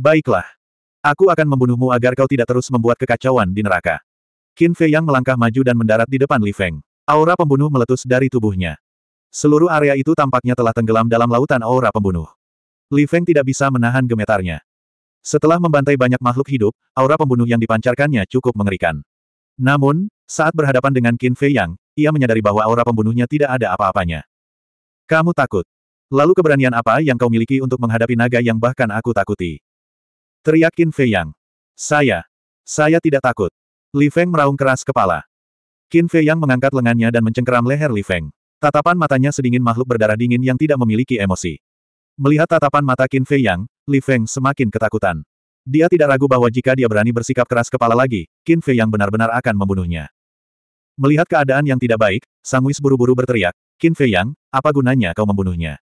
Baiklah. Aku akan membunuhmu agar kau tidak terus membuat kekacauan di neraka. Qin Fei Yang melangkah maju dan mendarat di depan Li Feng. Aura pembunuh meletus dari tubuhnya. Seluruh area itu tampaknya telah tenggelam dalam lautan aura pembunuh. Li Feng tidak bisa menahan gemetarnya. Setelah membantai banyak makhluk hidup, aura pembunuh yang dipancarkannya cukup mengerikan. Namun, saat berhadapan dengan Qin Fei Yang, ia menyadari bahwa aura pembunuhnya tidak ada apa-apanya. Kamu takut. Lalu keberanian apa yang kau miliki untuk menghadapi naga yang bahkan aku takuti? Teriak Qin Fei Yang. Saya. Saya tidak takut. Li Feng meraung keras kepala. Qin Fei Yang mengangkat lengannya dan mencengkeram leher Li Feng. Tatapan matanya sedingin makhluk berdarah dingin yang tidak memiliki emosi. Melihat tatapan mata Qin Fei Yang, Li Feng semakin ketakutan. Dia tidak ragu bahwa jika dia berani bersikap keras kepala lagi, Qin Fei Yang benar-benar akan membunuhnya. Melihat keadaan yang tidak baik, Sang Wis buru-buru berteriak, Qin Fei Yang, apa gunanya kau membunuhnya?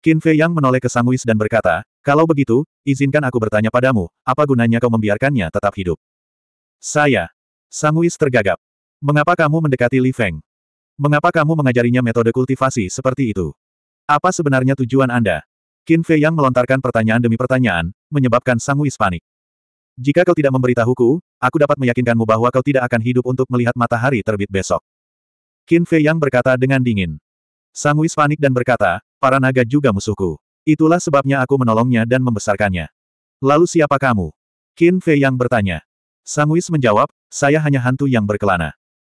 Qin Fei Yang menoleh ke Sang Wis dan berkata, kalau begitu, izinkan aku bertanya padamu, apa gunanya kau membiarkannya tetap hidup? Saya. Sang Wis tergagap. Mengapa kamu mendekati Li Feng? Mengapa kamu mengajarinya metode kultivasi seperti itu? Apa sebenarnya tujuan Anda? Qin Fei Yang melontarkan pertanyaan demi pertanyaan, menyebabkan Sang Wis panik. Jika kau tidak memberitahuku, aku dapat meyakinkanmu bahwa kau tidak akan hidup untuk melihat matahari terbit besok. Qin Fei Yang berkata dengan dingin. Sang Wis panik dan berkata, Para naga juga musuhku. Itulah sebabnya aku menolongnya dan membesarkannya. Lalu siapa kamu? Qin Fei yang bertanya. Sangwis menjawab, saya hanya hantu yang berkelana.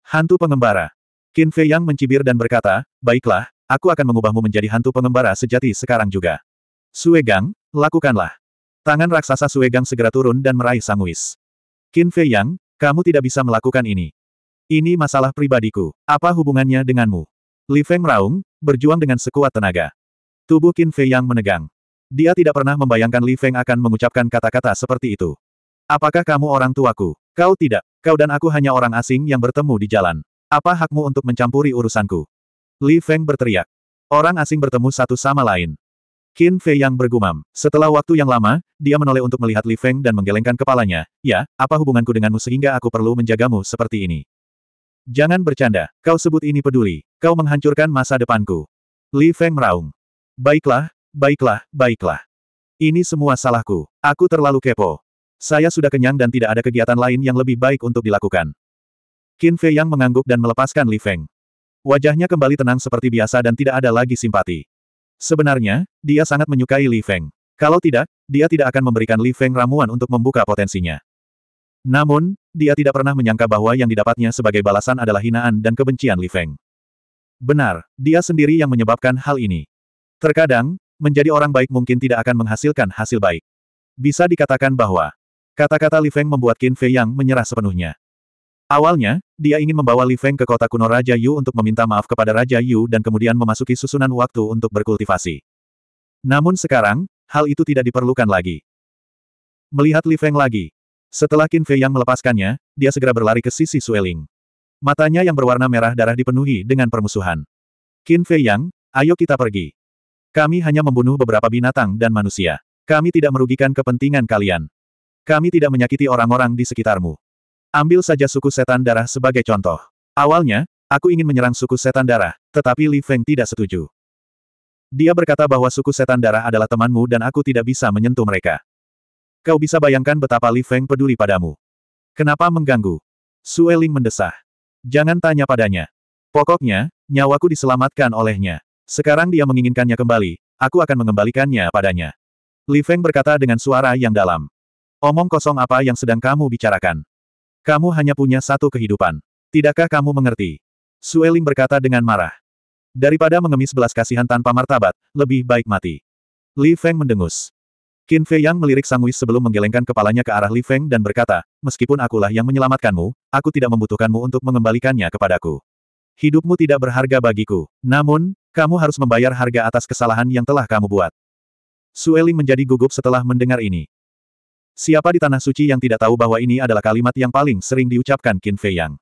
Hantu pengembara. Qin Fei yang mencibir dan berkata, baiklah, aku akan mengubahmu menjadi hantu pengembara sejati sekarang juga. Suegang, lakukanlah. Tangan raksasa Suegang segera turun dan meraih Sangwis. Qin Fei yang, kamu tidak bisa melakukan ini. Ini masalah pribadiku. Apa hubungannya denganmu? Li Feng meraung, berjuang dengan sekuat tenaga. Tubuh Qin Fei yang menegang. Dia tidak pernah membayangkan Li Feng akan mengucapkan kata-kata seperti itu. Apakah kamu orang tuaku? Kau tidak. Kau dan aku hanya orang asing yang bertemu di jalan. Apa hakmu untuk mencampuri urusanku? Li Feng berteriak. Orang asing bertemu satu sama lain. Qin Fei yang bergumam. Setelah waktu yang lama, dia menoleh untuk melihat Li Feng dan menggelengkan kepalanya. Ya, apa hubunganku denganmu sehingga aku perlu menjagamu seperti ini? Jangan bercanda, kau sebut ini peduli, kau menghancurkan masa depanku. Li Feng meraung. Baiklah, baiklah, baiklah. Ini semua salahku, aku terlalu kepo. Saya sudah kenyang dan tidak ada kegiatan lain yang lebih baik untuk dilakukan. Qin Fei yang mengangguk dan melepaskan Li Feng. Wajahnya kembali tenang seperti biasa dan tidak ada lagi simpati. Sebenarnya, dia sangat menyukai Li Feng. Kalau tidak, dia tidak akan memberikan Li Feng ramuan untuk membuka potensinya. Namun, dia tidak pernah menyangka bahwa yang didapatnya sebagai balasan adalah hinaan dan kebencian Li Feng. Benar, dia sendiri yang menyebabkan hal ini. Terkadang, menjadi orang baik mungkin tidak akan menghasilkan hasil baik. Bisa dikatakan bahwa kata-kata Li Feng membuat Qin Fei Yang menyerah sepenuhnya. Awalnya, dia ingin membawa Li Feng ke kota kuno Raja Yu untuk meminta maaf kepada Raja Yu dan kemudian memasuki susunan waktu untuk berkultivasi. Namun sekarang, hal itu tidak diperlukan lagi. Melihat Li Feng lagi, setelah Qin Fei yang melepaskannya, dia segera berlari ke sisi Sueling. Matanya yang berwarna merah darah dipenuhi dengan permusuhan. Qin Fei Yang, ayo kita pergi. Kami hanya membunuh beberapa binatang dan manusia. Kami tidak merugikan kepentingan kalian. Kami tidak menyakiti orang-orang di sekitarmu. Ambil saja suku setan darah sebagai contoh. Awalnya, aku ingin menyerang suku setan darah, tetapi Li Feng tidak setuju. Dia berkata bahwa suku setan darah adalah temanmu dan aku tidak bisa menyentuh mereka. Kau bisa bayangkan betapa Li Feng peduli padamu. Kenapa mengganggu? Sueling mendesah. Jangan tanya padanya. Pokoknya, nyawaku diselamatkan olehnya. Sekarang dia menginginkannya kembali, aku akan mengembalikannya padanya. Li Feng berkata dengan suara yang dalam. Omong kosong apa yang sedang kamu bicarakan? Kamu hanya punya satu kehidupan. Tidakkah kamu mengerti? Sueling berkata dengan marah. Daripada mengemis belas kasihan tanpa martabat, lebih baik mati. Li Feng mendengus. Qin Fei Yang melirik Sang Sangwis sebelum menggelengkan kepalanya ke arah Li Feng dan berkata, meskipun akulah yang menyelamatkanmu, aku tidak membutuhkanmu untuk mengembalikannya kepadaku. Hidupmu tidak berharga bagiku. Namun, kamu harus membayar harga atas kesalahan yang telah kamu buat. Sueli menjadi gugup setelah mendengar ini. Siapa di Tanah Suci yang tidak tahu bahwa ini adalah kalimat yang paling sering diucapkan Qin Fei Yang?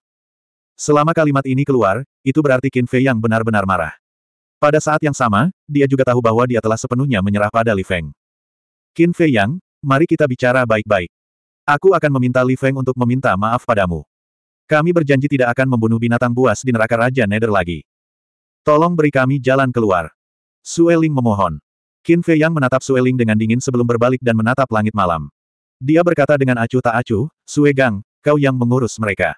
Selama kalimat ini keluar, itu berarti Qin Fei Yang benar-benar marah. Pada saat yang sama, dia juga tahu bahwa dia telah sepenuhnya menyerah pada Li Feng. Qin Fei Yang, mari kita bicara baik-baik. Aku akan meminta Li Feng untuk meminta maaf padamu. Kami berjanji tidak akan membunuh binatang buas di neraka Raja Nether lagi. Tolong beri kami jalan keluar. Sueling memohon. Qin Fei Yang menatap Sueling dengan dingin sebelum berbalik dan menatap langit malam. Dia berkata dengan acuh tak acuh, Sue Gang, kau yang mengurus mereka.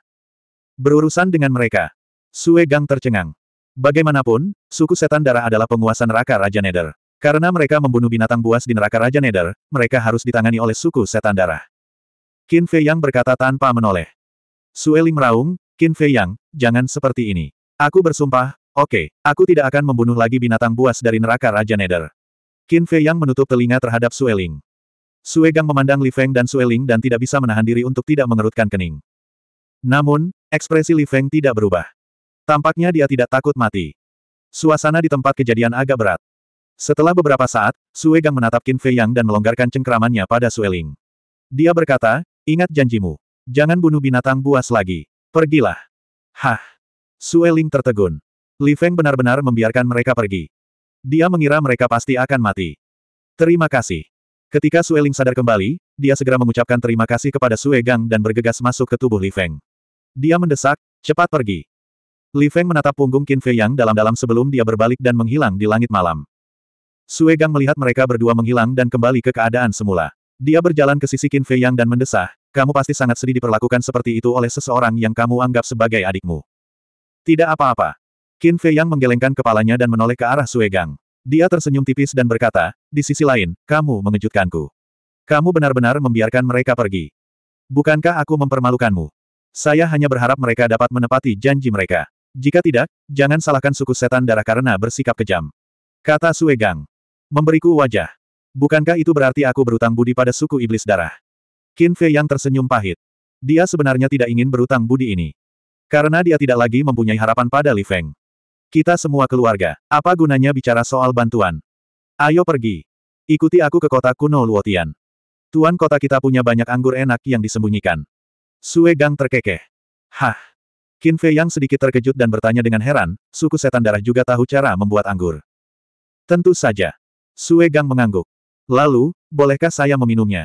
Berurusan dengan mereka. Sue Gang tercengang. Bagaimanapun, suku setan darah adalah penguasa neraka Raja Nether. Karena mereka membunuh binatang buas di neraka Raja Nether, mereka harus ditangani oleh suku setan darah. Qin Fei Yang berkata tanpa menoleh. Sueling meraung, Qin Fei Yang, jangan seperti ini. Aku bersumpah, oke, okay, aku tidak akan membunuh lagi binatang buas dari neraka Raja Nether. Qin Fei Yang menutup telinga terhadap Sueling. Gang memandang Li Feng dan Sueling dan tidak bisa menahan diri untuk tidak mengerutkan kening. Namun, ekspresi Li Feng tidak berubah. Tampaknya dia tidak takut mati. Suasana di tempat kejadian agak berat. Setelah beberapa saat, Sue Gang menatap Qin Fei Yang dan melonggarkan cengkramannya pada Sue Ling. Dia berkata, ingat janjimu. Jangan bunuh binatang buas lagi. Pergilah. Hah. Sue Ling tertegun. Li Feng benar-benar membiarkan mereka pergi. Dia mengira mereka pasti akan mati. Terima kasih. Ketika Sue Ling sadar kembali, dia segera mengucapkan terima kasih kepada Sue Gang dan bergegas masuk ke tubuh Li Feng. Dia mendesak, cepat pergi. Li Feng menatap punggung Qin Fei Yang dalam-dalam sebelum dia berbalik dan menghilang di langit malam. Suegang melihat mereka berdua menghilang dan kembali ke keadaan semula. Dia berjalan ke sisi Qin Fei Yang dan mendesah, kamu pasti sangat sedih diperlakukan seperti itu oleh seseorang yang kamu anggap sebagai adikmu. Tidak apa-apa. Qin Fei Yang menggelengkan kepalanya dan menoleh ke arah Suegang. Dia tersenyum tipis dan berkata, di sisi lain, kamu mengejutkanku. Kamu benar-benar membiarkan mereka pergi. Bukankah aku mempermalukanmu? Saya hanya berharap mereka dapat menepati janji mereka. Jika tidak, jangan salahkan suku setan darah karena bersikap kejam. Kata Suegang. Memberiku wajah. Bukankah itu berarti aku berutang budi pada suku iblis darah? Qin Fei yang tersenyum pahit. Dia sebenarnya tidak ingin berutang budi ini. Karena dia tidak lagi mempunyai harapan pada Li Feng. Kita semua keluarga. Apa gunanya bicara soal bantuan? Ayo pergi. Ikuti aku ke kota kuno Luotian. Tuan kota kita punya banyak anggur enak yang disembunyikan. Sue Gang terkekeh. Hah. Qin Fei yang sedikit terkejut dan bertanya dengan heran, suku setan darah juga tahu cara membuat anggur. Tentu saja. Sue Gang mengangguk. Lalu, bolehkah saya meminumnya?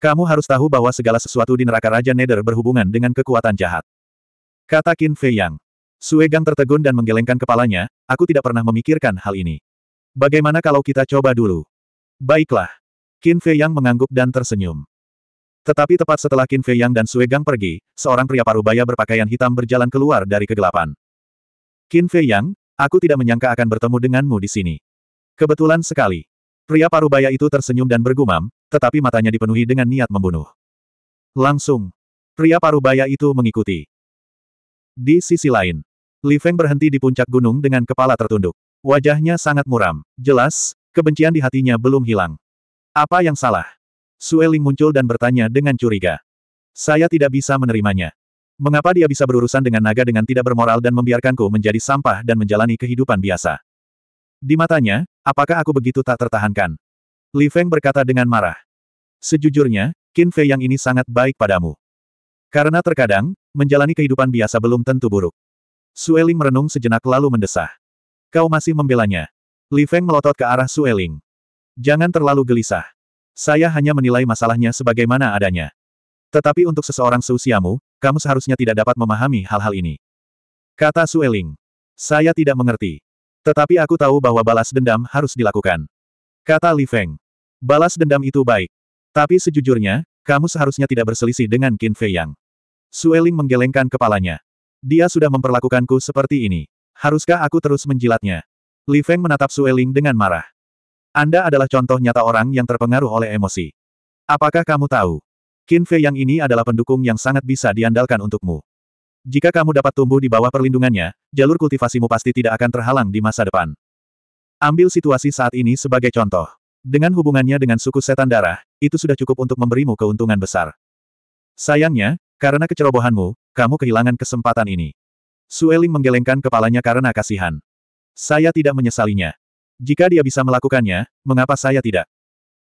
Kamu harus tahu bahwa segala sesuatu di neraka Raja Nether berhubungan dengan kekuatan jahat. Kata Qin Fei Yang. Sue Gang tertegun dan menggelengkan kepalanya, aku tidak pernah memikirkan hal ini. Bagaimana kalau kita coba dulu? Baiklah. Qin Fei Yang mengangguk dan tersenyum. Tetapi tepat setelah Qin Fei Yang dan Sue Gang pergi, seorang pria parubaya berpakaian hitam berjalan keluar dari kegelapan. Qin Fei Yang, aku tidak menyangka akan bertemu denganmu di sini. Kebetulan sekali. Pria parubaya itu tersenyum dan bergumam, tetapi matanya dipenuhi dengan niat membunuh. Langsung. Pria parubaya itu mengikuti. Di sisi lain, Li Feng berhenti di puncak gunung dengan kepala tertunduk. Wajahnya sangat muram. Jelas, kebencian di hatinya belum hilang. Apa yang salah? Sue Ling muncul dan bertanya dengan curiga. Saya tidak bisa menerimanya. Mengapa dia bisa berurusan dengan naga dengan tidak bermoral dan membiarkanku menjadi sampah dan menjalani kehidupan biasa? Di matanya, apakah aku begitu tak tertahankan? Li Feng berkata dengan marah. Sejujurnya, Qin Fei yang ini sangat baik padamu. Karena terkadang, menjalani kehidupan biasa belum tentu buruk. Sueling merenung sejenak lalu mendesah. Kau masih membelanya. Li Feng melotot ke arah Sueling. Jangan terlalu gelisah. Saya hanya menilai masalahnya sebagaimana adanya. Tetapi untuk seseorang seusiamu, kamu seharusnya tidak dapat memahami hal-hal ini. Kata Sueling. Saya tidak mengerti. Tetapi aku tahu bahwa balas dendam harus dilakukan. Kata Li Feng. Balas dendam itu baik. Tapi sejujurnya, kamu seharusnya tidak berselisih dengan Qin Fei Yang. Sueling menggelengkan kepalanya. Dia sudah memperlakukanku seperti ini. Haruskah aku terus menjilatnya? Li Feng menatap Sueling dengan marah. Anda adalah contoh nyata orang yang terpengaruh oleh emosi. Apakah kamu tahu? Qin Fei Yang ini adalah pendukung yang sangat bisa diandalkan untukmu. Jika kamu dapat tumbuh di bawah perlindungannya, jalur kultivasimu pasti tidak akan terhalang di masa depan. Ambil situasi saat ini sebagai contoh. Dengan hubungannya dengan suku setan darah, itu sudah cukup untuk memberimu keuntungan besar. Sayangnya, karena kecerobohanmu, kamu kehilangan kesempatan ini. Sueling menggelengkan kepalanya karena kasihan. Saya tidak menyesalinya. Jika dia bisa melakukannya, mengapa saya tidak?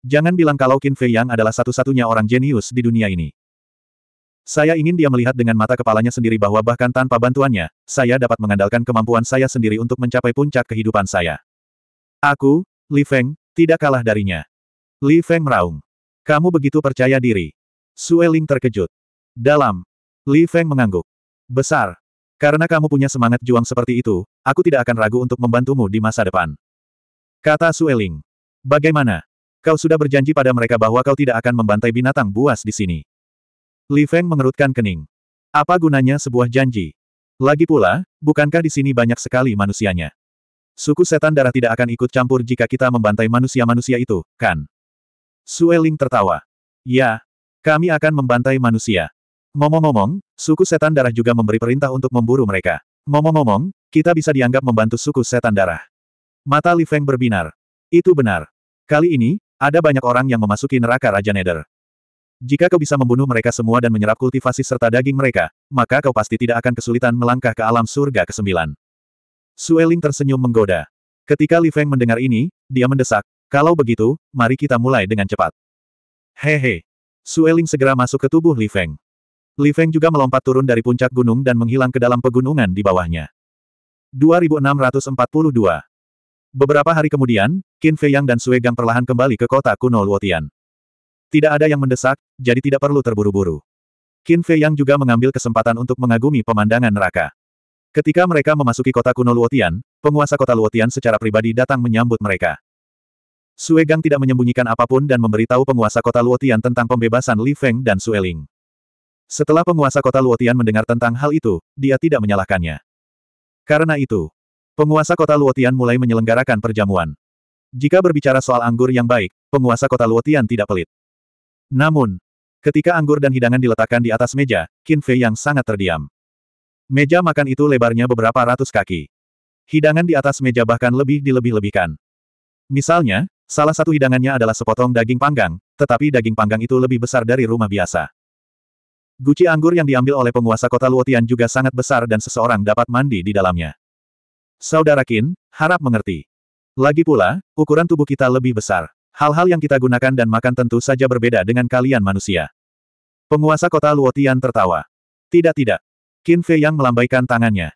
Jangan bilang kalau Qin Fei Yang adalah satu-satunya orang jenius di dunia ini. Saya ingin dia melihat dengan mata kepalanya sendiri bahwa bahkan tanpa bantuannya, saya dapat mengandalkan kemampuan saya sendiri untuk mencapai puncak kehidupan saya. Aku, Li Feng, tidak kalah darinya. Li Feng meraung. Kamu begitu percaya diri. Sue Ling terkejut. Dalam. Li Feng mengangguk. Besar. Karena kamu punya semangat juang seperti itu, aku tidak akan ragu untuk membantumu di masa depan. Kata Sue Ling. Bagaimana? Kau sudah berjanji pada mereka bahwa kau tidak akan membantai binatang buas di sini. Li Feng mengerutkan kening. Apa gunanya sebuah janji? Lagi pula, bukankah di sini banyak sekali manusianya? Suku setan darah tidak akan ikut campur jika kita membantai manusia-manusia itu, kan? Sueling tertawa. Ya, kami akan membantai manusia. Ngomong-ngomong, suku setan darah juga memberi perintah untuk memburu mereka. Ngomong-ngomong, kita bisa dianggap membantu suku setan darah. Mata Li Feng berbinar. Itu benar. Kali ini, ada banyak orang yang memasuki neraka Raja Nether. Jika kau bisa membunuh mereka semua dan menyerap kultivasi serta daging mereka, maka kau pasti tidak akan kesulitan melangkah ke alam surga ke-9. Sueling tersenyum menggoda. Ketika Li Feng mendengar ini, dia mendesak, kalau begitu, mari kita mulai dengan cepat. Hehe. Sueling segera masuk ke tubuh Li Feng. Li Feng juga melompat turun dari puncak gunung dan menghilang ke dalam pegunungan di bawahnya. 2642 Beberapa hari kemudian, Qin Fei Yang dan Sue Gang perlahan kembali ke kota kuno Luotian. Tidak ada yang mendesak, jadi tidak perlu terburu-buru. Qin Fei Yang juga mengambil kesempatan untuk mengagumi pemandangan neraka. Ketika mereka memasuki kota kuno Luotian, penguasa kota Luotian secara pribadi datang menyambut mereka. Sue Gang tidak menyembunyikan apapun dan memberitahu penguasa kota Luotian tentang pembebasan Li Feng dan Sue Ling. Setelah penguasa kota Luotian mendengar tentang hal itu, dia tidak menyalahkannya. Karena itu, penguasa kota Luotian mulai menyelenggarakan perjamuan. Jika berbicara soal anggur yang baik, penguasa kota Luotian tidak pelit. Namun, ketika anggur dan hidangan diletakkan di atas meja, Qin Fei yang sangat terdiam. Meja makan itu lebarnya beberapa ratus kaki. Hidangan di atas meja bahkan lebih dilebih-lebihkan. Misalnya, salah satu hidangannya adalah sepotong daging panggang, tetapi daging panggang itu lebih besar dari rumah biasa. Guci anggur yang diambil oleh penguasa kota Luotian juga sangat besar dan seseorang dapat mandi di dalamnya. Saudara Qin, harap mengerti. Lagi pula, ukuran tubuh kita lebih besar. Hal-hal yang kita gunakan dan makan tentu saja berbeda dengan kalian manusia. Penguasa kota Luotian tertawa. Tidak tidak. Qin Fei yang melambaikan tangannya.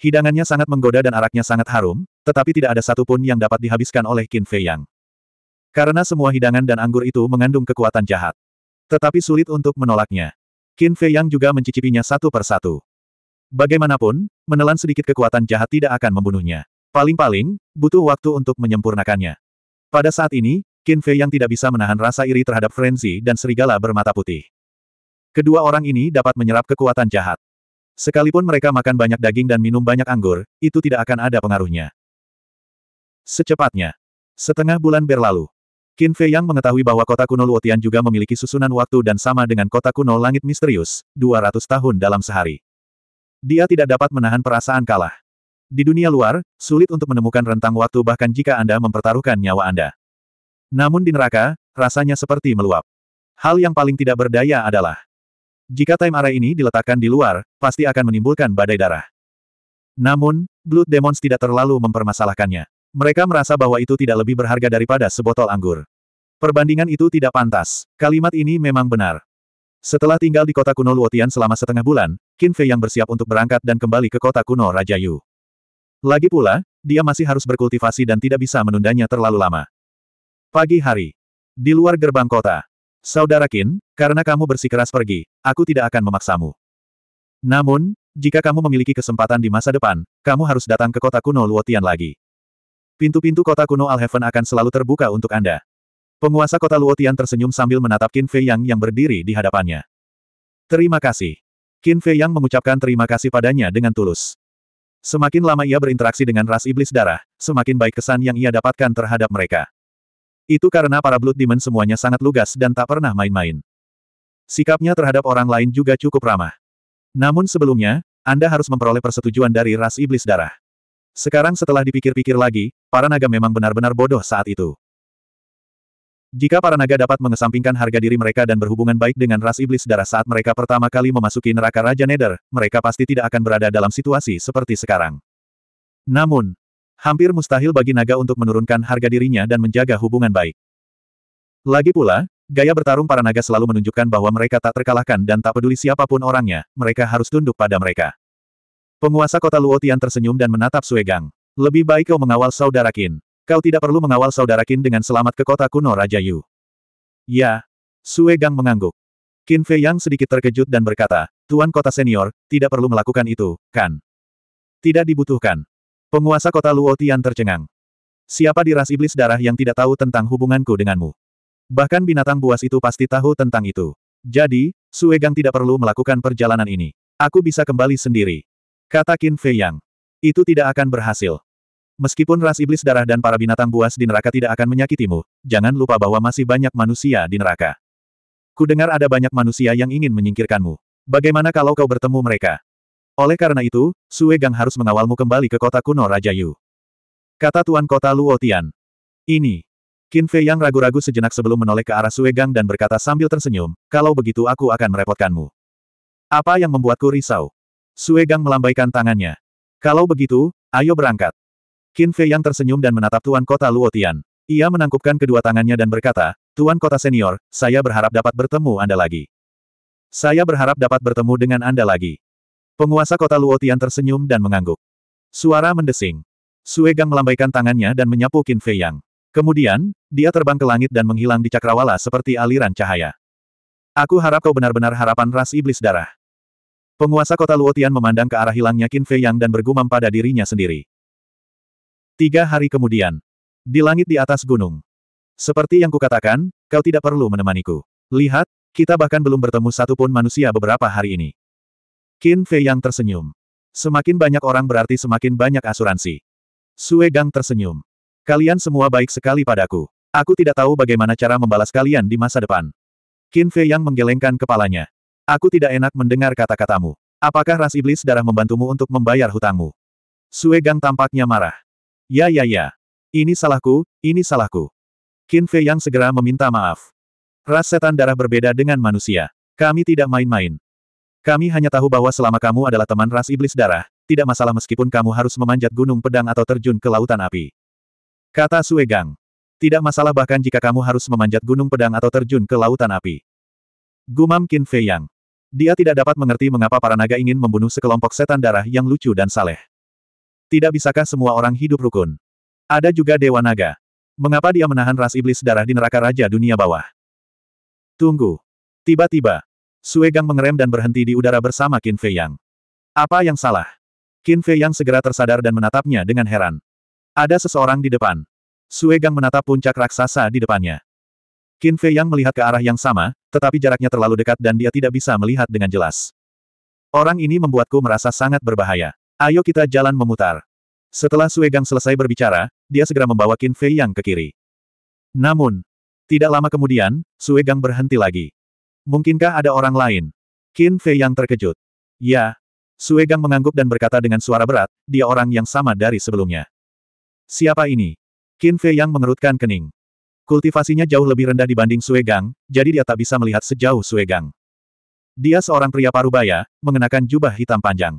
Hidangannya sangat menggoda dan araknya sangat harum, tetapi tidak ada satupun yang dapat dihabiskan oleh Qin Fei Yang. Karena semua hidangan dan anggur itu mengandung kekuatan jahat. Tetapi sulit untuk menolaknya. Qin Fei Yang juga mencicipinya satu persatu. Bagaimanapun, menelan sedikit kekuatan jahat tidak akan membunuhnya. Paling-paling, butuh waktu untuk menyempurnakannya. Pada saat ini, Qin Fei yang tidak bisa menahan rasa iri terhadap Frenzy dan Serigala bermata putih. Kedua orang ini dapat menyerap kekuatan jahat. Sekalipun mereka makan banyak daging dan minum banyak anggur, itu tidak akan ada pengaruhnya. Secepatnya. Setengah bulan berlalu. Qin Fei yang mengetahui bahwa kota kuno Luotian juga memiliki susunan waktu dan sama dengan kota kuno langit misterius, 200 tahun dalam sehari. Dia tidak dapat menahan perasaan kalah. Di dunia luar, sulit untuk menemukan rentang waktu bahkan jika Anda mempertaruhkan nyawa Anda. Namun di neraka, rasanya seperti meluap. Hal yang paling tidak berdaya adalah, jika time array ini diletakkan di luar, pasti akan menimbulkan badai darah. Namun, Blood Demons tidak terlalu mempermasalahkannya. Mereka merasa bahwa itu tidak lebih berharga daripada sebotol anggur. Perbandingan itu tidak pantas. Kalimat ini memang benar. Setelah tinggal di kota kuno Luotian selama setengah bulan, Qin Fei yang bersiap untuk berangkat dan kembali ke kota kuno Raja Yu. Lagi pula, dia masih harus berkultivasi dan tidak bisa menundanya terlalu lama. Pagi hari. Di luar gerbang kota. Saudara Kin, karena kamu bersikeras pergi, aku tidak akan memaksamu. Namun, jika kamu memiliki kesempatan di masa depan, kamu harus datang ke kota kuno Luotian lagi. Pintu-pintu kota kuno Alheaven akan selalu terbuka untuk Anda. Penguasa kota Luotian tersenyum sambil menatap Qin Fei Yang yang berdiri di hadapannya. Terima kasih. Qin Fei Yang mengucapkan terima kasih padanya dengan tulus. Semakin lama ia berinteraksi dengan ras iblis darah, semakin baik kesan yang ia dapatkan terhadap mereka. Itu karena para Blood Demon semuanya sangat lugas dan tak pernah main-main. Sikapnya terhadap orang lain juga cukup ramah. Namun sebelumnya, Anda harus memperoleh persetujuan dari ras iblis darah. Sekarang setelah dipikir-pikir lagi, para naga memang benar-benar bodoh saat itu. Jika para naga dapat mengesampingkan harga diri mereka dan berhubungan baik dengan ras iblis darah saat mereka pertama kali memasuki neraka Raja Nether, mereka pasti tidak akan berada dalam situasi seperti sekarang. Namun, Hampir mustahil bagi naga untuk menurunkan harga dirinya dan menjaga hubungan baik. Lagi pula, gaya bertarung para naga selalu menunjukkan bahwa mereka tak terkalahkan dan tak peduli siapapun orangnya, mereka harus tunduk pada mereka. Penguasa kota Luotian tersenyum dan menatap Suegang. Lebih baik kau mengawal saudara Qin. Kau tidak perlu mengawal saudara Qin dengan selamat ke kota kuno Raja Yu. Ya. Suegang mengangguk. Qin Fei Yang sedikit terkejut dan berkata, Tuan kota senior, tidak perlu melakukan itu, kan? Tidak dibutuhkan. Penguasa kota Luo Tian tercengang. Siapa diras iblis darah yang tidak tahu tentang hubunganku denganmu? Bahkan binatang buas itu pasti tahu tentang itu. Jadi, Suegang tidak perlu melakukan perjalanan ini. Aku bisa kembali sendiri. Kata Qin Fei Yang. Itu tidak akan berhasil. Meskipun ras iblis darah dan para binatang buas di neraka tidak akan menyakitimu, jangan lupa bahwa masih banyak manusia di neraka. Kudengar ada banyak manusia yang ingin menyingkirkanmu. Bagaimana kalau kau bertemu mereka? Oleh karena itu, Sue Gang harus mengawalmu kembali ke kota kuno Raja Yu. Kata Tuan Kota Luotian. Ini. Qin Fei yang ragu-ragu sejenak sebelum menoleh ke arah Sue Gang dan berkata sambil tersenyum, kalau begitu aku akan merepotkanmu. Apa yang membuatku risau? Sue Gang melambaikan tangannya. Kalau begitu, ayo berangkat. Qin Fei yang tersenyum dan menatap Tuan Kota Luotian. Ia menangkupkan kedua tangannya dan berkata, Tuan Kota Senior, saya berharap dapat bertemu Anda lagi. Saya berharap dapat bertemu dengan Anda lagi. Penguasa kota Luotian tersenyum dan mengangguk. Suara mendesing. Sue Gang melambaikan tangannya dan menyapu Qin Fei Yang. Kemudian, dia terbang ke langit dan menghilang di cakrawala seperti aliran cahaya. Aku harap kau benar-benar harapan ras iblis darah. Penguasa kota Luotian memandang ke arah hilangnya Qin Fei Yang dan bergumam pada dirinya sendiri. Tiga hari kemudian. Di langit di atas gunung. Seperti yang kukatakan, kau tidak perlu menemaniku. Lihat, kita bahkan belum bertemu satupun manusia beberapa hari ini. Qin Fei yang tersenyum. Semakin banyak orang berarti semakin banyak asuransi. Sue Gang tersenyum. Kalian semua baik sekali padaku. Aku tidak tahu bagaimana cara membalas kalian di masa depan. Qin Fei yang menggelengkan kepalanya. Aku tidak enak mendengar kata-katamu. Apakah ras iblis darah membantumu untuk membayar hutangmu? Sue Gang tampaknya marah. Ya ya ya. Ini salahku, ini salahku. Qin Fei yang segera meminta maaf. Ras setan darah berbeda dengan manusia. Kami tidak main-main. Kami hanya tahu bahwa selama kamu adalah teman ras iblis darah, tidak masalah meskipun kamu harus memanjat gunung pedang atau terjun ke lautan api. Kata Suegang. Tidak masalah bahkan jika kamu harus memanjat gunung pedang atau terjun ke lautan api. Gumam Qin Fei Yang. Dia tidak dapat mengerti mengapa para naga ingin membunuh sekelompok setan darah yang lucu dan saleh. Tidak bisakah semua orang hidup rukun? Ada juga Dewa Naga. Mengapa dia menahan ras iblis darah di neraka Raja Dunia Bawah? Tunggu. Tiba-tiba, Suegang mengerem dan berhenti di udara bersama Qin Fei Yang. Apa yang salah? Qin Fei Yang segera tersadar dan menatapnya dengan heran. Ada seseorang di depan. Suegang menatap puncak raksasa di depannya. Qin Fei Yang melihat ke arah yang sama, tetapi jaraknya terlalu dekat dan dia tidak bisa melihat dengan jelas. Orang ini membuatku merasa sangat berbahaya. Ayo kita jalan memutar. Setelah Suegang selesai berbicara, dia segera membawa Qin Fei Yang ke kiri. Namun, tidak lama kemudian, Suegang berhenti lagi. Mungkinkah ada orang lain? Qin Fei yang terkejut. Ya. Sue mengangguk dan berkata dengan suara berat, dia orang yang sama dari sebelumnya. Siapa ini? Qin Fei yang mengerutkan kening. Kultivasinya jauh lebih rendah dibanding Sue jadi dia tak bisa melihat sejauh Sue Dia seorang pria parubaya, mengenakan jubah hitam panjang.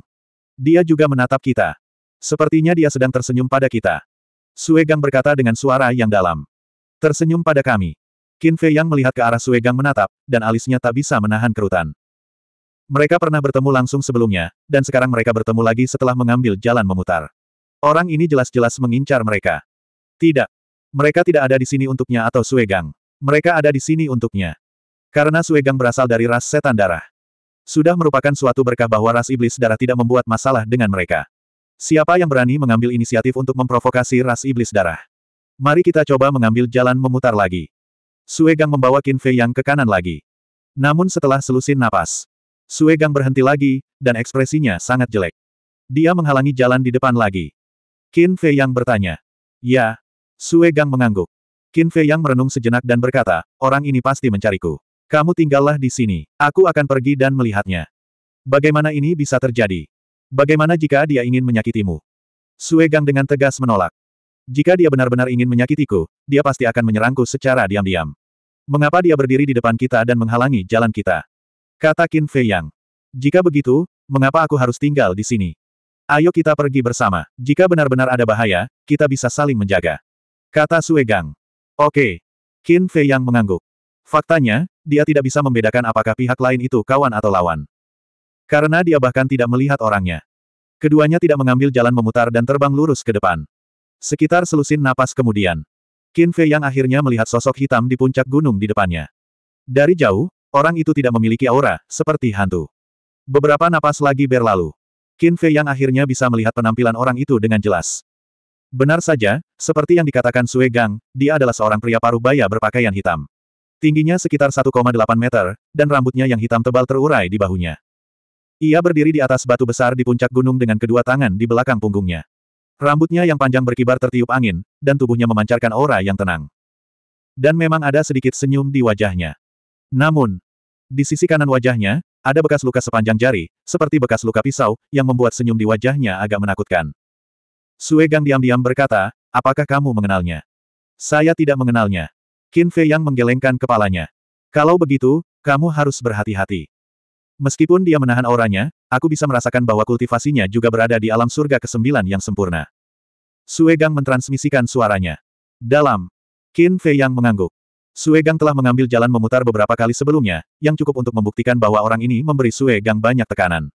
Dia juga menatap kita. Sepertinya dia sedang tersenyum pada kita. Sue berkata dengan suara yang dalam. Tersenyum pada kami. Qin Fei yang melihat ke arah Suegang menatap, dan alisnya tak bisa menahan kerutan. Mereka pernah bertemu langsung sebelumnya, dan sekarang mereka bertemu lagi setelah mengambil jalan memutar. Orang ini jelas-jelas mengincar mereka. Tidak. Mereka tidak ada di sini untuknya atau Suegang. Mereka ada di sini untuknya. Karena Suegang berasal dari ras setan darah. Sudah merupakan suatu berkah bahwa ras iblis darah tidak membuat masalah dengan mereka. Siapa yang berani mengambil inisiatif untuk memprovokasi ras iblis darah? Mari kita coba mengambil jalan memutar lagi. Suegang membawa Qin Fei Yang ke kanan lagi. Namun setelah selusin napas, Suegang berhenti lagi, dan ekspresinya sangat jelek. Dia menghalangi jalan di depan lagi. Qin Fei Yang bertanya. Ya. Suegang mengangguk. Qin Fei Yang merenung sejenak dan berkata, orang ini pasti mencariku. Kamu tinggallah di sini, aku akan pergi dan melihatnya. Bagaimana ini bisa terjadi? Bagaimana jika dia ingin menyakitimu? Suegang dengan tegas menolak. Jika dia benar-benar ingin menyakitiku, dia pasti akan menyerangku secara diam-diam. Mengapa dia berdiri di depan kita dan menghalangi jalan kita? Kata Qin Fei Yang. Jika begitu, mengapa aku harus tinggal di sini? Ayo kita pergi bersama. Jika benar-benar ada bahaya, kita bisa saling menjaga. Kata Sue Gang. Oke. Qin Fei Yang mengangguk. Faktanya, dia tidak bisa membedakan apakah pihak lain itu kawan atau lawan. Karena dia bahkan tidak melihat orangnya. Keduanya tidak mengambil jalan memutar dan terbang lurus ke depan. Sekitar selusin napas kemudian. Qin Fei yang akhirnya melihat sosok hitam di puncak gunung di depannya. Dari jauh, orang itu tidak memiliki aura, seperti hantu. Beberapa napas lagi berlalu. Qin Fei yang akhirnya bisa melihat penampilan orang itu dengan jelas. Benar saja, seperti yang dikatakan Sue Gang, dia adalah seorang pria paruh baya berpakaian hitam. Tingginya sekitar 1,8 meter, dan rambutnya yang hitam tebal terurai di bahunya. Ia berdiri di atas batu besar di puncak gunung dengan kedua tangan di belakang punggungnya. Rambutnya yang panjang berkibar tertiup angin, dan tubuhnya memancarkan aura yang tenang. Dan memang ada sedikit senyum di wajahnya. Namun, di sisi kanan wajahnya, ada bekas luka sepanjang jari, seperti bekas luka pisau, yang membuat senyum di wajahnya agak menakutkan. Sue Gang diam-diam berkata, apakah kamu mengenalnya? Saya tidak mengenalnya. Qin Fei yang menggelengkan kepalanya. Kalau begitu, kamu harus berhati-hati. Meskipun dia menahan auranya, Aku bisa merasakan bahwa kultivasinya juga berada di alam surga kesembilan yang sempurna. Suegang mentransmisikan suaranya. Dalam. Qin Fei yang mengangguk. Suegang telah mengambil jalan memutar beberapa kali sebelumnya, yang cukup untuk membuktikan bahwa orang ini memberi Suegang banyak tekanan.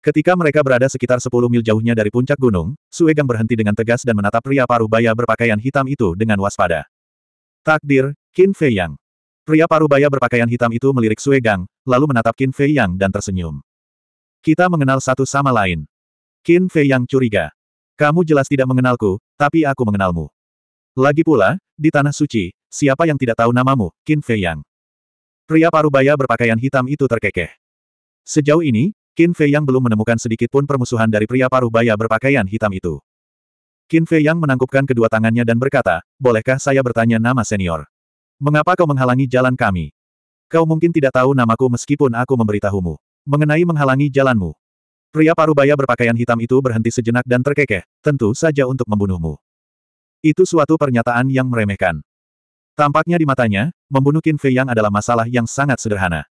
Ketika mereka berada sekitar 10 mil jauhnya dari puncak gunung, Suegang berhenti dengan tegas dan menatap pria parubaya berpakaian hitam itu dengan waspada. Takdir, Qin Fei Yang. Pria parubaya berpakaian hitam itu melirik Suegang, lalu menatap Qin Fei Yang dan tersenyum. Kita mengenal satu sama lain. Qin Fei yang curiga. Kamu jelas tidak mengenalku, tapi aku mengenalmu. Lagi pula, di Tanah Suci, siapa yang tidak tahu namamu, Qin Fei Yang? Pria parubaya berpakaian hitam itu terkekeh. Sejauh ini, Qin Fei Yang belum menemukan sedikit pun permusuhan dari pria parubaya berpakaian hitam itu. Qin Fei Yang menangkupkan kedua tangannya dan berkata, Bolehkah saya bertanya nama senior? Mengapa kau menghalangi jalan kami? Kau mungkin tidak tahu namaku meskipun aku memberitahumu mengenai menghalangi jalanmu. Pria parubaya berpakaian hitam itu berhenti sejenak dan terkekeh, tentu saja untuk membunuhmu. Itu suatu pernyataan yang meremehkan. Tampaknya di matanya, membunuh Qin Fei Yang adalah masalah yang sangat sederhana.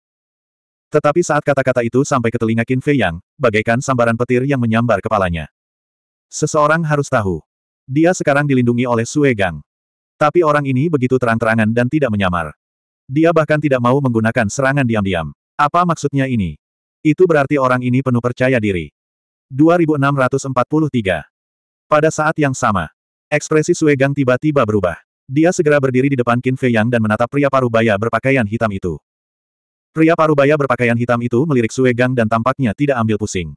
Tetapi saat kata-kata itu sampai ke telinga Qin Fei Yang, bagaikan sambaran petir yang menyambar kepalanya. Seseorang harus tahu. Dia sekarang dilindungi oleh Sue Gang. Tapi orang ini begitu terang-terangan dan tidak menyamar. Dia bahkan tidak mau menggunakan serangan diam-diam. Apa maksudnya ini? Itu berarti orang ini penuh percaya diri. 2643. Pada saat yang sama, ekspresi Suegang tiba-tiba berubah. Dia segera berdiri di depan Qin Fei Yang dan menatap pria parubaya berpakaian hitam itu. Pria parubaya berpakaian hitam itu melirik Suegang dan tampaknya tidak ambil pusing.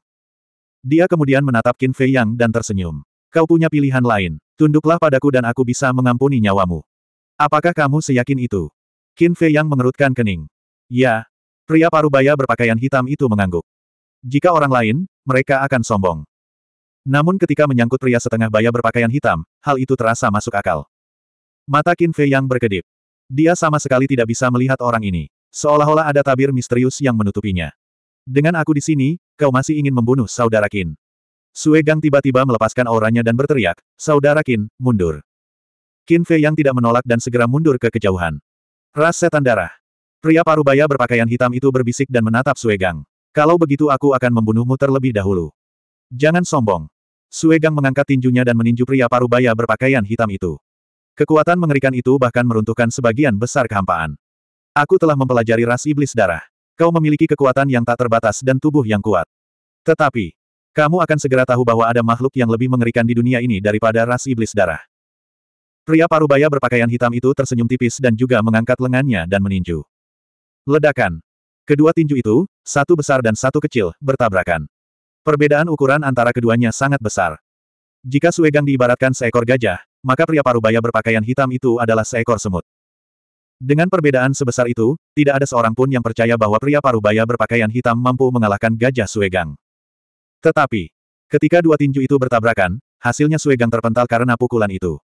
Dia kemudian menatap Qin Fei Yang dan tersenyum. Kau punya pilihan lain. Tunduklah padaku dan aku bisa mengampuni nyawamu. Apakah kamu seyakin itu? Qin Fei Yang mengerutkan kening. Ya, Pria parubaya berpakaian hitam itu mengangguk. Jika orang lain, mereka akan sombong. Namun ketika menyangkut pria setengah baya berpakaian hitam, hal itu terasa masuk akal. Mata Qin Fei yang berkedip. Dia sama sekali tidak bisa melihat orang ini. Seolah-olah ada tabir misterius yang menutupinya. Dengan aku di sini, kau masih ingin membunuh saudara Qin. Sue Gang tiba-tiba melepaskan auranya dan berteriak, Saudara Qin, mundur. Qin Fei yang tidak menolak dan segera mundur ke kejauhan. Ras setan darah. Pria parubaya berpakaian hitam itu berbisik dan menatap Suegang. Kalau begitu aku akan membunuhmu terlebih dahulu. Jangan sombong. Suegang mengangkat tinjunya dan meninju pria parubaya berpakaian hitam itu. Kekuatan mengerikan itu bahkan meruntuhkan sebagian besar kehampaan. Aku telah mempelajari ras iblis darah. Kau memiliki kekuatan yang tak terbatas dan tubuh yang kuat. Tetapi, kamu akan segera tahu bahwa ada makhluk yang lebih mengerikan di dunia ini daripada ras iblis darah. Pria parubaya berpakaian hitam itu tersenyum tipis dan juga mengangkat lengannya dan meninju. Ledakan. Kedua tinju itu, satu besar dan satu kecil, bertabrakan. Perbedaan ukuran antara keduanya sangat besar. Jika Suegang diibaratkan seekor gajah, maka pria parubaya berpakaian hitam itu adalah seekor semut. Dengan perbedaan sebesar itu, tidak ada seorang pun yang percaya bahwa pria parubaya berpakaian hitam mampu mengalahkan gajah Suegang. Tetapi, ketika dua tinju itu bertabrakan, hasilnya Suegang terpental karena pukulan itu.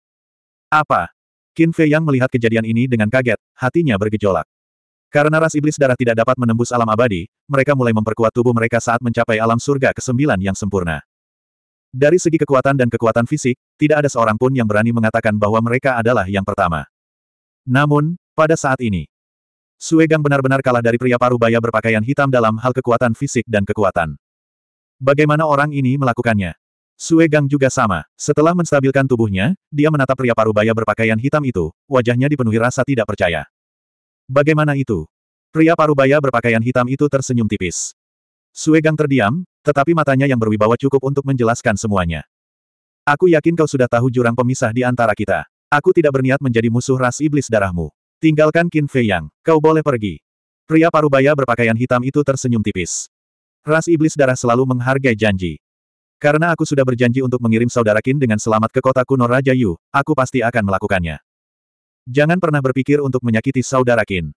Apa? Qin Fei yang melihat kejadian ini dengan kaget, hatinya bergejolak. Karena ras iblis darah tidak dapat menembus alam abadi, mereka mulai memperkuat tubuh mereka saat mencapai alam surga ke-9 yang sempurna. Dari segi kekuatan dan kekuatan fisik, tidak ada seorang pun yang berani mengatakan bahwa mereka adalah yang pertama. Namun, pada saat ini, Suegang benar-benar kalah dari pria baya berpakaian hitam dalam hal kekuatan fisik dan kekuatan. Bagaimana orang ini melakukannya? Suegang juga sama. Setelah menstabilkan tubuhnya, dia menatap pria baya berpakaian hitam itu, wajahnya dipenuhi rasa tidak percaya. Bagaimana itu? Pria parubaya berpakaian hitam itu tersenyum tipis. Suegang terdiam, tetapi matanya yang berwibawa cukup untuk menjelaskan semuanya. Aku yakin kau sudah tahu jurang pemisah di antara kita. Aku tidak berniat menjadi musuh ras iblis darahmu. Tinggalkan Qin Fei Yang, kau boleh pergi. Pria parubaya berpakaian hitam itu tersenyum tipis. Ras iblis darah selalu menghargai janji. Karena aku sudah berjanji untuk mengirim saudara Qin dengan selamat ke kota kuno Raja Yu, aku pasti akan melakukannya. Jangan pernah berpikir untuk menyakiti saudara Qin.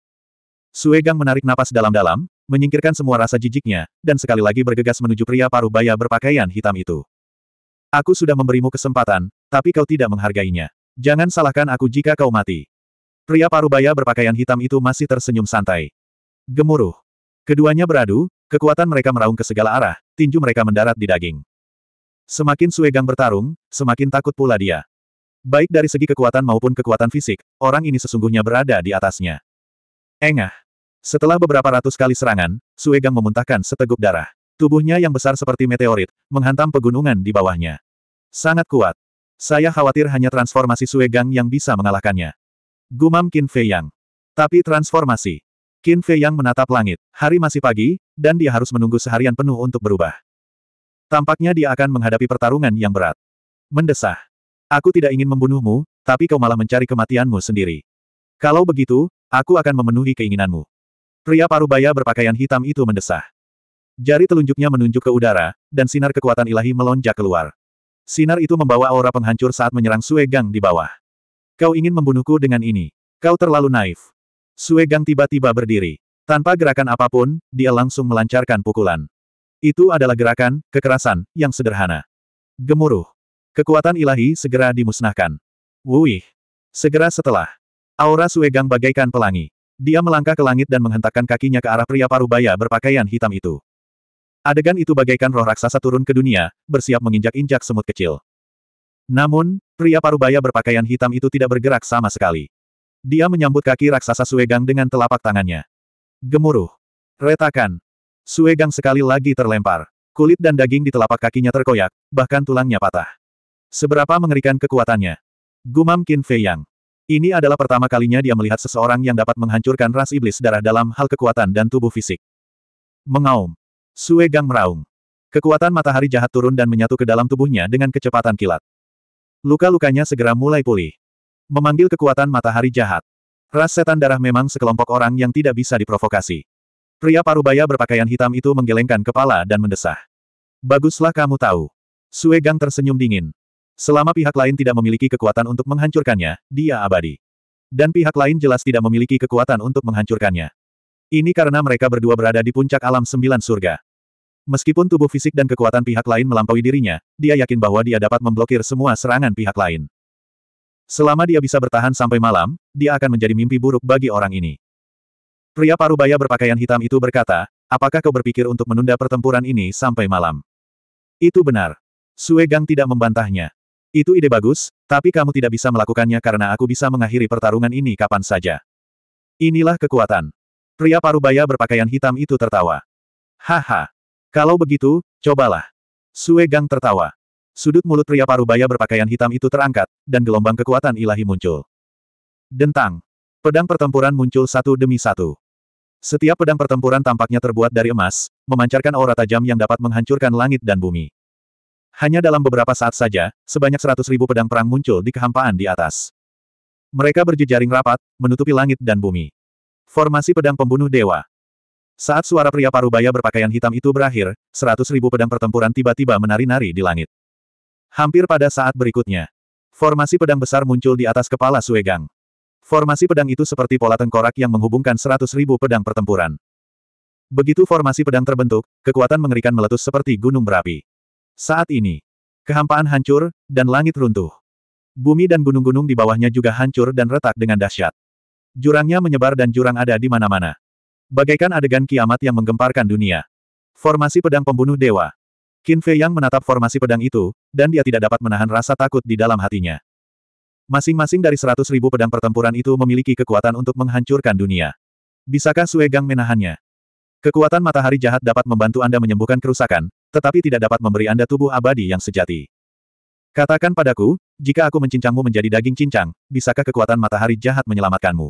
Suegang menarik napas dalam-dalam, menyingkirkan semua rasa jijiknya, dan sekali lagi bergegas menuju pria paruh baya berpakaian hitam itu. Aku sudah memberimu kesempatan, tapi kau tidak menghargainya. Jangan salahkan aku jika kau mati. Pria paruh baya berpakaian hitam itu masih tersenyum santai. Gemuruh. Keduanya beradu, kekuatan mereka meraung ke segala arah, tinju mereka mendarat di daging. Semakin Suegang bertarung, semakin takut pula dia. Baik dari segi kekuatan maupun kekuatan fisik, orang ini sesungguhnya berada di atasnya. Engah. Setelah beberapa ratus kali serangan, Suegang memuntahkan seteguk darah. Tubuhnya yang besar seperti meteorit, menghantam pegunungan di bawahnya. Sangat kuat. Saya khawatir hanya transformasi Suegang yang bisa mengalahkannya. Gumam Qin Fei Yang. Tapi transformasi. Qin Fei Yang menatap langit. Hari masih pagi, dan dia harus menunggu seharian penuh untuk berubah. Tampaknya dia akan menghadapi pertarungan yang berat. Mendesah. Aku tidak ingin membunuhmu, tapi kau malah mencari kematianmu sendiri. Kalau begitu, aku akan memenuhi keinginanmu. Pria parubaya berpakaian hitam itu mendesah. Jari telunjuknya menunjuk ke udara, dan sinar kekuatan ilahi melonjak keluar. Sinar itu membawa aura penghancur saat menyerang Sue Gang di bawah. Kau ingin membunuhku dengan ini. Kau terlalu naif. Sue Gang tiba-tiba berdiri. Tanpa gerakan apapun, dia langsung melancarkan pukulan. Itu adalah gerakan, kekerasan, yang sederhana. Gemuruh. Kekuatan ilahi segera dimusnahkan. Wuih. Segera setelah. Aura Suegang bagaikan pelangi. Dia melangkah ke langit dan menghentakkan kakinya ke arah pria parubaya berpakaian hitam itu. Adegan itu bagaikan roh raksasa turun ke dunia, bersiap menginjak-injak semut kecil. Namun, pria parubaya berpakaian hitam itu tidak bergerak sama sekali. Dia menyambut kaki raksasa Suegang dengan telapak tangannya. Gemuruh. Retakan. Suegang sekali lagi terlempar. Kulit dan daging di telapak kakinya terkoyak, bahkan tulangnya patah. Seberapa mengerikan kekuatannya. Gumam Qin Fei Yang. Ini adalah pertama kalinya dia melihat seseorang yang dapat menghancurkan ras iblis darah dalam hal kekuatan dan tubuh fisik. Mengaum. Sue Gang meraung. Kekuatan matahari jahat turun dan menyatu ke dalam tubuhnya dengan kecepatan kilat. Luka-lukanya segera mulai pulih. Memanggil kekuatan matahari jahat. Ras setan darah memang sekelompok orang yang tidak bisa diprovokasi. Pria parubaya berpakaian hitam itu menggelengkan kepala dan mendesah. Baguslah kamu tahu. Sue Gang tersenyum dingin. Selama pihak lain tidak memiliki kekuatan untuk menghancurkannya, dia abadi. Dan pihak lain jelas tidak memiliki kekuatan untuk menghancurkannya. Ini karena mereka berdua berada di puncak alam sembilan surga. Meskipun tubuh fisik dan kekuatan pihak lain melampaui dirinya, dia yakin bahwa dia dapat memblokir semua serangan pihak lain. Selama dia bisa bertahan sampai malam, dia akan menjadi mimpi buruk bagi orang ini. Pria parubaya berpakaian hitam itu berkata, apakah kau berpikir untuk menunda pertempuran ini sampai malam? Itu benar. Sue Gang tidak membantahnya. Itu ide bagus, tapi kamu tidak bisa melakukannya karena aku bisa mengakhiri pertarungan ini kapan saja. Inilah kekuatan. Pria parubaya berpakaian hitam itu tertawa. Haha. Kalau begitu, cobalah. Sue Gang tertawa. Sudut mulut pria parubaya berpakaian hitam itu terangkat, dan gelombang kekuatan ilahi muncul. Dentang. Pedang pertempuran muncul satu demi satu. Setiap pedang pertempuran tampaknya terbuat dari emas, memancarkan aura tajam yang dapat menghancurkan langit dan bumi. Hanya dalam beberapa saat saja, sebanyak seratus ribu pedang perang muncul di kehampaan di atas. Mereka berjejaring rapat, menutupi langit dan bumi. Formasi pedang pembunuh dewa. Saat suara pria parubaya berpakaian hitam itu berakhir, seratus ribu pedang pertempuran tiba-tiba menari-nari di langit. Hampir pada saat berikutnya, formasi pedang besar muncul di atas kepala Suegang. Formasi pedang itu seperti pola tengkorak yang menghubungkan seratus ribu pedang pertempuran. Begitu formasi pedang terbentuk, kekuatan mengerikan meletus seperti gunung berapi. Saat ini, kehampaan hancur, dan langit runtuh. Bumi dan gunung-gunung di bawahnya juga hancur dan retak dengan dahsyat. Jurangnya menyebar dan jurang ada di mana-mana. Bagaikan adegan kiamat yang menggemparkan dunia. Formasi pedang pembunuh dewa. Qin Fei Yang menatap formasi pedang itu, dan dia tidak dapat menahan rasa takut di dalam hatinya. Masing-masing dari seratus ribu pedang pertempuran itu memiliki kekuatan untuk menghancurkan dunia. Bisakah Sue Gang menahannya? Kekuatan matahari jahat dapat membantu Anda menyembuhkan kerusakan, tetapi tidak dapat memberi Anda tubuh abadi yang sejati. Katakan padaku, jika aku mencincangmu menjadi daging cincang, bisakah kekuatan matahari jahat menyelamatkanmu?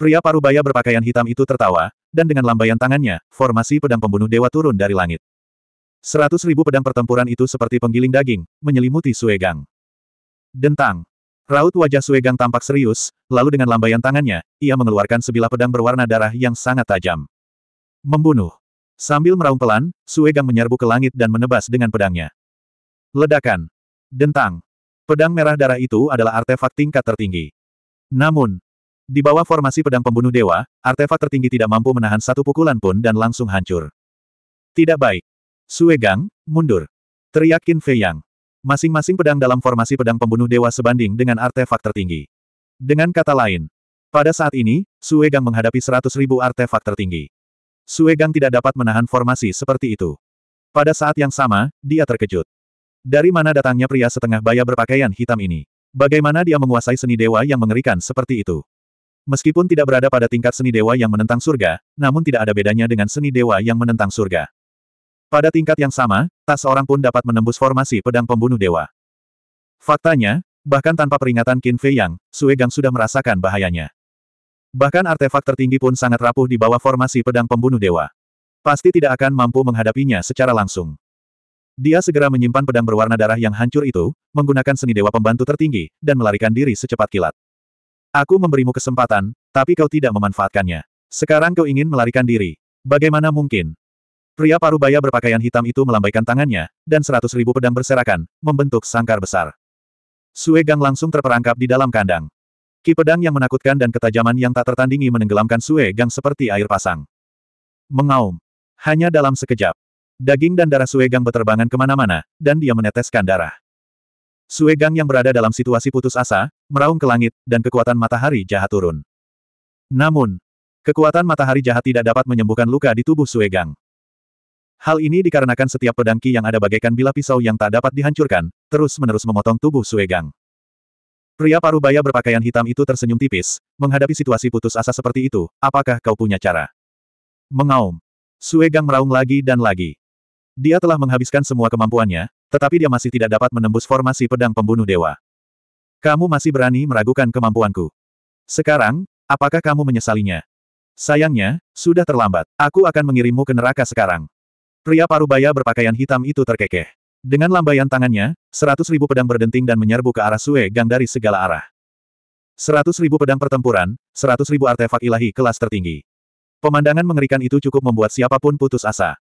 Pria parubaya berpakaian hitam itu tertawa, dan dengan lambaian tangannya, formasi pedang pembunuh dewa turun dari langit. Seratus ribu pedang pertempuran itu seperti penggiling daging, menyelimuti Suegang. Dentang. Raut wajah Suegang tampak serius, lalu dengan lambaian tangannya, ia mengeluarkan sebilah pedang berwarna darah yang sangat tajam. Membunuh. Sambil meraung pelan, Suegang menyerbu ke langit dan menebas dengan pedangnya. Ledakan. Dentang. Pedang merah darah itu adalah artefak tingkat tertinggi. Namun, di bawah formasi pedang pembunuh dewa, artefak tertinggi tidak mampu menahan satu pukulan pun dan langsung hancur. Tidak baik. Suegang, mundur. Teriakin Qin Fei Yang. Masing-masing pedang dalam formasi pedang pembunuh dewa sebanding dengan artefak tertinggi. Dengan kata lain, pada saat ini, Suegang menghadapi seratus ribu artefak tertinggi. Suegang tidak dapat menahan formasi seperti itu. Pada saat yang sama, dia terkejut. Dari mana datangnya pria setengah baya berpakaian hitam ini? Bagaimana dia menguasai seni dewa yang mengerikan seperti itu? Meskipun tidak berada pada tingkat seni dewa yang menentang surga, namun tidak ada bedanya dengan seni dewa yang menentang surga. Pada tingkat yang sama, tak seorang pun dapat menembus formasi pedang pembunuh dewa. Faktanya, bahkan tanpa peringatan Qin Fei Yang, Sue Gang sudah merasakan bahayanya. Bahkan artefak tertinggi pun sangat rapuh di bawah formasi pedang pembunuh dewa. Pasti tidak akan mampu menghadapinya secara langsung. Dia segera menyimpan pedang berwarna darah yang hancur itu, menggunakan seni dewa pembantu tertinggi, dan melarikan diri secepat kilat. Aku memberimu kesempatan, tapi kau tidak memanfaatkannya. Sekarang kau ingin melarikan diri. Bagaimana mungkin? Pria parubaya berpakaian hitam itu melambaikan tangannya, dan seratus ribu pedang berserakan, membentuk sangkar besar. Sue langsung terperangkap di dalam kandang. Ki pedang yang menakutkan dan ketajaman yang tak tertandingi menenggelamkan Sue Gang seperti air pasang. Mengaum. Hanya dalam sekejap. Daging dan darah Sue Gang beterbangan kemana-mana, dan dia meneteskan darah. Sue Gang yang berada dalam situasi putus asa, meraung ke langit, dan kekuatan matahari jahat turun. Namun, kekuatan matahari jahat tidak dapat menyembuhkan luka di tubuh Sue Gang. Hal ini dikarenakan setiap pedang Ki yang ada bagaikan bila pisau yang tak dapat dihancurkan, terus-menerus memotong tubuh Sue Gang. Pria parubaya berpakaian hitam itu tersenyum tipis. Menghadapi situasi putus asa seperti itu, apakah kau punya cara? Mengaum. Gang meraung lagi dan lagi. Dia telah menghabiskan semua kemampuannya, tetapi dia masih tidak dapat menembus formasi pedang pembunuh dewa. Kamu masih berani meragukan kemampuanku. Sekarang, apakah kamu menyesalinya? Sayangnya, sudah terlambat. Aku akan mengirimmu ke neraka sekarang. Pria parubaya berpakaian hitam itu terkekeh. Dengan lambaian tangannya, seratus ribu pedang berdenting dan menyerbu ke arah Sue Gang dari segala arah. Seratus ribu pedang pertempuran, seratus ribu artefak ilahi kelas tertinggi. Pemandangan mengerikan itu cukup membuat siapapun putus asa.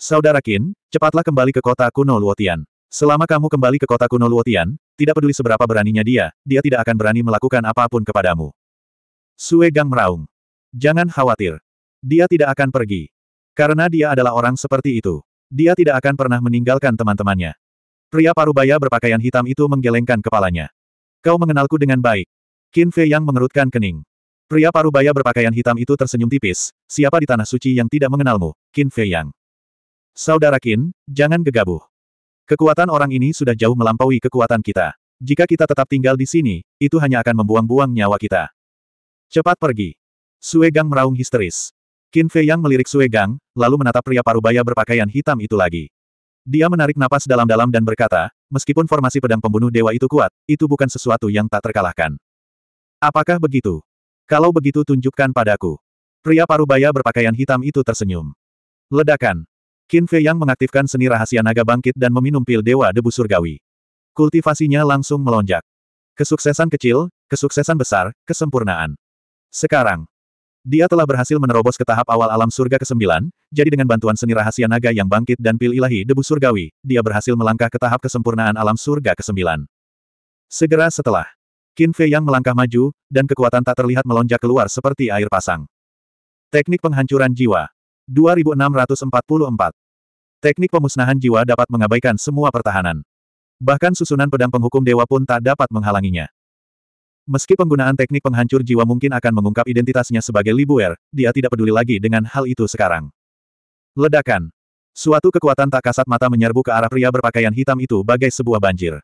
Saudara Qin, cepatlah kembali ke kota kuno Luotian. Selama kamu kembali ke kota kuno Luotian, tidak peduli seberapa beraninya dia, dia tidak akan berani melakukan apapun kepadamu. Sue Gang meraung. Jangan khawatir. Dia tidak akan pergi. Karena dia adalah orang seperti itu. Dia tidak akan pernah meninggalkan teman-temannya. Pria parubaya berpakaian hitam itu menggelengkan kepalanya. Kau mengenalku dengan baik. Qin Fei yang mengerutkan kening. Pria parubaya berpakaian hitam itu tersenyum tipis. Siapa di tanah suci yang tidak mengenalmu, Qin Fei yang? Saudara Qin, jangan gegabah. Kekuatan orang ini sudah jauh melampaui kekuatan kita. Jika kita tetap tinggal di sini, itu hanya akan membuang-buang nyawa kita. Cepat pergi. Sue Gang meraung histeris. Qin Fei Yang melirik Sue Gang, lalu menatap pria parubaya berpakaian hitam itu lagi. Dia menarik napas dalam-dalam dan berkata, meskipun formasi pedang pembunuh dewa itu kuat, itu bukan sesuatu yang tak terkalahkan. Apakah begitu? Kalau begitu tunjukkan padaku. Pria parubaya berpakaian hitam itu tersenyum. Ledakan. Qin Fei Yang mengaktifkan seni rahasia naga bangkit dan meminum pil dewa debu surgawi. Kultivasinya langsung melonjak. Kesuksesan kecil, kesuksesan besar, kesempurnaan. Sekarang, dia telah berhasil menerobos ke tahap awal alam surga ke-9, jadi dengan bantuan seni rahasia naga yang bangkit dan pil ilahi debu surgawi, dia berhasil melangkah ke tahap kesempurnaan alam surga ke-9. Segera setelah, Qin Fei yang melangkah maju, dan kekuatan tak terlihat melonjak keluar seperti air pasang. Teknik penghancuran jiwa. 2644. Teknik pemusnahan jiwa dapat mengabaikan semua pertahanan. Bahkan susunan pedang penghukum dewa pun tak dapat menghalanginya. Meski penggunaan teknik penghancur jiwa mungkin akan mengungkap identitasnya sebagai Libuer, dia tidak peduli lagi dengan hal itu sekarang. Ledakan. Suatu kekuatan tak kasat mata menyerbu ke arah pria berpakaian hitam itu bagai sebuah banjir.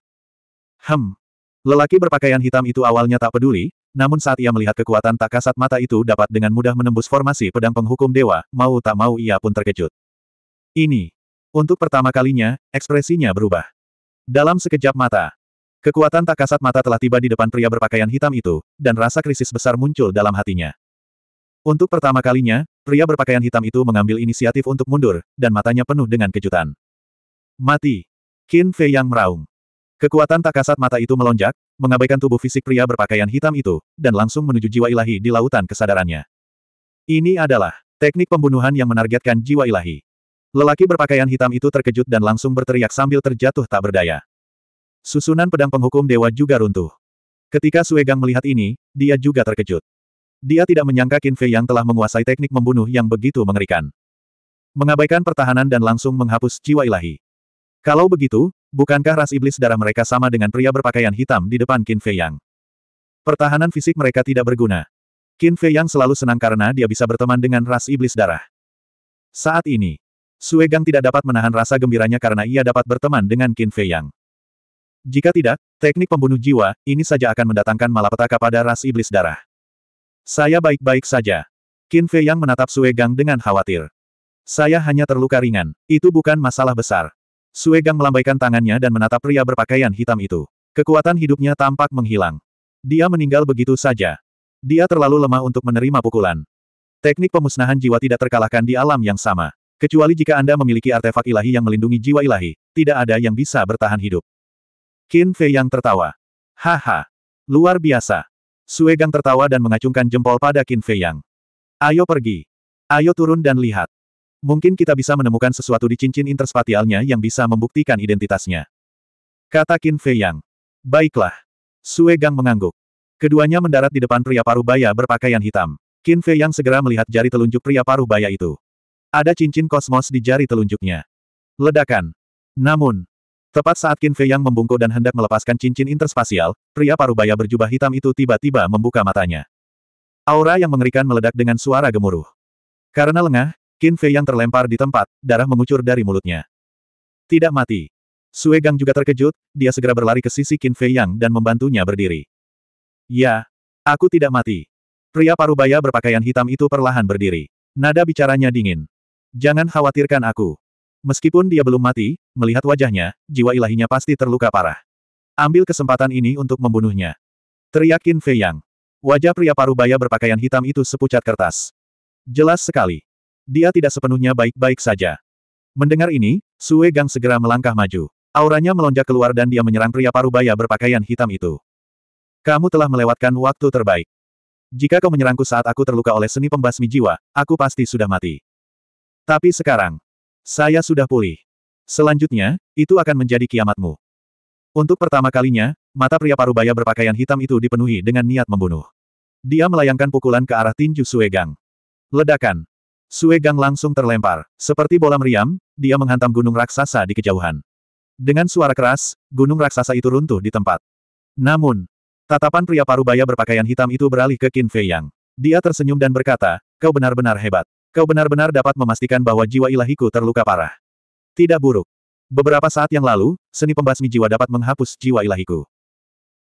Hem. Lelaki berpakaian hitam itu awalnya tak peduli, namun saat ia melihat kekuatan tak kasat mata itu dapat dengan mudah menembus formasi pedang penghukum dewa, mau tak mau ia pun terkejut. Ini. Untuk pertama kalinya, ekspresinya berubah. Dalam sekejap mata, Kekuatan tak kasat mata telah tiba di depan pria berpakaian hitam itu, dan rasa krisis besar muncul dalam hatinya. Untuk pertama kalinya, pria berpakaian hitam itu mengambil inisiatif untuk mundur, dan matanya penuh dengan kejutan. Mati! Qin Fei yang meraung. Kekuatan tak kasat mata itu melonjak, mengabaikan tubuh fisik pria berpakaian hitam itu, dan langsung menuju jiwa ilahi di lautan kesadarannya. Ini adalah teknik pembunuhan yang menargetkan jiwa ilahi. Lelaki berpakaian hitam itu terkejut dan langsung berteriak sambil terjatuh tak berdaya. Susunan pedang penghukum dewa juga runtuh. Ketika Suegang melihat ini, dia juga terkejut. Dia tidak menyangka Qin Fei yang telah menguasai teknik membunuh yang begitu mengerikan. Mengabaikan pertahanan dan langsung menghapus jiwa ilahi. Kalau begitu, bukankah ras iblis darah mereka sama dengan pria berpakaian hitam di depan Qin Fei Yang? Pertahanan fisik mereka tidak berguna. Qin Fei Yang selalu senang karena dia bisa berteman dengan ras iblis darah. Saat ini, Suegang tidak dapat menahan rasa gembiranya karena ia dapat berteman dengan Qin Fei Yang. Jika tidak, teknik pembunuh jiwa, ini saja akan mendatangkan malapetaka pada ras iblis darah. Saya baik-baik saja. Qin Fei yang menatap Sue Gang dengan khawatir. Saya hanya terluka ringan, itu bukan masalah besar. Sue Gang melambaikan tangannya dan menatap pria berpakaian hitam itu. Kekuatan hidupnya tampak menghilang. Dia meninggal begitu saja. Dia terlalu lemah untuk menerima pukulan. Teknik pemusnahan jiwa tidak terkalahkan di alam yang sama. Kecuali jika Anda memiliki artefak ilahi yang melindungi jiwa ilahi, tidak ada yang bisa bertahan hidup. Qin Fei yang tertawa. Haha. Luar biasa. Sue Gang tertawa dan mengacungkan jempol pada Qin Fei yang. Ayo pergi. Ayo turun dan lihat. Mungkin kita bisa menemukan sesuatu di cincin interspatialnya yang bisa membuktikan identitasnya. Kata Qin Fei yang. Baiklah. Sue Gang mengangguk. Keduanya mendarat di depan pria paruh baya berpakaian hitam. Qin Fei yang segera melihat jari telunjuk pria paruh baya itu. Ada cincin kosmos di jari telunjuknya. Ledakan. Namun, Tepat saat Qin Fei Yang membungkuk dan hendak melepaskan cincin interspasial, pria parubaya berjubah hitam itu tiba-tiba membuka matanya. Aura yang mengerikan meledak dengan suara gemuruh. Karena lengah, Qin Fei Yang terlempar di tempat, darah mengucur dari mulutnya. Tidak mati. Sue Gang juga terkejut, dia segera berlari ke sisi Qin Fei Yang dan membantunya berdiri. Ya, aku tidak mati. Pria parubaya berpakaian hitam itu perlahan berdiri. Nada bicaranya dingin. Jangan khawatirkan aku. Meskipun dia belum mati, melihat wajahnya, jiwa ilahinya pasti terluka parah. Ambil kesempatan ini untuk membunuhnya. Teriakin Fei Yang. Wajah pria parubaya berpakaian hitam itu sepucat kertas. Jelas sekali. Dia tidak sepenuhnya baik-baik saja. Mendengar ini, Sue Gang segera melangkah maju. Auranya melonjak keluar dan dia menyerang pria parubaya berpakaian hitam itu. Kamu telah melewatkan waktu terbaik. Jika kau menyerangku saat aku terluka oleh seni pembasmi jiwa, aku pasti sudah mati. Tapi sekarang, saya sudah pulih. Selanjutnya, itu akan menjadi kiamatmu. Untuk pertama kalinya, mata pria parubaya berpakaian hitam itu dipenuhi dengan niat membunuh. Dia melayangkan pukulan ke arah tinju Suegang. Ledakan. Suegang langsung terlempar. Seperti bola meriam, dia menghantam gunung raksasa di kejauhan. Dengan suara keras, gunung raksasa itu runtuh di tempat. Namun, tatapan pria parubaya berpakaian hitam itu beralih ke Qin Fei Yang. Dia tersenyum dan berkata, kau benar-benar hebat. Kau benar-benar dapat memastikan bahwa jiwa ilahiku terluka parah. Tidak buruk. Beberapa saat yang lalu, seni pembasmi jiwa dapat menghapus jiwa ilahiku.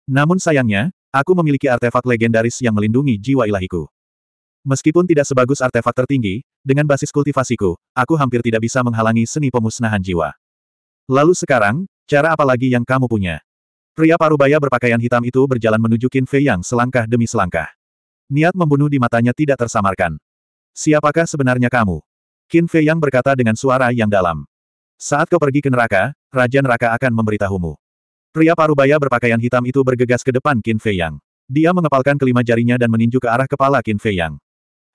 Namun sayangnya, aku memiliki artefak legendaris yang melindungi jiwa ilahiku. Meskipun tidak sebagus artefak tertinggi, dengan basis kultivasiku, aku hampir tidak bisa menghalangi seni pemusnahan jiwa. Lalu sekarang, cara apa lagi yang kamu punya? Pria parubaya berpakaian hitam itu berjalan menuju Qin Fei yang selangkah demi selangkah. Niat membunuh di matanya tidak tersamarkan. Siapakah sebenarnya kamu? Qin Fei Yang berkata dengan suara yang dalam. Saat kau pergi ke neraka, Raja Neraka akan memberitahumu. Pria parubaya berpakaian hitam itu bergegas ke depan Qin Fei Yang. Dia mengepalkan kelima jarinya dan meninju ke arah kepala Qin Fei Yang.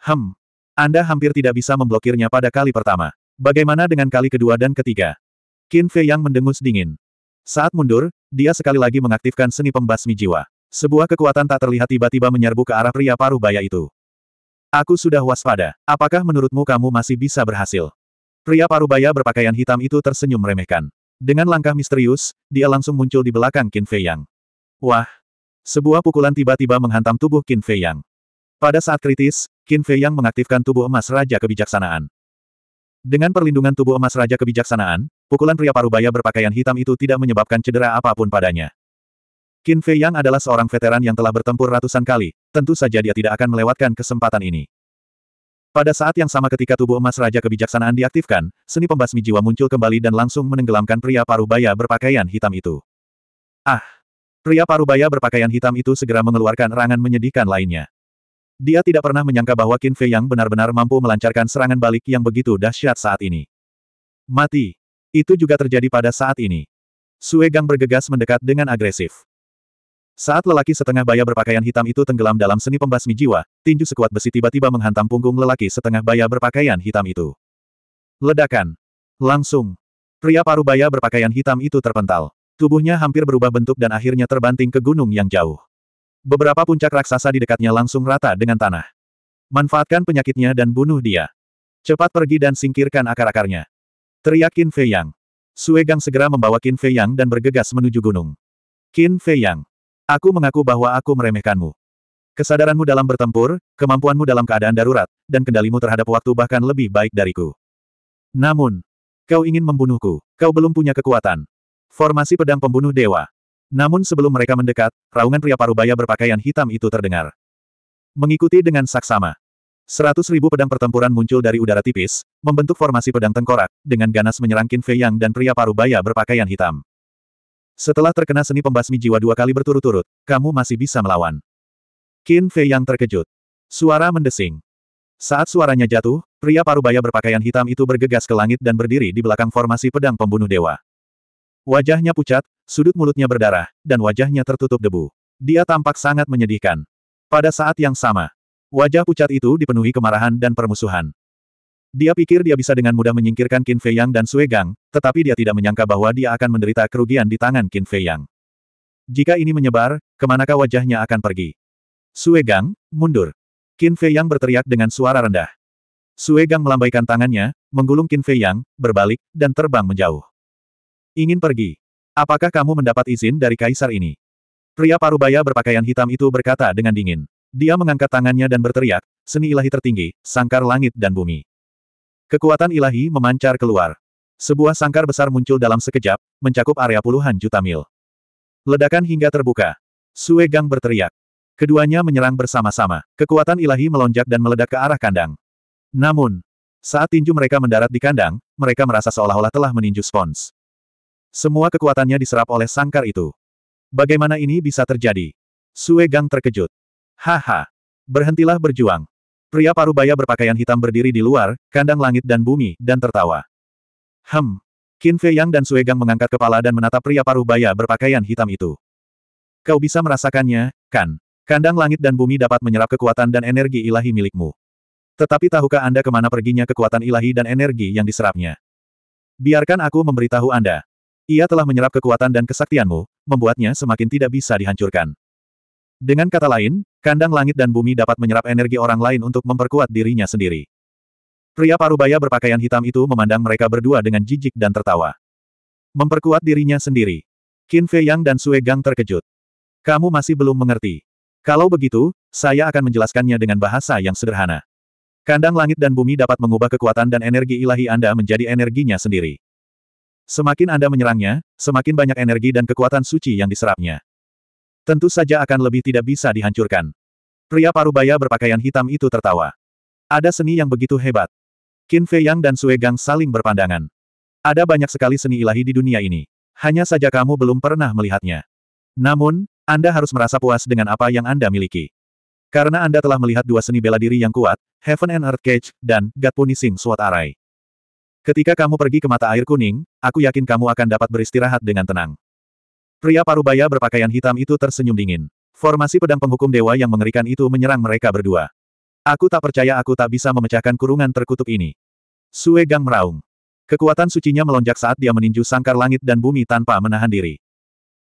Hem. Anda hampir tidak bisa memblokirnya pada kali pertama. Bagaimana dengan kali kedua dan ketiga? Qin Fei Yang mendengus dingin. Saat mundur, dia sekali lagi mengaktifkan seni pembasmi jiwa. Sebuah kekuatan tak terlihat tiba-tiba menyerbu ke arah pria parubaya itu. Aku sudah waspada. Apakah menurutmu kamu masih bisa berhasil? Pria parubaya berpakaian hitam itu tersenyum meremehkan. Dengan langkah misterius, dia langsung muncul di belakang Qin Fei Yang. Wah! Sebuah pukulan tiba-tiba menghantam tubuh Qin Fei Yang. Pada saat kritis, Qin Fei Yang mengaktifkan tubuh emas Raja Kebijaksanaan. Dengan perlindungan tubuh emas Raja Kebijaksanaan, pukulan pria parubaya berpakaian hitam itu tidak menyebabkan cedera apapun padanya. Qin Fei Yang adalah seorang veteran yang telah bertempur ratusan kali, tentu saja dia tidak akan melewatkan kesempatan ini. Pada saat yang sama ketika tubuh emas Raja Kebijaksanaan diaktifkan, seni pembasmi jiwa muncul kembali dan langsung menenggelamkan pria parubaya berpakaian hitam itu. Ah! Pria parubaya berpakaian hitam itu segera mengeluarkan rangan menyedihkan lainnya. Dia tidak pernah menyangka bahwa Qin Fei Yang benar-benar mampu melancarkan serangan balik yang begitu dahsyat saat ini. Mati! Itu juga terjadi pada saat ini. Sue bergegas mendekat dengan agresif. Saat lelaki setengah baya berpakaian hitam itu tenggelam dalam seni pembasmi jiwa, tinju sekuat besi tiba-tiba menghantam punggung lelaki setengah baya berpakaian hitam itu. Ledakan. Langsung. Pria paruh baya berpakaian hitam itu terpental. Tubuhnya hampir berubah bentuk dan akhirnya terbanting ke gunung yang jauh. Beberapa puncak raksasa di dekatnya langsung rata dengan tanah. Manfaatkan penyakitnya dan bunuh dia. Cepat pergi dan singkirkan akar-akarnya. Teriak Qin Fei Yang. Sue Gang segera membawa Qin Fei Yang dan bergegas menuju gunung. Qin Fei Yang. Aku mengaku bahwa aku meremehkanmu. Kesadaranmu dalam bertempur, kemampuanmu dalam keadaan darurat, dan kendalimu terhadap waktu bahkan lebih baik dariku. Namun, kau ingin membunuhku, kau belum punya kekuatan. Formasi pedang pembunuh dewa. Namun sebelum mereka mendekat, raungan pria parubaya berpakaian hitam itu terdengar. Mengikuti dengan saksama. Seratus ribu pedang pertempuran muncul dari udara tipis, membentuk formasi pedang tengkorak, dengan ganas menyerang Qin Fei Yang dan pria parubaya berpakaian hitam. Setelah terkena seni pembasmi jiwa dua kali berturut-turut, kamu masih bisa melawan. Qin Fei yang terkejut. Suara mendesing. Saat suaranya jatuh, pria parubaya berpakaian hitam itu bergegas ke langit dan berdiri di belakang formasi pedang pembunuh dewa. Wajahnya pucat, sudut mulutnya berdarah, dan wajahnya tertutup debu. Dia tampak sangat menyedihkan. Pada saat yang sama, wajah pucat itu dipenuhi kemarahan dan permusuhan. Dia pikir dia bisa dengan mudah menyingkirkan Qin Fei Yang dan Sui Gang, tetapi dia tidak menyangka bahwa dia akan menderita kerugian di tangan Qin Fei Yang. Jika ini menyebar, kemanakah wajahnya akan pergi? Sui Gang, mundur. Qin Fei Yang berteriak dengan suara rendah. Sui Gang melambaikan tangannya, menggulung Qin Fei Yang, berbalik, dan terbang menjauh. Ingin pergi. Apakah kamu mendapat izin dari kaisar ini? Pria parubaya berpakaian hitam itu berkata dengan dingin. Dia mengangkat tangannya dan berteriak, seni ilahi tertinggi, sangkar langit dan bumi. Kekuatan ilahi memancar keluar. Sebuah sangkar besar muncul dalam sekejap, mencakup area puluhan juta mil. Ledakan hingga terbuka. Sue Gang berteriak. Keduanya menyerang bersama-sama. Kekuatan ilahi melonjak dan meledak ke arah kandang. Namun, saat tinju mereka mendarat di kandang, mereka merasa seolah-olah telah meninju spons. Semua kekuatannya diserap oleh sangkar itu. Bagaimana ini bisa terjadi? Sue Gang terkejut. Haha. Berhentilah berjuang. Pria parubaya berpakaian hitam berdiri di luar, kandang langit dan bumi, dan tertawa. Hem. Qin Fei Yang dan Sue Gang mengangkat kepala dan menatap pria parubaya berpakaian hitam itu. Kau bisa merasakannya, kan? Kandang langit dan bumi dapat menyerap kekuatan dan energi ilahi milikmu. Tetapi tahukah Anda kemana perginya kekuatan ilahi dan energi yang diserapnya? Biarkan aku memberitahu Anda. Ia telah menyerap kekuatan dan kesaktianmu, membuatnya semakin tidak bisa dihancurkan. Dengan kata lain, kandang langit dan bumi dapat menyerap energi orang lain untuk memperkuat dirinya sendiri. Pria parubaya berpakaian hitam itu memandang mereka berdua dengan jijik dan tertawa. Memperkuat dirinya sendiri. Qin Fei Yang dan Sue Gang terkejut. Kamu masih belum mengerti. Kalau begitu, saya akan menjelaskannya dengan bahasa yang sederhana. Kandang langit dan bumi dapat mengubah kekuatan dan energi ilahi Anda menjadi energinya sendiri. Semakin Anda menyerangnya, semakin banyak energi dan kekuatan suci yang diserapnya. Tentu saja akan lebih tidak bisa dihancurkan. Pria parubaya berpakaian hitam itu tertawa. Ada seni yang begitu hebat. Qin Fei Yang dan Sue Gang saling berpandangan. Ada banyak sekali seni ilahi di dunia ini. Hanya saja kamu belum pernah melihatnya. Namun, Anda harus merasa puas dengan apa yang Anda miliki. Karena Anda telah melihat dua seni bela diri yang kuat, Heaven and Earth Cage, dan God Punishing Sword Arai. Ketika kamu pergi ke mata air kuning, aku yakin kamu akan dapat beristirahat dengan tenang. Pria parubaya berpakaian hitam itu tersenyum dingin. Formasi pedang penghukum dewa yang mengerikan itu menyerang mereka berdua. Aku tak percaya aku tak bisa memecahkan kurungan terkutuk ini. Sue Gang meraung. Kekuatan sucinya melonjak saat dia meninju sangkar langit dan bumi tanpa menahan diri.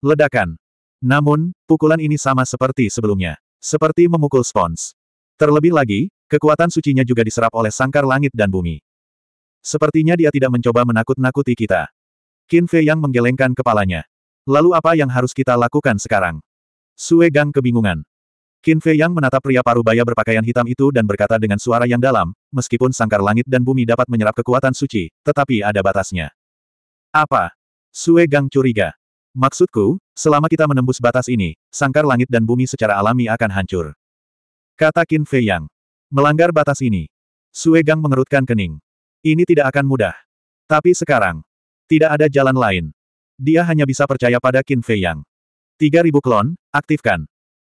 Ledakan. Namun, pukulan ini sama seperti sebelumnya. Seperti memukul spons. Terlebih lagi, kekuatan sucinya juga diserap oleh sangkar langit dan bumi. Sepertinya dia tidak mencoba menakut-nakuti kita. Qin Fei yang menggelengkan kepalanya. Lalu apa yang harus kita lakukan sekarang? Sue Gang kebingungan. Qin Fei Yang menatap pria parubaya berpakaian hitam itu dan berkata dengan suara yang dalam, meskipun sangkar langit dan bumi dapat menyerap kekuatan suci, tetapi ada batasnya. Apa? Sue Gang curiga. Maksudku, selama kita menembus batas ini, sangkar langit dan bumi secara alami akan hancur. Kata Qin Fei Yang. Melanggar batas ini. Sue Gang mengerutkan kening. Ini tidak akan mudah. Tapi sekarang, tidak ada jalan lain. Dia hanya bisa percaya pada Qin Fei Yang. 3000 klon, aktifkan.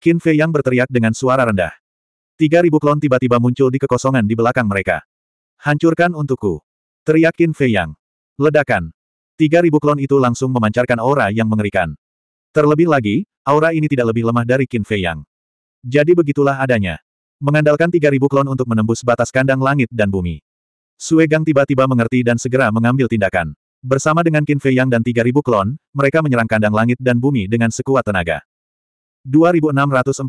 Qin Fei Yang berteriak dengan suara rendah. 3000 klon tiba-tiba muncul di kekosongan di belakang mereka. Hancurkan untukku. Teriak Qin Fei Yang. Ledakan. 3000 klon itu langsung memancarkan aura yang mengerikan. Terlebih lagi, aura ini tidak lebih lemah dari Qin Fei Yang. Jadi begitulah adanya. Mengandalkan 3000 klon untuk menembus batas kandang langit dan bumi. Suegang tiba-tiba mengerti dan segera mengambil tindakan. Bersama dengan Qin Fei Yang dan 3.000 klon, mereka menyerang kandang langit dan bumi dengan sekuat tenaga. 2645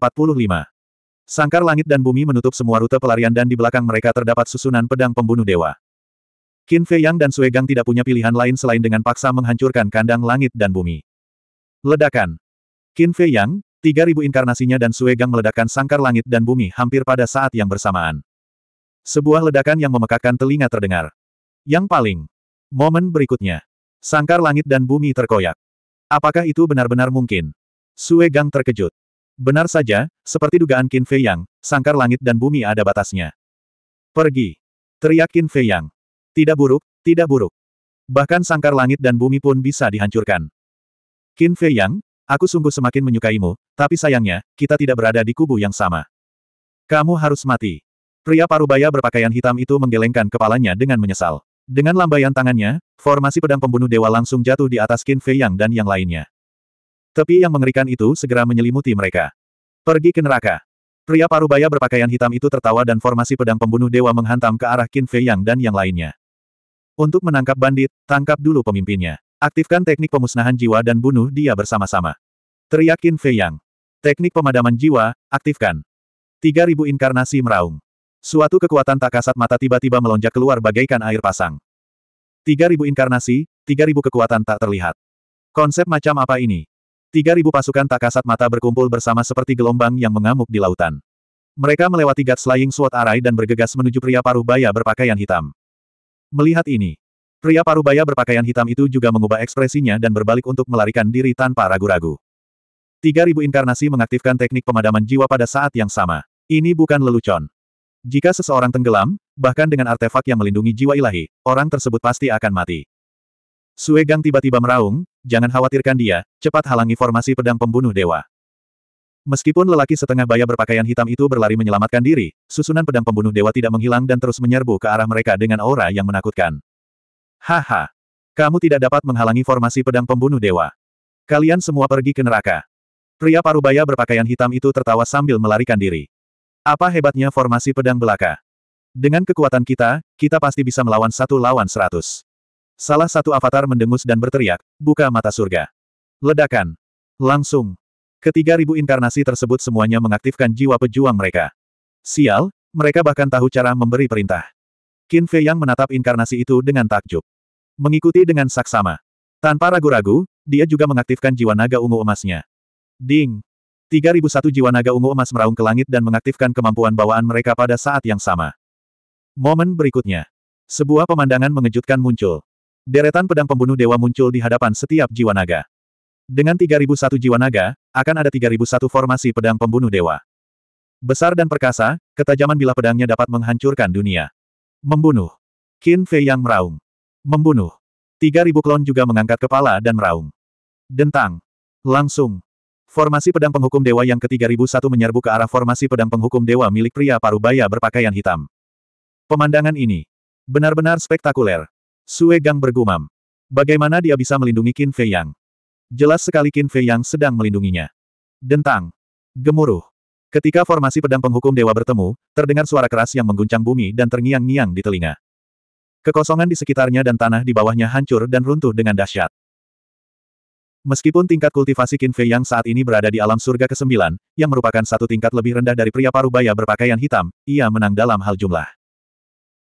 Sangkar langit dan bumi menutup semua rute pelarian dan di belakang mereka terdapat susunan pedang pembunuh dewa. Qin Fei Yang dan Sui Gang tidak punya pilihan lain selain dengan paksa menghancurkan kandang langit dan bumi. Ledakan. Qin Fei Yang, 3000 inkarnasinya dan Sui Gang meledakkan sangkar langit dan bumi hampir pada saat yang bersamaan. Sebuah ledakan yang memekakkan telinga terdengar. Yang paling Momen berikutnya. Sangkar langit dan bumi terkoyak. Apakah itu benar-benar mungkin? Sue Gang terkejut. Benar saja, seperti dugaan Qin Fei Yang, sangkar langit dan bumi ada batasnya. Pergi. Teriak Qin Fei Yang. Tidak buruk, tidak buruk. Bahkan sangkar langit dan bumi pun bisa dihancurkan. Qin Fei Yang, aku sungguh semakin menyukaimu, tapi sayangnya, kita tidak berada di kubu yang sama. Kamu harus mati. Pria parubaya berpakaian hitam itu menggelengkan kepalanya dengan menyesal. Dengan lambaian tangannya, formasi pedang pembunuh dewa langsung jatuh di atas Qin Fei Yang dan yang lainnya. Tepi yang mengerikan itu segera menyelimuti mereka. Pergi ke neraka. Pria parubaya berpakaian hitam itu tertawa dan formasi pedang pembunuh dewa menghantam ke arah Qin Fei Yang dan yang lainnya. Untuk menangkap bandit, tangkap dulu pemimpinnya. Aktifkan teknik pemusnahan jiwa dan bunuh dia bersama-sama. Teriak Qin Fei Yang. Teknik pemadaman jiwa, aktifkan. 3000 inkarnasi meraung. Suatu kekuatan tak kasat mata tiba-tiba melonjak keluar bagaikan air pasang. 3000 inkarnasi, 3000 kekuatan tak terlihat. Konsep macam apa ini? 3000 pasukan tak kasat mata berkumpul bersama seperti gelombang yang mengamuk di lautan. Mereka melewati God Slaying Suat arai dan bergegas menuju pria paruh baya berpakaian hitam. Melihat ini, pria paruh baya berpakaian hitam itu juga mengubah ekspresinya dan berbalik untuk melarikan diri tanpa ragu-ragu. 3000 inkarnasi mengaktifkan teknik pemadaman jiwa pada saat yang sama. Ini bukan lelucon. Jika seseorang tenggelam, bahkan dengan artefak yang melindungi jiwa ilahi, orang tersebut pasti akan mati. Sue Gang tiba-tiba meraung, jangan khawatirkan dia, cepat halangi formasi pedang pembunuh dewa. Meskipun lelaki setengah baya berpakaian hitam itu berlari menyelamatkan diri, susunan pedang pembunuh dewa tidak menghilang dan terus menyerbu ke arah mereka dengan aura yang menakutkan. Haha! Kamu tidak dapat menghalangi formasi pedang pembunuh dewa. Kalian semua pergi ke neraka. Pria parubaya berpakaian hitam itu tertawa sambil melarikan diri. Apa hebatnya formasi pedang belaka? Dengan kekuatan kita, kita pasti bisa melawan satu lawan seratus. Salah satu avatar mendengus dan berteriak, buka mata surga. Ledakan. Langsung. Ketiga ribu inkarnasi tersebut semuanya mengaktifkan jiwa pejuang mereka. Sial, mereka bahkan tahu cara memberi perintah. Qin Fei Yang menatap inkarnasi itu dengan takjub. Mengikuti dengan saksama. Tanpa ragu-ragu, dia juga mengaktifkan jiwa naga ungu emasnya. Ding! 3001 jiwa naga ungu emas meraung ke langit dan mengaktifkan kemampuan bawaan mereka pada saat yang sama. Momen berikutnya. Sebuah pemandangan mengejutkan muncul. Deretan pedang pembunuh dewa muncul di hadapan setiap jiwa naga. Dengan 3001 jiwa naga, akan ada 3001 formasi pedang pembunuh dewa. Besar dan perkasa, ketajaman bila pedangnya dapat menghancurkan dunia. Membunuh. Qin Fei yang meraung. Membunuh. 3000 klon juga mengangkat kepala dan meraung. Dentang. Langsung. Formasi pedang penghukum dewa yang ke-3001 menyerbu ke arah formasi pedang penghukum dewa milik pria parubaya berpakaian hitam. Pemandangan ini benar-benar spektakuler. Sue Gang bergumam. Bagaimana dia bisa melindungi Qin Fei Yang? Jelas sekali Qin Fei Yang sedang melindunginya. Dentang. Gemuruh. Ketika formasi pedang penghukum dewa bertemu, terdengar suara keras yang mengguncang bumi dan terngiang-ngiang di telinga. Kekosongan di sekitarnya dan tanah di bawahnya hancur dan runtuh dengan dahsyat. Meskipun tingkat kultivasi Qin Fei yang saat ini berada di alam surga ke-9, yang merupakan satu tingkat lebih rendah dari pria parubaya berpakaian hitam, ia menang dalam hal jumlah.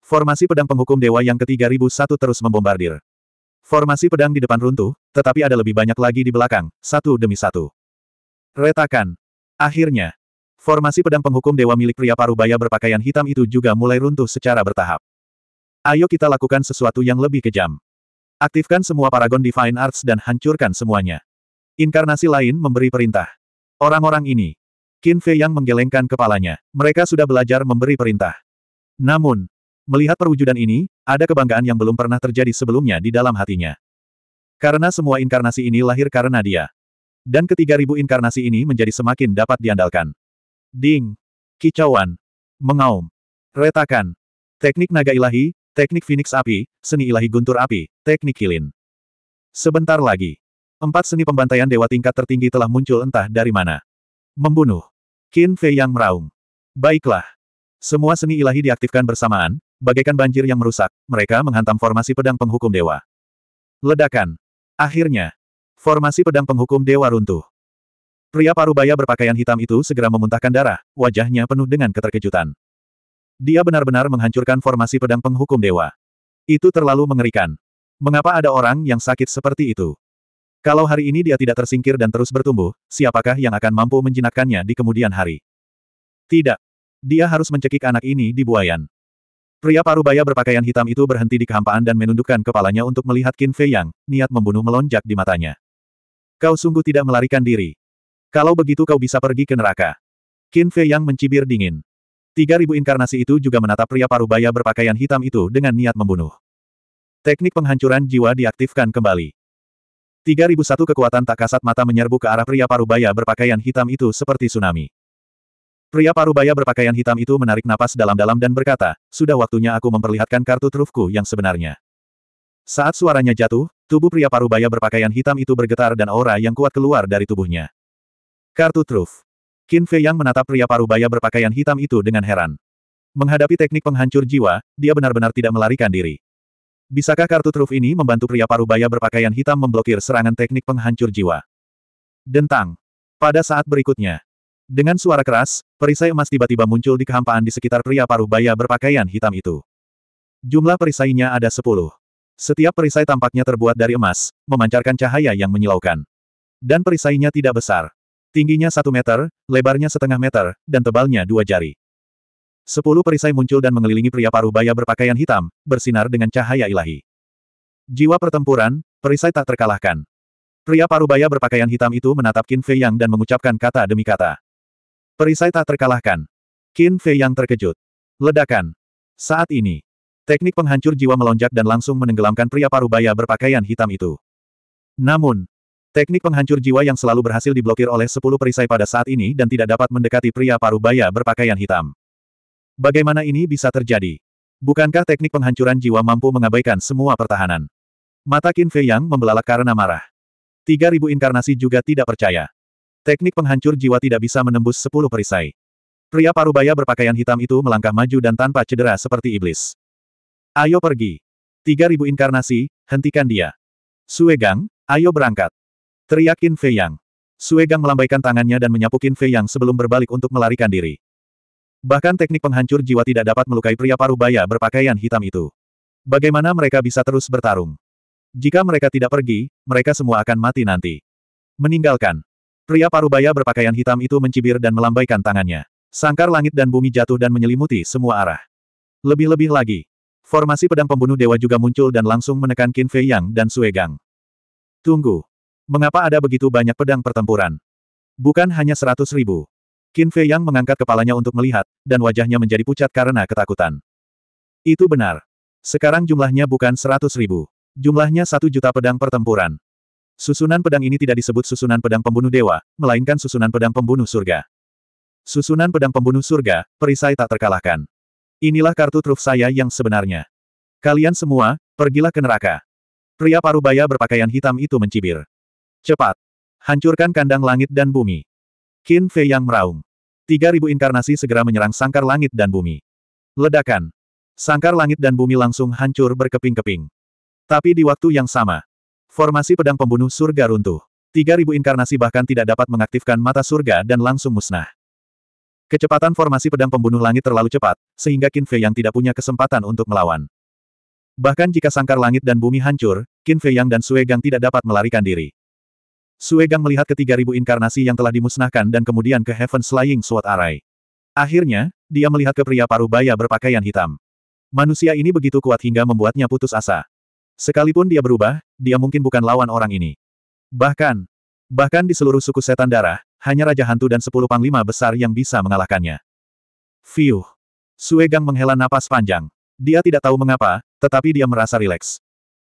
Formasi pedang penghukum dewa yang ke-3001 terus membombardir. Formasi pedang di depan runtuh, tetapi ada lebih banyak lagi di belakang, satu demi satu. Retakan. Akhirnya, formasi pedang penghukum dewa milik pria parubaya berpakaian hitam itu juga mulai runtuh secara bertahap. Ayo kita lakukan sesuatu yang lebih kejam. Aktifkan semua Paragon Divine Arts dan hancurkan semuanya. Inkarnasi lain memberi perintah. Orang-orang ini. Qin Fei yang menggelengkan kepalanya. Mereka sudah belajar memberi perintah. Namun, melihat perwujudan ini, ada kebanggaan yang belum pernah terjadi sebelumnya di dalam hatinya. Karena semua inkarnasi ini lahir karena dia. Dan ketiga ribu inkarnasi ini menjadi semakin dapat diandalkan. Ding. Kicauan. Mengaum. Retakan. Teknik naga ilahi, Teknik Phoenix Api, Seni Ilahi Guntur Api, Teknik Kilin. Sebentar lagi. Empat seni pembantaian dewa tingkat tertinggi telah muncul entah dari mana. Membunuh. Qin Fei yang meraung. Baiklah. Semua seni ilahi diaktifkan bersamaan, bagaikan banjir yang merusak, mereka menghantam formasi pedang penghukum dewa. Ledakan. Akhirnya. Formasi pedang penghukum dewa runtuh. Pria parubaya berpakaian hitam itu segera memuntahkan darah, wajahnya penuh dengan keterkejutan. Dia benar-benar menghancurkan formasi pedang penghukum dewa. Itu terlalu mengerikan. Mengapa ada orang yang sakit seperti itu? Kalau hari ini dia tidak tersingkir dan terus bertumbuh, siapakah yang akan mampu menjinakkannya di kemudian hari? Tidak. Dia harus mencekik anak ini di buayan. Pria parubaya berpakaian hitam itu berhenti di kehampaan dan menundukkan kepalanya untuk melihat Qin Fei Yang, niat membunuh melonjak di matanya. Kau sungguh tidak melarikan diri. Kalau begitu kau bisa pergi ke neraka. Qin Fei Yang mencibir dingin. Tiga ribu inkarnasi itu juga menatap pria parubaya berpakaian hitam itu dengan niat membunuh. Teknik penghancuran jiwa diaktifkan kembali. Tiga ribu satu kekuatan tak kasat mata menyerbu ke arah pria parubaya berpakaian hitam itu seperti tsunami. Pria parubaya berpakaian hitam itu menarik napas dalam-dalam dan berkata, sudah waktunya aku memperlihatkan kartu trufku yang sebenarnya. Saat suaranya jatuh, tubuh pria parubaya berpakaian hitam itu bergetar dan aura yang kuat keluar dari tubuhnya. Kartu truf. Qin Fei yang menatap pria parubaya berpakaian hitam itu dengan heran. Menghadapi teknik penghancur jiwa, dia benar-benar tidak melarikan diri. Bisakah kartu truf ini membantu pria parubaya berpakaian hitam memblokir serangan teknik penghancur jiwa? Dentang. Pada saat berikutnya. Dengan suara keras, perisai emas tiba-tiba muncul di kehampaan di sekitar pria parubaya berpakaian hitam itu. Jumlah perisainya ada sepuluh. Setiap perisai tampaknya terbuat dari emas, memancarkan cahaya yang menyilaukan. Dan perisainya tidak besar. Tingginya satu meter, lebarnya setengah meter, dan tebalnya dua jari. Sepuluh perisai muncul dan mengelilingi pria paruh baya berpakaian hitam, bersinar dengan cahaya ilahi. Jiwa pertempuran, perisai tak terkalahkan. Pria paruh baya berpakaian hitam itu menatap Qin Fei Yang dan mengucapkan kata demi kata. Perisai tak terkalahkan. Qin Fei Yang terkejut. Ledakan. Saat ini, teknik penghancur jiwa melonjak dan langsung menenggelamkan pria paruh baya berpakaian hitam itu. Namun, Teknik penghancur jiwa yang selalu berhasil diblokir oleh sepuluh perisai pada saat ini dan tidak dapat mendekati pria parubaya berpakaian hitam. Bagaimana ini bisa terjadi? Bukankah teknik penghancuran jiwa mampu mengabaikan semua pertahanan? Mata Qin Fei Yang membelalak karena marah. Tiga ribu inkarnasi juga tidak percaya. Teknik penghancur jiwa tidak bisa menembus sepuluh perisai. Pria parubaya berpakaian hitam itu melangkah maju dan tanpa cedera seperti iblis. Ayo pergi. Tiga ribu inkarnasi, hentikan dia. Suegang, ayo berangkat. Teriak In Fei Yang. Gang melambaikan tangannya dan menyapukin Fei Yang sebelum berbalik untuk melarikan diri. Bahkan teknik penghancur jiwa tidak dapat melukai pria paruh baya berpakaian hitam itu. Bagaimana mereka bisa terus bertarung? Jika mereka tidak pergi, mereka semua akan mati nanti. Meninggalkan. Pria paruh baya berpakaian hitam itu mencibir dan melambaikan tangannya. Sangkar langit dan bumi jatuh dan menyelimuti semua arah. Lebih-lebih lagi. Formasi pedang pembunuh dewa juga muncul dan langsung menekan Qin Fei Yang dan Sue Gang. Tunggu. Mengapa ada begitu banyak pedang pertempuran? Bukan hanya seratus ribu. Qin Fei Yang mengangkat kepalanya untuk melihat, dan wajahnya menjadi pucat karena ketakutan. Itu benar. Sekarang jumlahnya bukan seratus ribu. Jumlahnya satu juta pedang pertempuran. Susunan pedang ini tidak disebut susunan pedang pembunuh dewa, melainkan susunan pedang pembunuh surga. Susunan pedang pembunuh surga, perisai tak terkalahkan. Inilah kartu truf saya yang sebenarnya. Kalian semua, pergilah ke neraka. Pria parubaya berpakaian hitam itu mencibir. Cepat! Hancurkan kandang langit dan bumi. Qin Fei yang meraung. Tiga ribu inkarnasi segera menyerang sangkar langit dan bumi. Ledakan. Sangkar langit dan bumi langsung hancur berkeping-keping. Tapi di waktu yang sama, formasi pedang pembunuh surga runtuh. Tiga ribu inkarnasi bahkan tidak dapat mengaktifkan mata surga dan langsung musnah. Kecepatan formasi pedang pembunuh langit terlalu cepat, sehingga Qin Fei yang tidak punya kesempatan untuk melawan. Bahkan jika sangkar langit dan bumi hancur, Qin Fei yang dan Sue Gang tidak dapat melarikan diri. Suegang melihat ketiga ribu inkarnasi yang telah dimusnahkan dan kemudian ke Heaven Slaying Sword Array. Akhirnya, dia melihat ke pria paruh baya berpakaian hitam. Manusia ini begitu kuat hingga membuatnya putus asa. Sekalipun dia berubah, dia mungkin bukan lawan orang ini. Bahkan, bahkan di seluruh suku setan darah, hanya Raja Hantu dan sepuluh panglima besar yang bisa mengalahkannya. Fiuh. Suegang menghela napas panjang. Dia tidak tahu mengapa, tetapi dia merasa rileks.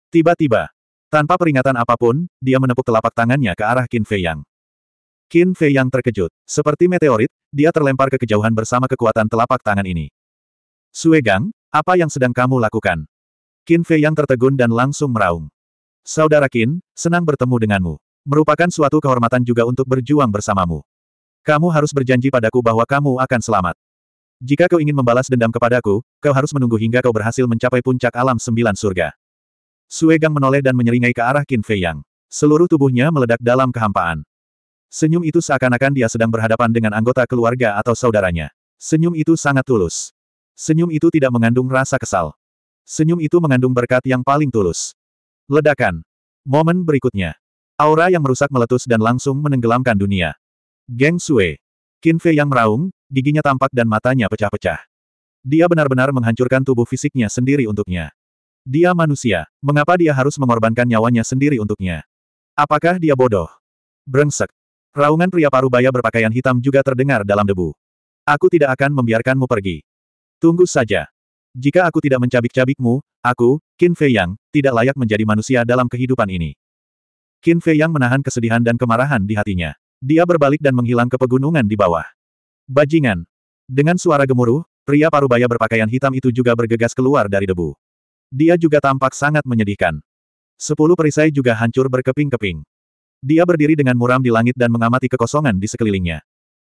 Tiba-tiba, tanpa peringatan apapun, dia menepuk telapak tangannya ke arah Qin Fei Yang. Qin Fei Yang terkejut. Seperti meteorit, dia terlempar ke kejauhan bersama kekuatan telapak tangan ini. Sue Gang, apa yang sedang kamu lakukan? Qin Fei Yang tertegun dan langsung meraung. Saudara Qin, senang bertemu denganmu. Merupakan suatu kehormatan juga untuk berjuang bersamamu. Kamu harus berjanji padaku bahwa kamu akan selamat. Jika kau ingin membalas dendam kepadaku, kau harus menunggu hingga kau berhasil mencapai puncak alam sembilan surga. Suegang menoleh dan menyeringai ke arah Qin Fei Yang. Seluruh tubuhnya meledak dalam kehampaan. Senyum itu seakan-akan dia sedang berhadapan dengan anggota keluarga atau saudaranya. Senyum itu sangat tulus. Senyum itu tidak mengandung rasa kesal. Senyum itu mengandung berkat yang paling tulus. Ledakan. Momen berikutnya. Aura yang merusak meletus dan langsung menenggelamkan dunia. Geng Sue. Qin Fei yang meraung, giginya tampak dan matanya pecah-pecah. Dia benar-benar menghancurkan tubuh fisiknya sendiri untuknya. Dia manusia. Mengapa dia harus mengorbankan nyawanya sendiri untuknya? Apakah dia bodoh? Brengsek. Raungan pria parubaya berpakaian hitam juga terdengar dalam debu. Aku tidak akan membiarkanmu pergi. Tunggu saja. Jika aku tidak mencabik-cabikmu, aku, Qin Fei Yang, tidak layak menjadi manusia dalam kehidupan ini. Qin Fei Yang menahan kesedihan dan kemarahan di hatinya. Dia berbalik dan menghilang ke pegunungan di bawah. Bajingan. Dengan suara gemuruh, pria parubaya berpakaian hitam itu juga bergegas keluar dari debu. Dia juga tampak sangat menyedihkan. Sepuluh perisai juga hancur berkeping-keping. Dia berdiri dengan muram di langit dan mengamati kekosongan di sekelilingnya.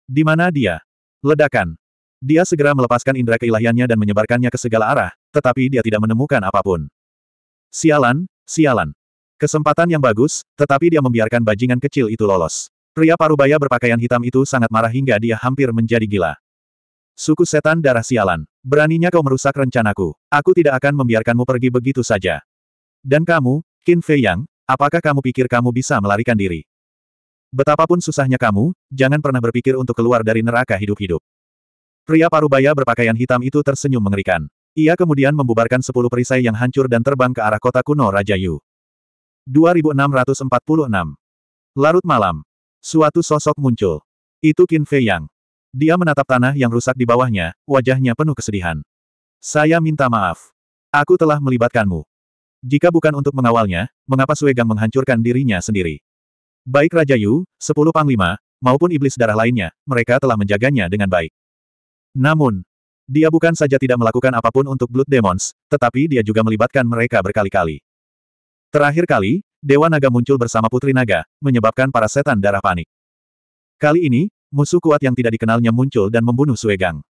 Di mana dia? Ledakan. Dia segera melepaskan indera keilahiannya dan menyebarkannya ke segala arah, tetapi dia tidak menemukan apapun. Sialan, sialan. Kesempatan yang bagus, tetapi dia membiarkan bajingan kecil itu lolos. Pria parubaya berpakaian hitam itu sangat marah hingga dia hampir menjadi gila. Suku setan darah sialan. Beraninya kau merusak rencanaku. Aku tidak akan membiarkanmu pergi begitu saja. Dan kamu, Qin Fei Yang, apakah kamu pikir kamu bisa melarikan diri? Betapapun susahnya kamu, jangan pernah berpikir untuk keluar dari neraka hidup-hidup. Pria parubaya berpakaian hitam itu tersenyum mengerikan. Ia kemudian membubarkan sepuluh perisai yang hancur dan terbang ke arah kota kuno Raja Yu. 2646 Larut malam. Suatu sosok muncul. Itu Qin Fei Yang. Dia menatap tanah yang rusak di bawahnya, wajahnya penuh kesedihan. Saya minta maaf. Aku telah melibatkanmu. Jika bukan untuk mengawalnya, mengapa Suegang menghancurkan dirinya sendiri? Baik Raja Yu, sepuluh panglima, maupun iblis darah lainnya, mereka telah menjaganya dengan baik. Namun, dia bukan saja tidak melakukan apapun untuk Blood Demons, tetapi dia juga melibatkan mereka berkali-kali. Terakhir kali, Dewa Naga muncul bersama Putri Naga, menyebabkan para setan darah panik. Kali ini, Musuh kuat yang tidak dikenalnya muncul dan membunuh Suegang.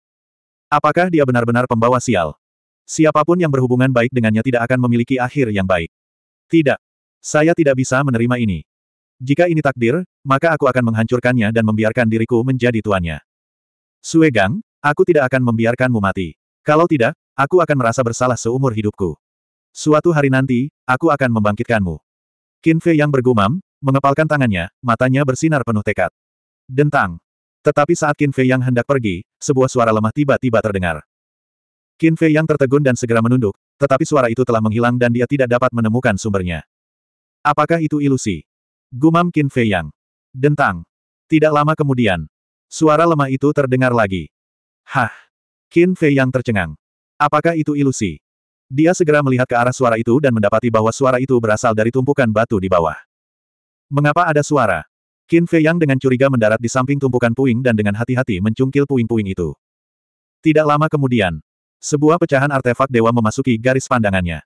Apakah dia benar-benar pembawa sial? Siapapun yang berhubungan baik dengannya tidak akan memiliki akhir yang baik. Tidak. Saya tidak bisa menerima ini. Jika ini takdir, maka aku akan menghancurkannya dan membiarkan diriku menjadi tuannya. Suegang, aku tidak akan membiarkanmu mati. Kalau tidak, aku akan merasa bersalah seumur hidupku. Suatu hari nanti, aku akan membangkitkanmu. Qin Fei yang bergumam, mengepalkan tangannya, matanya bersinar penuh tekad. Dentang. Tetapi saat Qin Fei Yang hendak pergi, sebuah suara lemah tiba-tiba terdengar. Qin Fei Yang tertegun dan segera menunduk, tetapi suara itu telah menghilang dan dia tidak dapat menemukan sumbernya. Apakah itu ilusi? Gumam Qin Fei Yang. Dentang. Tidak lama kemudian, suara lemah itu terdengar lagi. Hah! Qin Fei Yang tercengang. Apakah itu ilusi? Dia segera melihat ke arah suara itu dan mendapati bahwa suara itu berasal dari tumpukan batu di bawah. Mengapa ada suara? Qin Fei Yang dengan curiga mendarat di samping tumpukan puing dan dengan hati-hati mencungkil puing-puing itu. Tidak lama kemudian, sebuah pecahan artefak dewa memasuki garis pandangannya.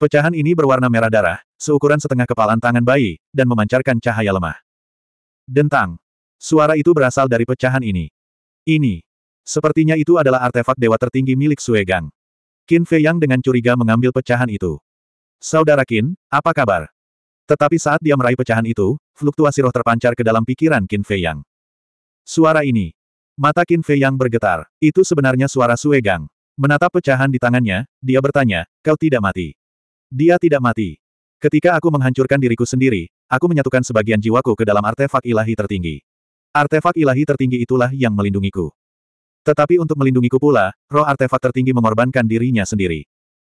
Pecahan ini berwarna merah darah, seukuran setengah kepalan tangan bayi, dan memancarkan cahaya lemah. Dentang. Suara itu berasal dari pecahan ini. Ini. Sepertinya itu adalah artefak dewa tertinggi milik Suegang. Qin Fei Yang dengan curiga mengambil pecahan itu. Saudara Qin, apa kabar? Tetapi saat dia meraih pecahan itu, Fluktuasi roh terpancar ke dalam pikiran Qin Fei Yang. Suara ini. Mata Qin Fei Yang bergetar. Itu sebenarnya suara Gang. Menatap pecahan di tangannya, dia bertanya, kau tidak mati. Dia tidak mati. Ketika aku menghancurkan diriku sendiri, aku menyatukan sebagian jiwaku ke dalam artefak ilahi tertinggi. Artefak ilahi tertinggi itulah yang melindungiku. Tetapi untuk melindungiku pula, roh artefak tertinggi mengorbankan dirinya sendiri.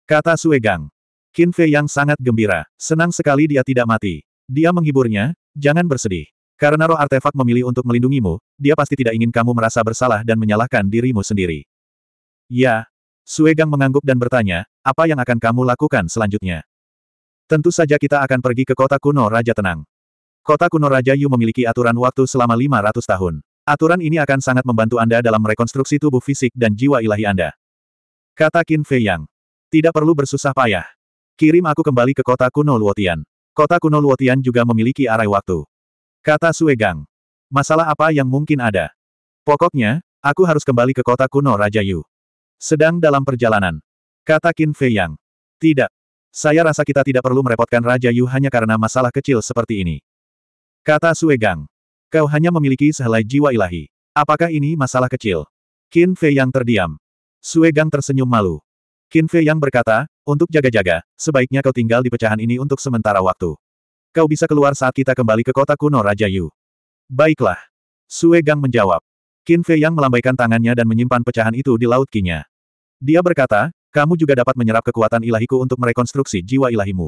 Kata Gang. Qin Fei yang sangat gembira, senang sekali dia tidak mati. Dia menghiburnya, Jangan bersedih. Karena roh artefak memilih untuk melindungimu, dia pasti tidak ingin kamu merasa bersalah dan menyalahkan dirimu sendiri. Ya. Suegang mengangguk dan bertanya, apa yang akan kamu lakukan selanjutnya? Tentu saja kita akan pergi ke kota kuno Raja Tenang. Kota kuno Raja Yu memiliki aturan waktu selama 500 tahun. Aturan ini akan sangat membantu Anda dalam merekonstruksi tubuh fisik dan jiwa ilahi Anda. Kata Qin Fei Yang. Tidak perlu bersusah payah. Kirim aku kembali ke kota kuno Luotian. Kota kuno Luotian juga memiliki arai waktu. Kata Suegang. Masalah apa yang mungkin ada? Pokoknya, aku harus kembali ke kota kuno Raja Yu. Sedang dalam perjalanan. Kata Qin Fei Yang. Tidak. Saya rasa kita tidak perlu merepotkan Raja Yu hanya karena masalah kecil seperti ini. Kata Suegang. Kau hanya memiliki sehelai jiwa ilahi. Apakah ini masalah kecil? Qin Fei Yang terdiam. Suegang tersenyum malu. Qin Fei Yang berkata, untuk jaga-jaga, sebaiknya kau tinggal di pecahan ini untuk sementara waktu. Kau bisa keluar saat kita kembali ke kota kuno Raja Yu. Baiklah. Sue Gang menjawab. Qin Fei Yang melambaikan tangannya dan menyimpan pecahan itu di laut kinya. Dia berkata, kamu juga dapat menyerap kekuatan ilahiku untuk merekonstruksi jiwa ilahimu.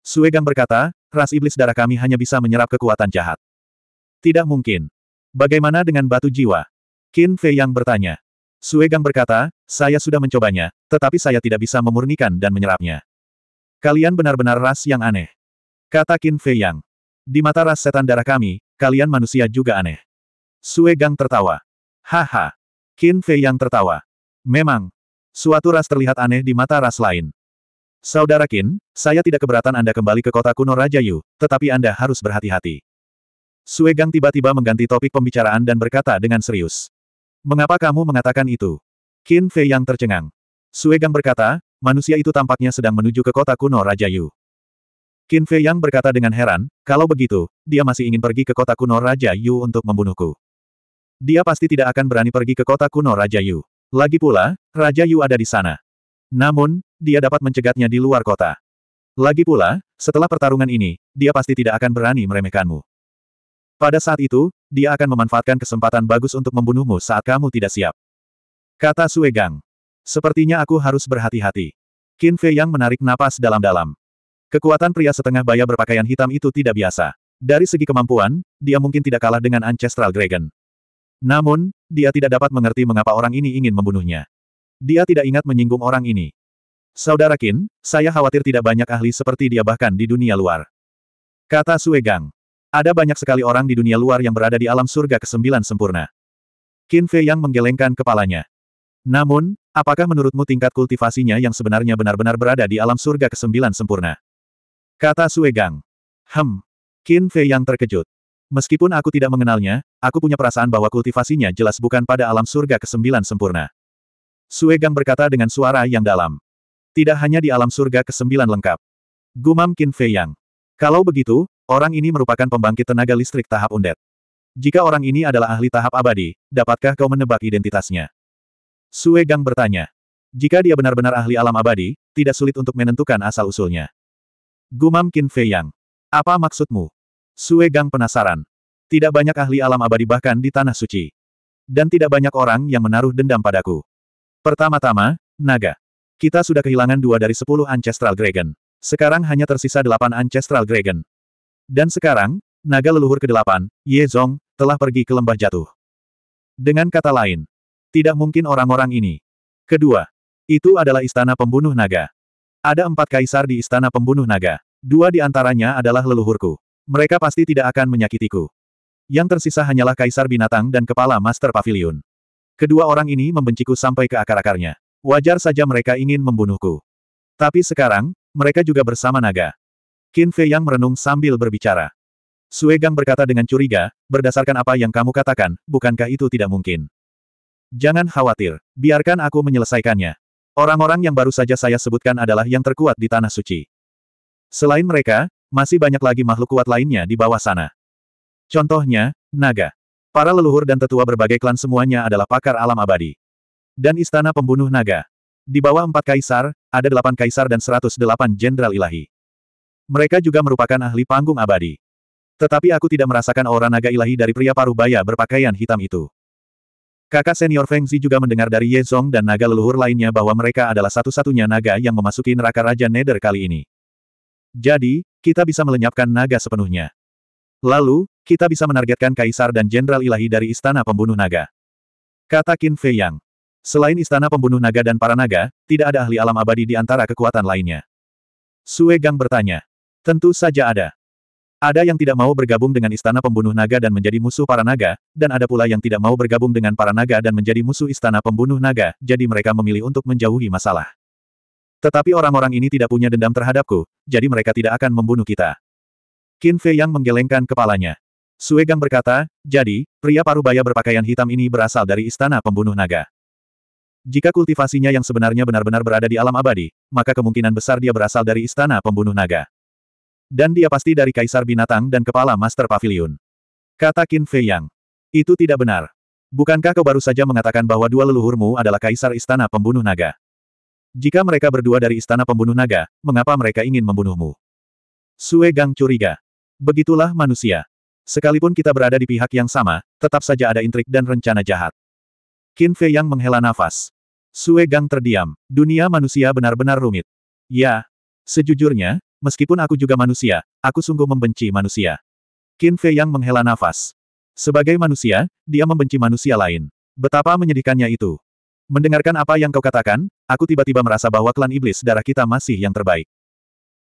Sue Gang berkata, ras iblis darah kami hanya bisa menyerap kekuatan jahat. Tidak mungkin. Bagaimana dengan batu jiwa? Qin Fei Yang bertanya. Suegang berkata, saya sudah mencobanya, tetapi saya tidak bisa memurnikan dan menyerapnya. Kalian benar-benar ras yang aneh. Kata Qin Fei Yang. Di mata ras setan darah kami, kalian manusia juga aneh. Suegang tertawa. Haha. Qin Fei Yang tertawa. Memang. Suatu ras terlihat aneh di mata ras lain. Saudara Qin, saya tidak keberatan Anda kembali ke kota kuno Raja Yu, tetapi Anda harus berhati-hati. Suegang tiba-tiba mengganti topik pembicaraan dan berkata dengan serius. Mengapa kamu mengatakan itu? Qin Fei yang tercengang. Suegang berkata, manusia itu tampaknya sedang menuju ke kota kuno Raja Yu. Qin Fei yang berkata dengan heran, kalau begitu, dia masih ingin pergi ke kota kuno Raja Yu untuk membunuhku. Dia pasti tidak akan berani pergi ke kota kuno Raja Yu. Lagi pula, Raja Yu ada di sana. Namun, dia dapat mencegatnya di luar kota. Lagi pula, setelah pertarungan ini, dia pasti tidak akan berani meremehkanmu. Pada saat itu, dia akan memanfaatkan kesempatan bagus untuk membunuhmu saat kamu tidak siap. Kata Suegang. Sepertinya aku harus berhati-hati. Qin Fei yang menarik napas dalam-dalam. Kekuatan pria setengah baya berpakaian hitam itu tidak biasa. Dari segi kemampuan, dia mungkin tidak kalah dengan Ancestral Dragon. Namun, dia tidak dapat mengerti mengapa orang ini ingin membunuhnya. Dia tidak ingat menyinggung orang ini. Saudara Qin, saya khawatir tidak banyak ahli seperti dia bahkan di dunia luar. Kata Suegang. Ada banyak sekali orang di dunia luar yang berada di alam surga kesembilan sempurna. Qin Fei yang menggelengkan kepalanya. Namun, apakah menurutmu tingkat kultivasinya yang sebenarnya benar-benar berada di alam surga kesembilan sempurna? Kata Sue Gang. Hem. Qin Fei yang terkejut. Meskipun aku tidak mengenalnya, aku punya perasaan bahwa kultivasinya jelas bukan pada alam surga kesembilan sempurna. Sue Gang berkata dengan suara yang dalam. Tidak hanya di alam surga kesembilan lengkap. Gumam Qin Fei Yang. Kalau begitu, Orang ini merupakan pembangkit tenaga listrik tahap undet. Jika orang ini adalah ahli tahap abadi, dapatkah kau menebak identitasnya? Sue Gang bertanya. Jika dia benar-benar ahli alam abadi, tidak sulit untuk menentukan asal-usulnya. Gumam Qin Fei Yang. Apa maksudmu? Sue Gang penasaran. Tidak banyak ahli alam abadi bahkan di Tanah Suci. Dan tidak banyak orang yang menaruh dendam padaku. Pertama-tama, naga. Kita sudah kehilangan dua dari sepuluh Ancestral Dragon. Sekarang hanya tersisa delapan Ancestral Dragon. Dan sekarang, naga leluhur ke-8, Ye Zong, telah pergi ke lembah jatuh. Dengan kata lain, tidak mungkin orang-orang ini. Kedua, itu adalah istana pembunuh naga. Ada empat kaisar di istana pembunuh naga. Dua di antaranya adalah leluhurku. Mereka pasti tidak akan menyakitiku. Yang tersisa hanyalah kaisar binatang dan kepala master pavilion. Kedua orang ini membenciku sampai ke akar-akarnya. Wajar saja mereka ingin membunuhku. Tapi sekarang, mereka juga bersama naga. Qin Fei Yang merenung sambil berbicara. Sue Gang berkata dengan curiga, berdasarkan apa yang kamu katakan, bukankah itu tidak mungkin? Jangan khawatir, biarkan aku menyelesaikannya. Orang-orang yang baru saja saya sebutkan adalah yang terkuat di Tanah Suci. Selain mereka, masih banyak lagi makhluk kuat lainnya di bawah sana. Contohnya, naga. Para leluhur dan tetua berbagai klan semuanya adalah pakar alam abadi. Dan istana pembunuh naga. Di bawah empat kaisar, ada delapan kaisar dan seratus delapan jenderal ilahi. Mereka juga merupakan ahli panggung abadi. Tetapi aku tidak merasakan aura naga ilahi dari pria paruh baya berpakaian hitam itu. Kakak senior Feng Zi juga mendengar dari Ye Zong dan naga leluhur lainnya bahwa mereka adalah satu-satunya naga yang memasuki neraka Raja Nether kali ini. Jadi, kita bisa melenyapkan naga sepenuhnya. Lalu, kita bisa menargetkan kaisar dan jenderal ilahi dari istana pembunuh naga. Kata Qin Fei Yang. Selain istana pembunuh naga dan para naga, tidak ada ahli alam abadi di antara kekuatan lainnya. Sue Gang bertanya. Tentu saja ada. Ada yang tidak mau bergabung dengan istana pembunuh naga dan menjadi musuh para naga, dan ada pula yang tidak mau bergabung dengan para naga dan menjadi musuh istana pembunuh naga, jadi mereka memilih untuk menjauhi masalah. Tetapi orang-orang ini tidak punya dendam terhadapku, jadi mereka tidak akan membunuh kita. Qin Fei yang menggelengkan kepalanya. Suegang berkata, jadi, pria paruh baya berpakaian hitam ini berasal dari istana pembunuh naga. Jika kultivasinya yang sebenarnya benar-benar berada di alam abadi, maka kemungkinan besar dia berasal dari istana pembunuh naga. Dan dia pasti dari Kaisar Binatang dan Kepala Master Pavilion. Kata Qin Fei Yang. Itu tidak benar. Bukankah kau baru saja mengatakan bahwa dua leluhurmu adalah Kaisar Istana Pembunuh Naga? Jika mereka berdua dari Istana Pembunuh Naga, mengapa mereka ingin membunuhmu? Sue Gang curiga. Begitulah manusia. Sekalipun kita berada di pihak yang sama, tetap saja ada intrik dan rencana jahat. Qin Fei Yang menghela nafas. Sue Gang terdiam. Dunia manusia benar-benar rumit. Ya. Sejujurnya, Meskipun aku juga manusia, aku sungguh membenci manusia. Qin Fei yang menghela nafas. Sebagai manusia, dia membenci manusia lain. Betapa menyedihkannya itu. Mendengarkan apa yang kau katakan, aku tiba-tiba merasa bahwa klan iblis darah kita masih yang terbaik.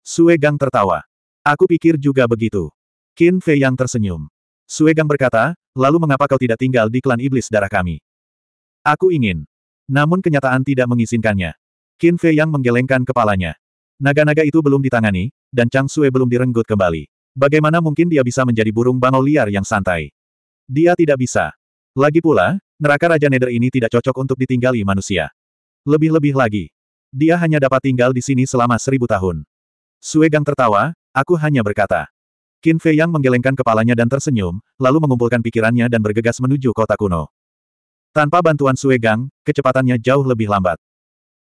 Sue Gang tertawa. Aku pikir juga begitu. Qin Fei yang tersenyum. Sue Gang berkata, lalu mengapa kau tidak tinggal di klan iblis darah kami? Aku ingin. Namun kenyataan tidak mengizinkannya. Qin Fei yang menggelengkan kepalanya. Naga-naga itu belum ditangani, dan Chang Sue belum direnggut kembali. Bagaimana mungkin dia bisa menjadi burung bangau liar yang santai? Dia tidak bisa. Lagi pula, neraka Raja Nether ini tidak cocok untuk ditinggali manusia. Lebih-lebih lagi. Dia hanya dapat tinggal di sini selama seribu tahun. Sue Gang tertawa, aku hanya berkata. Qin Fei Yang menggelengkan kepalanya dan tersenyum, lalu mengumpulkan pikirannya dan bergegas menuju kota kuno. Tanpa bantuan Sue Gang, kecepatannya jauh lebih lambat.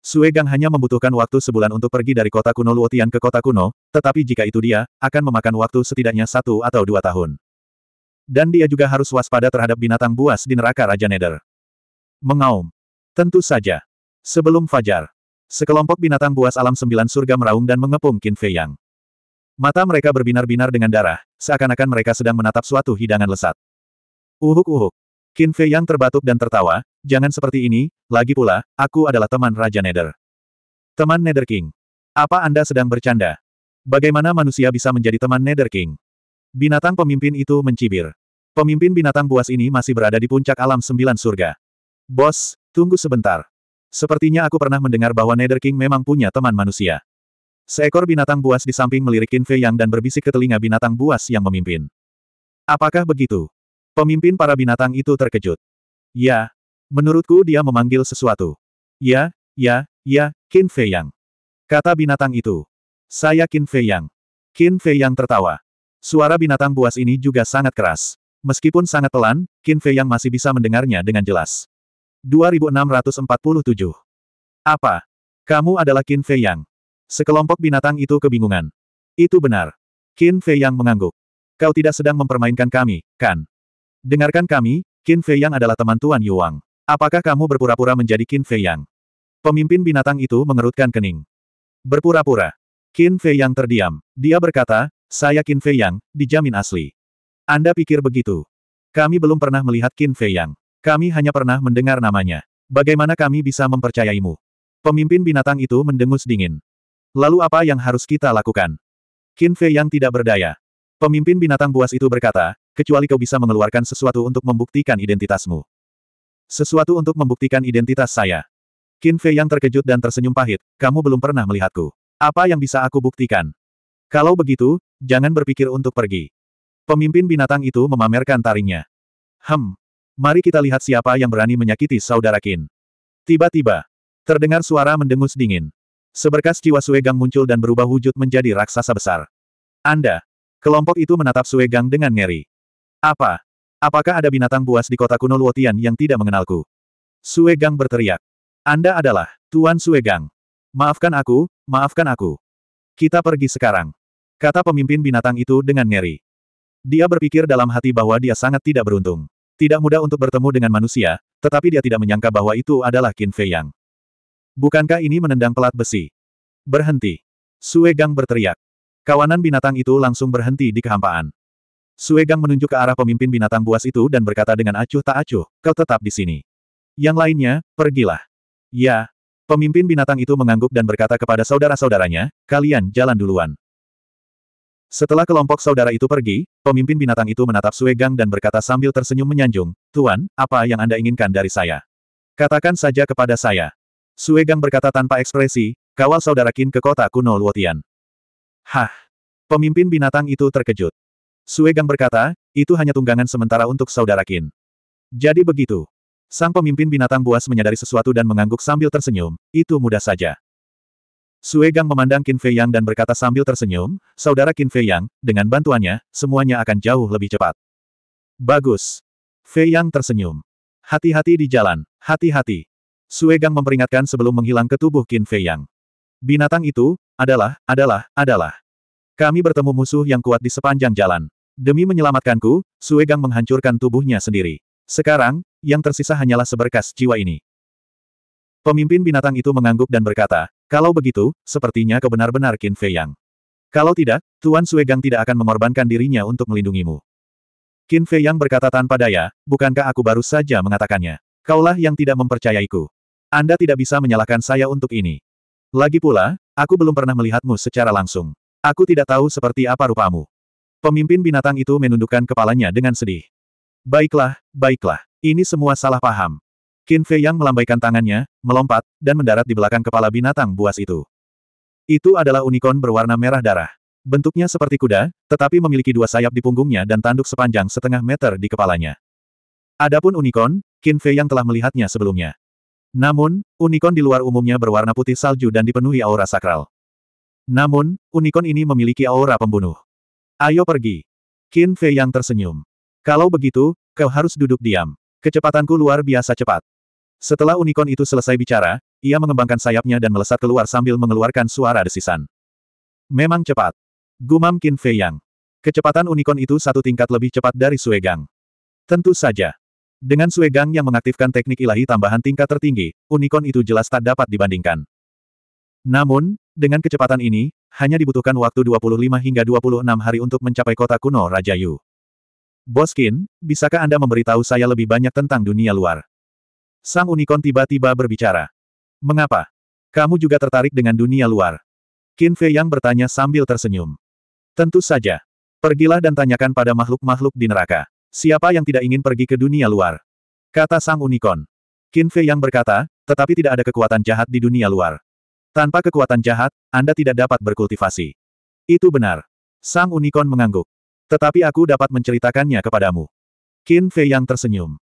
Sue Gang hanya membutuhkan waktu sebulan untuk pergi dari kota kuno Luotian ke kota kuno, tetapi jika itu dia, akan memakan waktu setidaknya satu atau dua tahun. Dan dia juga harus waspada terhadap binatang buas di neraka Raja Neder. Mengaum. Tentu saja. Sebelum Fajar. Sekelompok binatang buas alam sembilan surga meraung dan mengepung Qin Fei Yang. Mata mereka berbinar-binar dengan darah, seakan-akan mereka sedang menatap suatu hidangan lesat. Uhuk-uhuk. Qin Fei yang terbatuk dan tertawa, jangan seperti ini, lagi pula, aku adalah teman Raja Nether. Teman Nether King. Apa Anda sedang bercanda? Bagaimana manusia bisa menjadi teman Nether King? Binatang pemimpin itu mencibir. Pemimpin binatang buas ini masih berada di puncak alam sembilan surga. Bos, tunggu sebentar. Sepertinya aku pernah mendengar bahwa Nether King memang punya teman manusia. Seekor binatang buas di samping melirik Qin Fei Yang dan berbisik ke telinga binatang buas yang memimpin. Apakah begitu? Pemimpin para binatang itu terkejut. Ya. Menurutku dia memanggil sesuatu. Ya, ya, ya, Qin Fei Yang. Kata binatang itu. Saya Qin Fei Yang. Qin Fei Yang tertawa. Suara binatang buas ini juga sangat keras. Meskipun sangat pelan, Qin Fei Yang masih bisa mendengarnya dengan jelas. 2647. Apa? Kamu adalah Qin Fei Yang. Sekelompok binatang itu kebingungan. Itu benar. Qin Fei Yang mengangguk. Kau tidak sedang mempermainkan kami, kan? Dengarkan kami, Qin Fei Yang adalah teman Tuan Yuang. Apakah kamu berpura-pura menjadi Qin Fei Yang? Pemimpin binatang itu mengerutkan kening. Berpura-pura. Qin Fei Yang terdiam. Dia berkata, saya Qin Fei Yang, dijamin asli. Anda pikir begitu? Kami belum pernah melihat Qin Fei Yang. Kami hanya pernah mendengar namanya. Bagaimana kami bisa mempercayaimu? Pemimpin binatang itu mendengus dingin. Lalu apa yang harus kita lakukan? Qin Fei Yang tidak berdaya. Pemimpin binatang buas itu berkata, kecuali kau bisa mengeluarkan sesuatu untuk membuktikan identitasmu. Sesuatu untuk membuktikan identitas saya. Qin Fei yang terkejut dan tersenyum pahit, kamu belum pernah melihatku. Apa yang bisa aku buktikan? Kalau begitu, jangan berpikir untuk pergi. Pemimpin binatang itu memamerkan taringnya. Hem. Mari kita lihat siapa yang berani menyakiti saudara Qin. Tiba-tiba, terdengar suara mendengus dingin. Seberkas jiwa Suegang muncul dan berubah wujud menjadi raksasa besar. Anda. Kelompok itu menatap Suegang dengan ngeri. Apa? Apakah ada binatang buas di kota kuno Luotian yang tidak mengenalku? Suegang berteriak. Anda adalah, Tuan Suegang. Maafkan aku, maafkan aku. Kita pergi sekarang. Kata pemimpin binatang itu dengan ngeri. Dia berpikir dalam hati bahwa dia sangat tidak beruntung. Tidak mudah untuk bertemu dengan manusia, tetapi dia tidak menyangka bahwa itu adalah Qin Fei Yang. Bukankah ini menendang pelat besi? Berhenti. Suegang berteriak. Kawanan binatang itu langsung berhenti di kehampaan. Suegang menunjuk ke arah pemimpin binatang buas itu dan berkata dengan acuh tak acuh, kau tetap di sini. Yang lainnya, pergilah. Ya. Pemimpin binatang itu mengangguk dan berkata kepada saudara-saudaranya, kalian jalan duluan. Setelah kelompok saudara itu pergi, pemimpin binatang itu menatap Suegang dan berkata sambil tersenyum menyanjung, Tuan, apa yang Anda inginkan dari saya? Katakan saja kepada saya. Suegang berkata tanpa ekspresi, kawal saudara Kin ke kota kuno Luotian. Hah! Pemimpin binatang itu terkejut. Suegang berkata, itu hanya tunggangan sementara untuk saudara Qin. Jadi begitu. Sang pemimpin binatang buas menyadari sesuatu dan mengangguk sambil tersenyum, itu mudah saja. Suegang memandang Kin Fei Yang dan berkata sambil tersenyum, saudara Kin Fei Yang, dengan bantuannya, semuanya akan jauh lebih cepat. Bagus. Fei Yang tersenyum. Hati-hati di jalan, hati-hati. Suegang memperingatkan sebelum menghilang ke tubuh Kin Fei Yang. Binatang itu, adalah, adalah, adalah. Kami bertemu musuh yang kuat di sepanjang jalan. Demi menyelamatkanku, Suegang menghancurkan tubuhnya sendiri. Sekarang, yang tersisa hanyalah seberkas jiwa ini. Pemimpin binatang itu mengangguk dan berkata, kalau begitu, sepertinya kau benar-benar Qin Fei Yang. Kalau tidak, Tuan Suegang tidak akan mengorbankan dirinya untuk melindungimu. Qin Fei Yang berkata tanpa daya, bukankah aku baru saja mengatakannya. Kaulah yang tidak mempercayaiku. Anda tidak bisa menyalahkan saya untuk ini. Lagi pula, aku belum pernah melihatmu secara langsung. Aku tidak tahu seperti apa rupamu. Pemimpin binatang itu menundukkan kepalanya dengan sedih. Baiklah, baiklah. Ini semua salah paham. Qin Fei yang melambaikan tangannya, melompat, dan mendarat di belakang kepala binatang buas itu. Itu adalah unicorn berwarna merah darah. Bentuknya seperti kuda, tetapi memiliki dua sayap di punggungnya dan tanduk sepanjang setengah meter di kepalanya. Adapun unicorn, Qin Fei yang telah melihatnya sebelumnya. Namun, unicorn di luar umumnya berwarna putih salju dan dipenuhi aura sakral. Namun, unicorn ini memiliki aura pembunuh. Ayo pergi. Qin Fei yang tersenyum. Kalau begitu, kau harus duduk diam. Kecepatanku luar biasa cepat. Setelah unicorn itu selesai bicara, ia mengembangkan sayapnya dan melesat keluar sambil mengeluarkan suara desisan. Memang cepat. Gumam Qin Fei Yang. Kecepatan unicorn itu satu tingkat lebih cepat dari Suegang. Tentu saja. Dengan Suegang yang mengaktifkan teknik ilahi tambahan tingkat tertinggi, unicorn itu jelas tak dapat dibandingkan. Namun, dengan kecepatan ini, hanya dibutuhkan waktu 25 hingga 26 hari untuk mencapai kota kuno Raja Yu. Boskin, bisakah Anda memberitahu saya lebih banyak tentang dunia luar? Sang unicorn tiba-tiba berbicara. Mengapa? Kamu juga tertarik dengan dunia luar? Qin Fei yang bertanya sambil tersenyum. Tentu saja. Pergilah dan tanyakan pada makhluk-makhluk di neraka. Siapa yang tidak ingin pergi ke dunia luar? Kata sang unicorn. Qin Fei yang berkata, tetapi tidak ada kekuatan jahat di dunia luar. Tanpa kekuatan jahat, Anda tidak dapat berkultivasi. Itu benar. Sang unicorn mengangguk. Tetapi aku dapat menceritakannya kepadamu. Qin Fei yang tersenyum.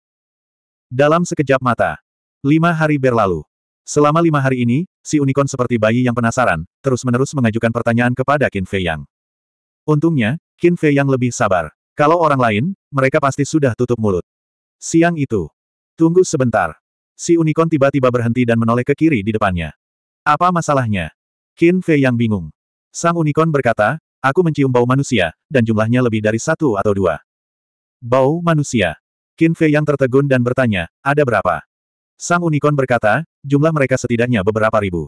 Dalam sekejap mata. Lima hari berlalu. Selama lima hari ini, si unicorn seperti bayi yang penasaran, terus-menerus mengajukan pertanyaan kepada Qin Fei Yang. Untungnya, Qin Fei Yang lebih sabar. Kalau orang lain, mereka pasti sudah tutup mulut. Siang itu. Tunggu sebentar. Si unicorn tiba-tiba berhenti dan menoleh ke kiri di depannya. Apa masalahnya? Qin Fei yang bingung. Sang unicorn berkata, aku mencium bau manusia, dan jumlahnya lebih dari satu atau dua. Bau manusia. Qin Fei yang tertegun dan bertanya, ada berapa? Sang unicorn berkata, jumlah mereka setidaknya beberapa ribu.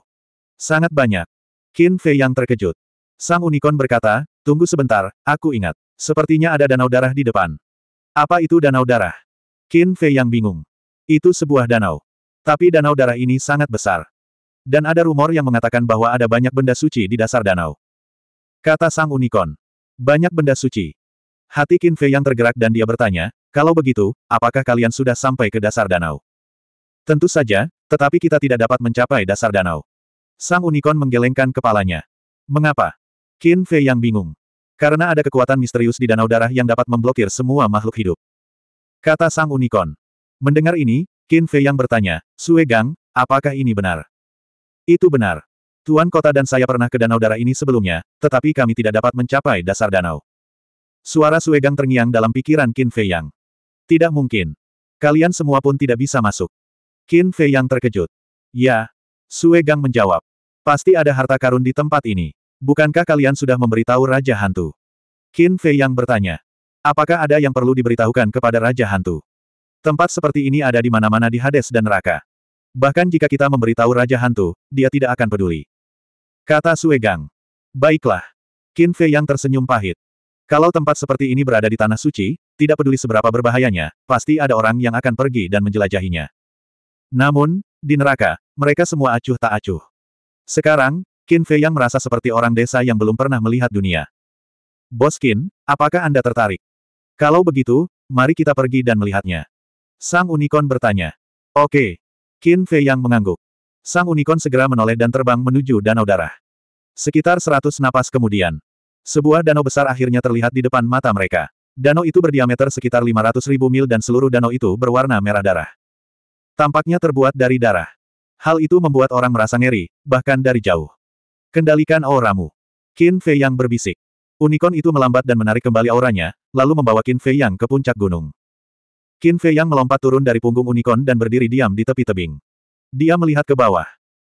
Sangat banyak. Qin Fei yang terkejut. Sang unicorn berkata, tunggu sebentar, aku ingat. Sepertinya ada danau darah di depan. Apa itu danau darah? Qin Fei yang bingung. Itu sebuah danau. Tapi danau darah ini sangat besar. Dan ada rumor yang mengatakan bahwa ada banyak benda suci di dasar danau. Kata sang unicorn. Banyak benda suci. Hati Qin Fei yang tergerak dan dia bertanya, kalau begitu, apakah kalian sudah sampai ke dasar danau? Tentu saja, tetapi kita tidak dapat mencapai dasar danau. Sang unicorn menggelengkan kepalanya. Mengapa? Qin Fei yang bingung. Karena ada kekuatan misterius di danau darah yang dapat memblokir semua makhluk hidup. Kata sang unicorn. Mendengar ini, Qin Fei yang bertanya, Sue Gang, apakah ini benar? Itu benar. Tuan kota dan saya pernah ke danau darah ini sebelumnya, tetapi kami tidak dapat mencapai dasar danau. Suara Suegang terngiang dalam pikiran Qin Fei Yang. Tidak mungkin. Kalian semua pun tidak bisa masuk. Qin Fei Yang terkejut. Ya. Suegang menjawab. Pasti ada harta karun di tempat ini. Bukankah kalian sudah memberitahu Raja Hantu? Qin Fei Yang bertanya. Apakah ada yang perlu diberitahukan kepada Raja Hantu? Tempat seperti ini ada di mana-mana di Hades dan neraka. Bahkan jika kita memberitahu Raja Hantu, dia tidak akan peduli. Kata Sue Gang. Baiklah. Qin Fei yang tersenyum pahit. Kalau tempat seperti ini berada di Tanah Suci, tidak peduli seberapa berbahayanya, pasti ada orang yang akan pergi dan menjelajahinya. Namun, di neraka, mereka semua acuh tak acuh. Sekarang, Qin Fei yang merasa seperti orang desa yang belum pernah melihat dunia. Bos Qin, apakah Anda tertarik? Kalau begitu, mari kita pergi dan melihatnya. Sang Unicorn bertanya. Oke, Qin Fei yang mengangguk. Sang unicorn segera menoleh dan terbang menuju danau darah. Sekitar seratus napas kemudian, sebuah danau besar akhirnya terlihat di depan mata mereka. Danau itu berdiameter sekitar 500 ribu mil dan seluruh danau itu berwarna merah darah. Tampaknya terbuat dari darah. Hal itu membuat orang merasa ngeri, bahkan dari jauh. Kendalikan auramu. Qin Fei yang berbisik. Unicorn itu melambat dan menarik kembali auranya, lalu membawa Qin Fei yang ke puncak gunung. Qin Fei Yang melompat turun dari punggung unicorn dan berdiri diam di tepi tebing. Dia melihat ke bawah.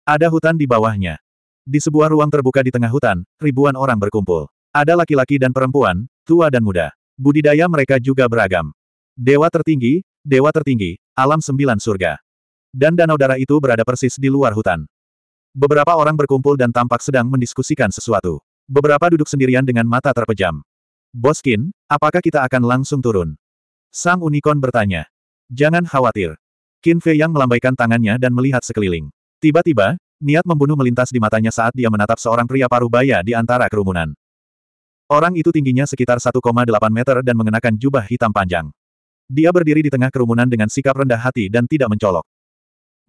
Ada hutan di bawahnya. Di sebuah ruang terbuka di tengah hutan, ribuan orang berkumpul. Ada laki-laki dan perempuan, tua dan muda. Budidaya mereka juga beragam. Dewa tertinggi, dewa tertinggi, alam sembilan surga. Dan danau darah itu berada persis di luar hutan. Beberapa orang berkumpul dan tampak sedang mendiskusikan sesuatu. Beberapa duduk sendirian dengan mata terpejam. Boskin, apakah kita akan langsung turun? Sang unicorn bertanya. Jangan khawatir. Qin Fei yang melambaikan tangannya dan melihat sekeliling. Tiba-tiba, niat membunuh melintas di matanya saat dia menatap seorang pria paruh baya di antara kerumunan. Orang itu tingginya sekitar 1,8 meter dan mengenakan jubah hitam panjang. Dia berdiri di tengah kerumunan dengan sikap rendah hati dan tidak mencolok.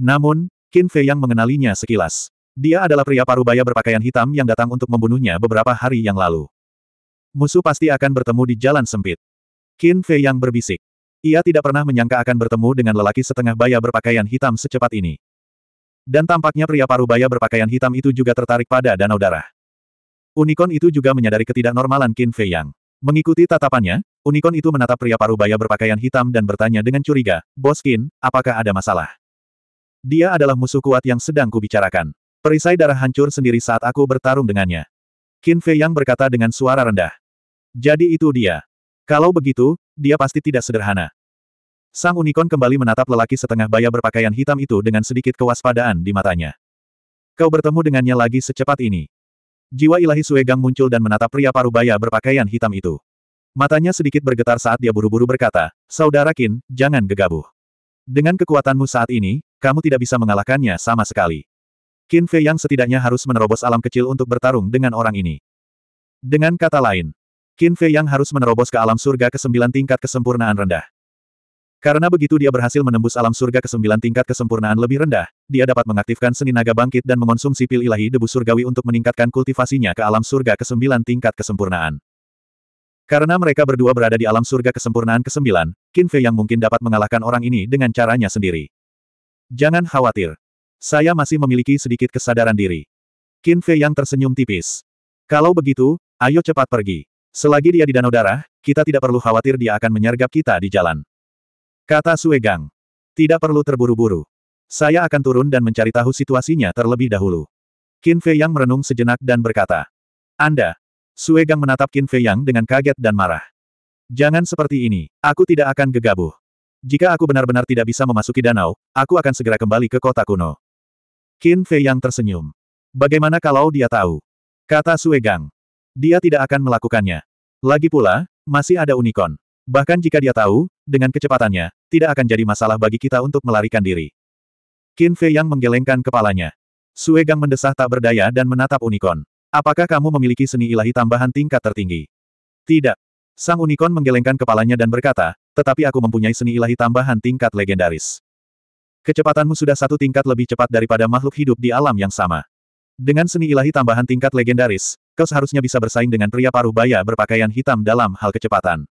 Namun, Qin Fei yang mengenalinya sekilas. Dia adalah pria paruh baya berpakaian hitam yang datang untuk membunuhnya beberapa hari yang lalu. Musuh pasti akan bertemu di jalan sempit. Qin Fei yang berbisik. Ia tidak pernah menyangka akan bertemu dengan lelaki setengah baya berpakaian hitam secepat ini. Dan tampaknya pria paruh baya berpakaian hitam itu juga tertarik pada danau darah. Unicorn itu juga menyadari ketidaknormalan Qin Fei Yang. Mengikuti tatapannya, unicorn itu menatap pria paruh baya berpakaian hitam dan bertanya dengan curiga, Bos Qin, apakah ada masalah? Dia adalah musuh kuat yang sedang kubicarakan. Perisai darah hancur sendiri saat aku bertarung dengannya. Qin Fei Yang berkata dengan suara rendah. Jadi itu dia. Kalau begitu, dia pasti tidak sederhana. Sang unicorn kembali menatap lelaki setengah baya berpakaian hitam itu dengan sedikit kewaspadaan di matanya. Kau bertemu dengannya lagi secepat ini. Jiwa ilahi Suegang muncul dan menatap pria parubaya berpakaian hitam itu. Matanya sedikit bergetar saat dia buru-buru berkata, Saudara Kin, jangan gegabah. Dengan kekuatanmu saat ini, kamu tidak bisa mengalahkannya sama sekali. Qin Fei yang setidaknya harus menerobos alam kecil untuk bertarung dengan orang ini. Dengan kata lain, Qin Fei yang harus menerobos ke alam surga ke sembilan tingkat kesempurnaan rendah. Karena begitu dia berhasil menembus alam surga ke sembilan tingkat kesempurnaan lebih rendah, dia dapat mengaktifkan seni naga bangkit dan mengonsumsi pil ilahi debu surgawi untuk meningkatkan kultivasinya ke alam surga ke sembilan tingkat kesempurnaan. Karena mereka berdua berada di alam surga kesempurnaan ke sembilan, Qin Fei yang mungkin dapat mengalahkan orang ini dengan caranya sendiri. Jangan khawatir. Saya masih memiliki sedikit kesadaran diri. Qin Fei yang tersenyum tipis. Kalau begitu, ayo cepat pergi. Selagi dia di danau darah, kita tidak perlu khawatir dia akan menyergap kita di jalan. Kata Suegang. Tidak perlu terburu-buru. Saya akan turun dan mencari tahu situasinya terlebih dahulu. Qin Fei Yang merenung sejenak dan berkata. Anda. Suegang menatap Qin Fei Yang dengan kaget dan marah. Jangan seperti ini, aku tidak akan gegabah. Jika aku benar-benar tidak bisa memasuki danau, aku akan segera kembali ke kota kuno. Qin Fei Yang tersenyum. Bagaimana kalau dia tahu? Kata Suegang. Dia tidak akan melakukannya. Lagi pula, masih ada unicorn. Bahkan jika dia tahu, dengan kecepatannya, tidak akan jadi masalah bagi kita untuk melarikan diri. Qin Fei yang menggelengkan kepalanya. Sue Gang mendesah tak berdaya dan menatap unicorn. Apakah kamu memiliki seni ilahi tambahan tingkat tertinggi? Tidak. Sang unicorn menggelengkan kepalanya dan berkata, tetapi aku mempunyai seni ilahi tambahan tingkat legendaris. Kecepatanmu sudah satu tingkat lebih cepat daripada makhluk hidup di alam yang sama. Dengan seni ilahi tambahan tingkat legendaris, kau seharusnya bisa bersaing dengan pria paruh baya berpakaian hitam dalam hal kecepatan.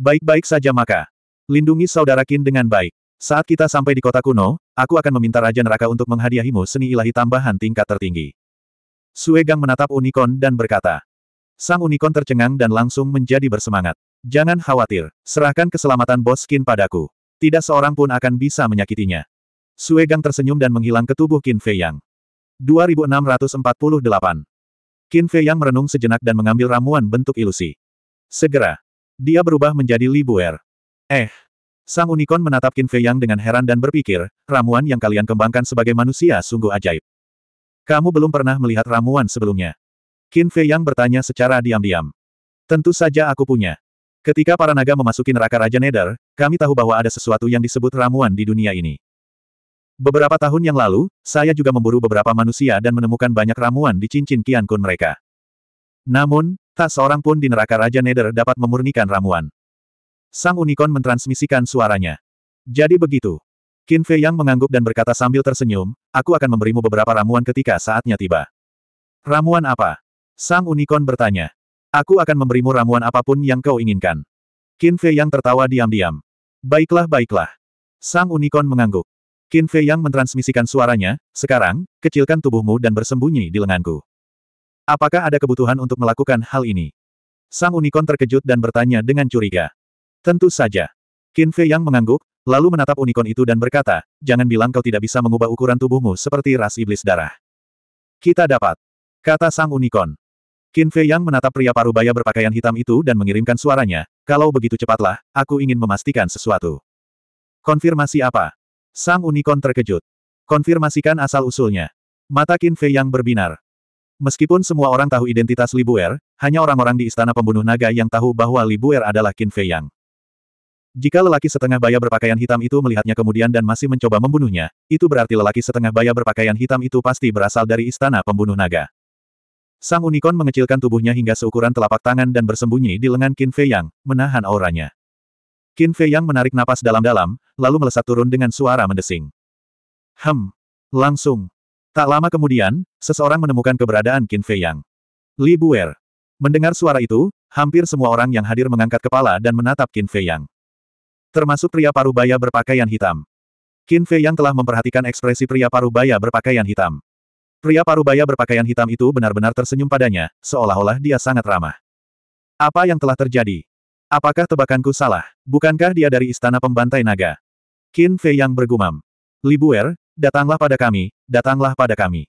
Baik-baik saja maka. Lindungi saudara Kin dengan baik. Saat kita sampai di kota kuno, aku akan meminta Raja Neraka untuk menghadiahimu seni ilahi tambahan tingkat tertinggi. Suegang menatap Unicorn dan berkata. Sang Unicorn tercengang dan langsung menjadi bersemangat. Jangan khawatir, serahkan keselamatan bos kin padaku. Tidak seorang pun akan bisa menyakitinya. Suegang tersenyum dan menghilang ke tubuh kin Fei Yang. 2648. Qin Fei Yang merenung sejenak dan mengambil ramuan bentuk ilusi. Segera. Dia berubah menjadi Li Buer. Eh. Sang Unicorn menatap Qin Fei Yang dengan heran dan berpikir, ramuan yang kalian kembangkan sebagai manusia sungguh ajaib. Kamu belum pernah melihat ramuan sebelumnya. Qin Fei Yang bertanya secara diam-diam. Tentu saja aku punya. Ketika para naga memasuki neraka Raja Nether, kami tahu bahwa ada sesuatu yang disebut ramuan di dunia ini. Beberapa tahun yang lalu, saya juga memburu beberapa manusia dan menemukan banyak ramuan di cincin Qian Kun mereka. Namun, tak seorang pun di neraka Raja Nether dapat memurnikan ramuan. Sang Unicorn mentransmisikan suaranya. Jadi begitu. Qin Fei Yang mengangguk dan berkata sambil tersenyum, aku akan memberimu beberapa ramuan ketika saatnya tiba. Ramuan apa? Sang Unicorn bertanya. Aku akan memberimu ramuan apapun yang kau inginkan. Qin Fei Yang tertawa diam-diam. Baiklah baiklah. Sang Unicorn mengangguk. Qin Fei yang mentransmisikan suaranya, sekarang, kecilkan tubuhmu dan bersembunyi di lenganku. Apakah ada kebutuhan untuk melakukan hal ini? Sang Unicorn terkejut dan bertanya dengan curiga. Tentu saja. Qin Fei yang mengangguk, lalu menatap Unicorn itu dan berkata, jangan bilang kau tidak bisa mengubah ukuran tubuhmu seperti ras iblis darah. Kita dapat. Kata Sang Unicorn. Qin Fei yang menatap pria parubaya berpakaian hitam itu dan mengirimkan suaranya, kalau begitu cepatlah, aku ingin memastikan sesuatu. Konfirmasi apa? Sang unicorn terkejut. Konfirmasikan asal-usulnya. Mata Qin Fei yang berbinar. Meskipun semua orang tahu identitas Li Libuer, hanya orang-orang di Istana Pembunuh Naga yang tahu bahwa Li Libuer adalah Qin Fei Yang. Jika lelaki setengah baya berpakaian hitam itu melihatnya kemudian dan masih mencoba membunuhnya, itu berarti lelaki setengah baya berpakaian hitam itu pasti berasal dari Istana Pembunuh Naga. Sang unicorn mengecilkan tubuhnya hingga seukuran telapak tangan dan bersembunyi di lengan Qin Fei Yang, menahan auranya. Qin Fei Yang menarik napas dalam-dalam, lalu melesat turun dengan suara mendesing. Hem. Langsung. Tak lama kemudian, seseorang menemukan keberadaan Qin Fei Yang. Li Buer. Mendengar suara itu, hampir semua orang yang hadir mengangkat kepala dan menatap Qin Fei Yang. Termasuk pria paruh baya berpakaian hitam. Qin Fei Yang telah memperhatikan ekspresi pria paruh baya berpakaian hitam. Pria paruh baya berpakaian hitam itu benar-benar tersenyum padanya, seolah-olah dia sangat ramah. Apa yang telah terjadi? Apakah tebakanku salah? Bukankah dia dari istana pembantai naga? Qin Fei yang bergumam. Libuer, datanglah pada kami, datanglah pada kami.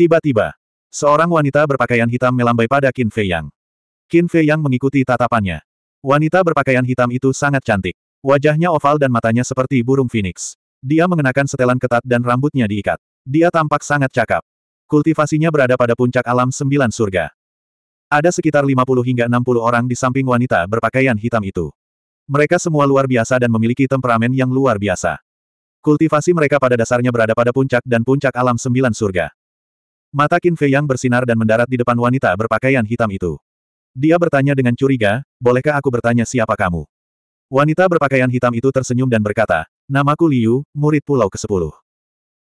Tiba-tiba, seorang wanita berpakaian hitam melambai pada Qin Fei Yang. Qin Fei Yang mengikuti tatapannya. Wanita berpakaian hitam itu sangat cantik. Wajahnya oval dan matanya seperti burung phoenix. Dia mengenakan setelan ketat dan rambutnya diikat. Dia tampak sangat cakap. Kultivasinya berada pada puncak alam sembilan surga. Ada sekitar 50 hingga 60 orang di samping wanita berpakaian hitam itu. Mereka semua luar biasa dan memiliki temperamen yang luar biasa. Kultivasi mereka pada dasarnya berada pada puncak dan puncak alam sembilan surga. Mata Qin Fei yang bersinar dan mendarat di depan wanita berpakaian hitam itu. Dia bertanya dengan curiga, bolehkah aku bertanya siapa kamu? Wanita berpakaian hitam itu tersenyum dan berkata, namaku Liu, murid pulau ke-10.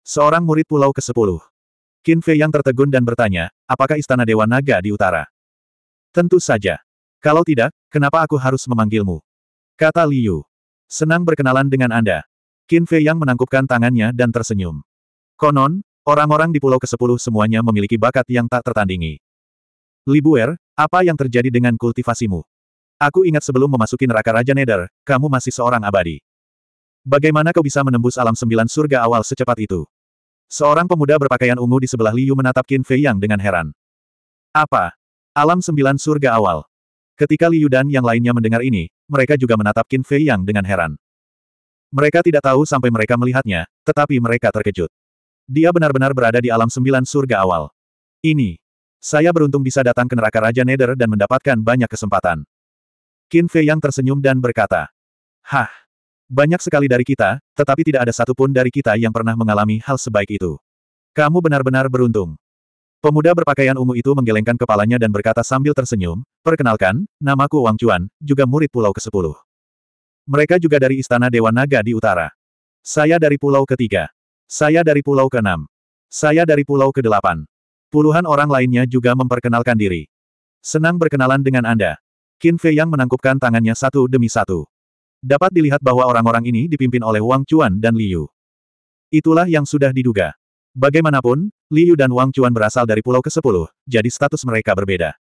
Seorang murid pulau ke-10. Qin Fei yang tertegun dan bertanya, apakah istana Dewa Naga di utara? Tentu saja. Kalau tidak, kenapa aku harus memanggilmu? Kata Liu. Senang berkenalan dengan Anda. Qin Fei yang menangkupkan tangannya dan tersenyum. Konon, orang-orang di Pulau ke-10 semuanya memiliki bakat yang tak tertandingi. Libuer, apa yang terjadi dengan kultivasimu? Aku ingat sebelum memasuki neraka Raja Nether, kamu masih seorang abadi. Bagaimana kau bisa menembus alam sembilan surga awal secepat itu? Seorang pemuda berpakaian ungu di sebelah Liu menatap Qin Fei Yang dengan heran. Apa, Alam sembilan surga awal. Ketika Liu dan yang lainnya mendengar ini, mereka juga menatap Qin Fei Yang dengan heran. Mereka tidak tahu sampai mereka melihatnya, tetapi mereka terkejut. Dia benar-benar berada di alam sembilan surga awal. Ini. Saya beruntung bisa datang ke neraka Raja Neder dan mendapatkan banyak kesempatan. Qin Fei Yang tersenyum dan berkata. Hah. Banyak sekali dari kita, tetapi tidak ada satupun dari kita yang pernah mengalami hal sebaik itu. Kamu benar-benar beruntung. Pemuda berpakaian ungu itu menggelengkan kepalanya dan berkata sambil tersenyum, Perkenalkan, namaku Wang Chuan, juga murid Pulau ke-10. Mereka juga dari Istana Dewa Naga di utara. Saya dari Pulau ketiga. Saya dari Pulau ke-6. Saya dari Pulau kedelapan. Puluhan orang lainnya juga memperkenalkan diri. Senang berkenalan dengan Anda. Qin Fei Yang menangkupkan tangannya satu demi satu. Dapat dilihat bahwa orang-orang ini dipimpin oleh Wang Chuan dan Liu. Itulah yang sudah diduga. Bagaimanapun, Liu dan Wang Chuan berasal dari pulau ke-10, jadi status mereka berbeda.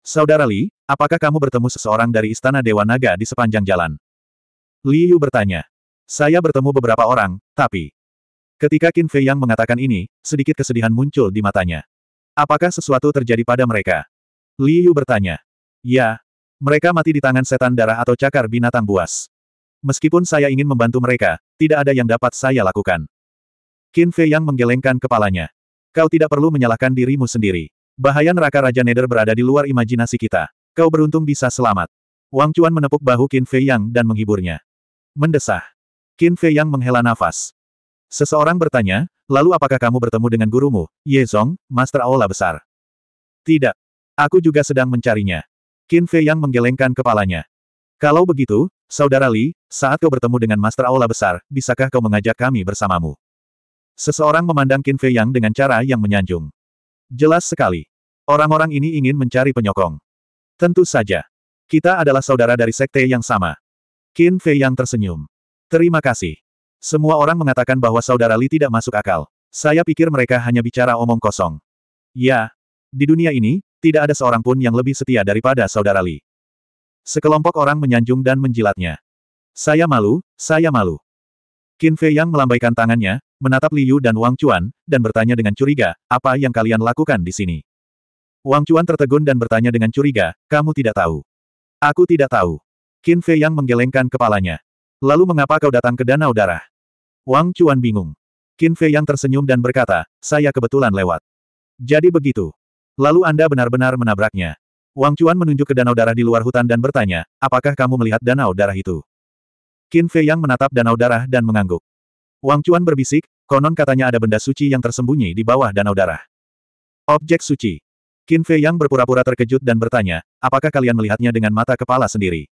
Saudara Li, apakah kamu bertemu seseorang dari Istana Dewa Naga di sepanjang jalan? Liu bertanya. Saya bertemu beberapa orang, tapi... Ketika Qin Fei Yang mengatakan ini, sedikit kesedihan muncul di matanya. Apakah sesuatu terjadi pada mereka? Liu bertanya. Ya. Mereka mati di tangan setan darah atau cakar binatang buas. Meskipun saya ingin membantu mereka, tidak ada yang dapat saya lakukan. Qin Fei Yang menggelengkan kepalanya. Kau tidak perlu menyalahkan dirimu sendiri. Bahaya neraka Raja Nether berada di luar imajinasi kita. Kau beruntung bisa selamat. Wang Chuan menepuk bahu Qin Fei Yang dan menghiburnya. Mendesah. Qin Fei Yang menghela nafas. Seseorang bertanya, lalu apakah kamu bertemu dengan gurumu, Ye Zong, Master Aula Besar? Tidak. Aku juga sedang mencarinya. Qin Fei Yang menggelengkan kepalanya. Kalau begitu, Saudara Li, saat kau bertemu dengan Master Aula Besar, bisakah kau mengajak kami bersamamu? Seseorang memandang Qin Fei Yang dengan cara yang menyanjung. Jelas sekali. Orang-orang ini ingin mencari penyokong. Tentu saja. Kita adalah saudara dari sekte yang sama. Qin Fei Yang tersenyum. Terima kasih. Semua orang mengatakan bahwa saudara Li tidak masuk akal. Saya pikir mereka hanya bicara omong kosong. Ya. Di dunia ini, tidak ada seorang pun yang lebih setia daripada saudara Li. Sekelompok orang menyanjung dan menjilatnya. Saya malu, saya malu. Qin Fei Yang melambaikan tangannya, menatap Liu dan Wang Chuan, dan bertanya dengan curiga, apa yang kalian lakukan di sini? Wang Chuan tertegun dan bertanya dengan curiga, kamu tidak tahu. Aku tidak tahu. Qin Fei yang menggelengkan kepalanya. Lalu mengapa kau datang ke danau darah? Wang Chuan bingung. Qin Fei yang tersenyum dan berkata, saya kebetulan lewat. Jadi begitu. Lalu Anda benar-benar menabraknya. Wang Chuan menunjuk ke danau darah di luar hutan dan bertanya, apakah kamu melihat danau darah itu? Qin Fei yang menatap danau darah dan mengangguk. Wang Chuan berbisik, konon katanya ada benda suci yang tersembunyi di bawah danau darah. Objek suci. Qin Fei yang berpura-pura terkejut dan bertanya, apakah kalian melihatnya dengan mata kepala sendiri?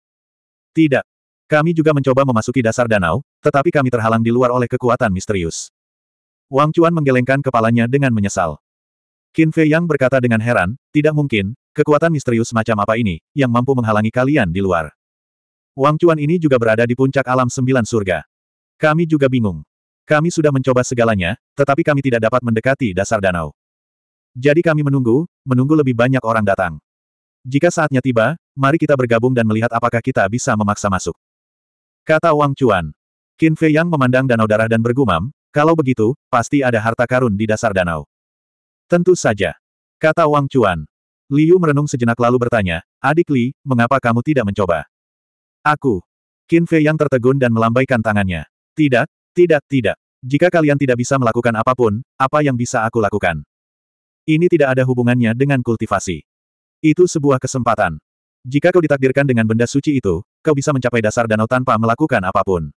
Tidak. Kami juga mencoba memasuki dasar danau, tetapi kami terhalang di luar oleh kekuatan misterius. Wang Chuan menggelengkan kepalanya dengan menyesal. Qin Fei yang berkata dengan heran, tidak mungkin, kekuatan misterius macam apa ini, yang mampu menghalangi kalian di luar. Wang Chuan ini juga berada di puncak alam sembilan surga. Kami juga bingung. Kami sudah mencoba segalanya, tetapi kami tidak dapat mendekati dasar danau. Jadi kami menunggu, menunggu lebih banyak orang datang. Jika saatnya tiba, mari kita bergabung dan melihat apakah kita bisa memaksa masuk. Kata Wang Chuan. Qin Fei Yang memandang danau darah dan bergumam, kalau begitu, pasti ada harta karun di dasar danau. Tentu saja. Kata Wang Chuan. Liu merenung sejenak lalu bertanya, Adik Li, mengapa kamu tidak mencoba? Aku. Qin Fei Yang tertegun dan melambaikan tangannya. Tidak, tidak, tidak. Jika kalian tidak bisa melakukan apapun, apa yang bisa aku lakukan? Ini tidak ada hubungannya dengan kultivasi. Itu sebuah kesempatan. Jika kau ditakdirkan dengan benda suci itu, kau bisa mencapai dasar danau tanpa melakukan apapun.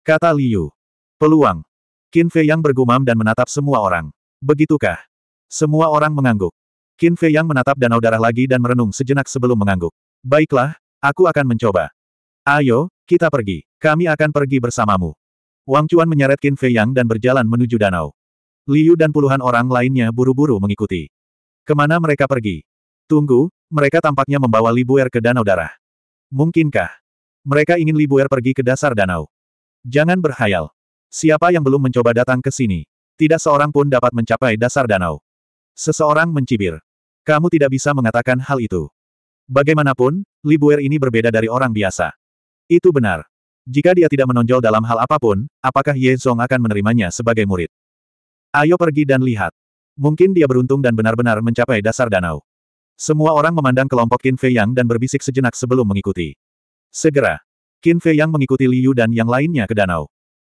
Kata Liu. Peluang. Qin Fei Yang bergumam dan menatap semua orang. Begitukah? Semua orang mengangguk. Qin Fei Yang menatap danau darah lagi dan merenung sejenak sebelum mengangguk. Baiklah, aku akan mencoba. Ayo, kita pergi. Kami akan pergi bersamamu. Wang Chuan menyeret Qin Fei Yang dan berjalan menuju danau. Liu dan puluhan orang lainnya buru-buru mengikuti. Kemana mereka pergi? Tunggu, mereka tampaknya membawa Li Buer ke danau darah. Mungkinkah? Mereka ingin Li Buer pergi ke dasar danau. Jangan berhayal. Siapa yang belum mencoba datang ke sini? Tidak seorang pun dapat mencapai dasar danau. Seseorang mencibir. Kamu tidak bisa mengatakan hal itu. Bagaimanapun, Li Buer ini berbeda dari orang biasa. Itu benar. Jika dia tidak menonjol dalam hal apapun, apakah Ye Zong akan menerimanya sebagai murid? Ayo pergi dan lihat. Mungkin dia beruntung dan benar-benar mencapai dasar danau. Semua orang memandang kelompok Qin Fei Yang dan berbisik sejenak sebelum mengikuti. Segera, Qin Fei Yang mengikuti Liu dan yang lainnya ke danau.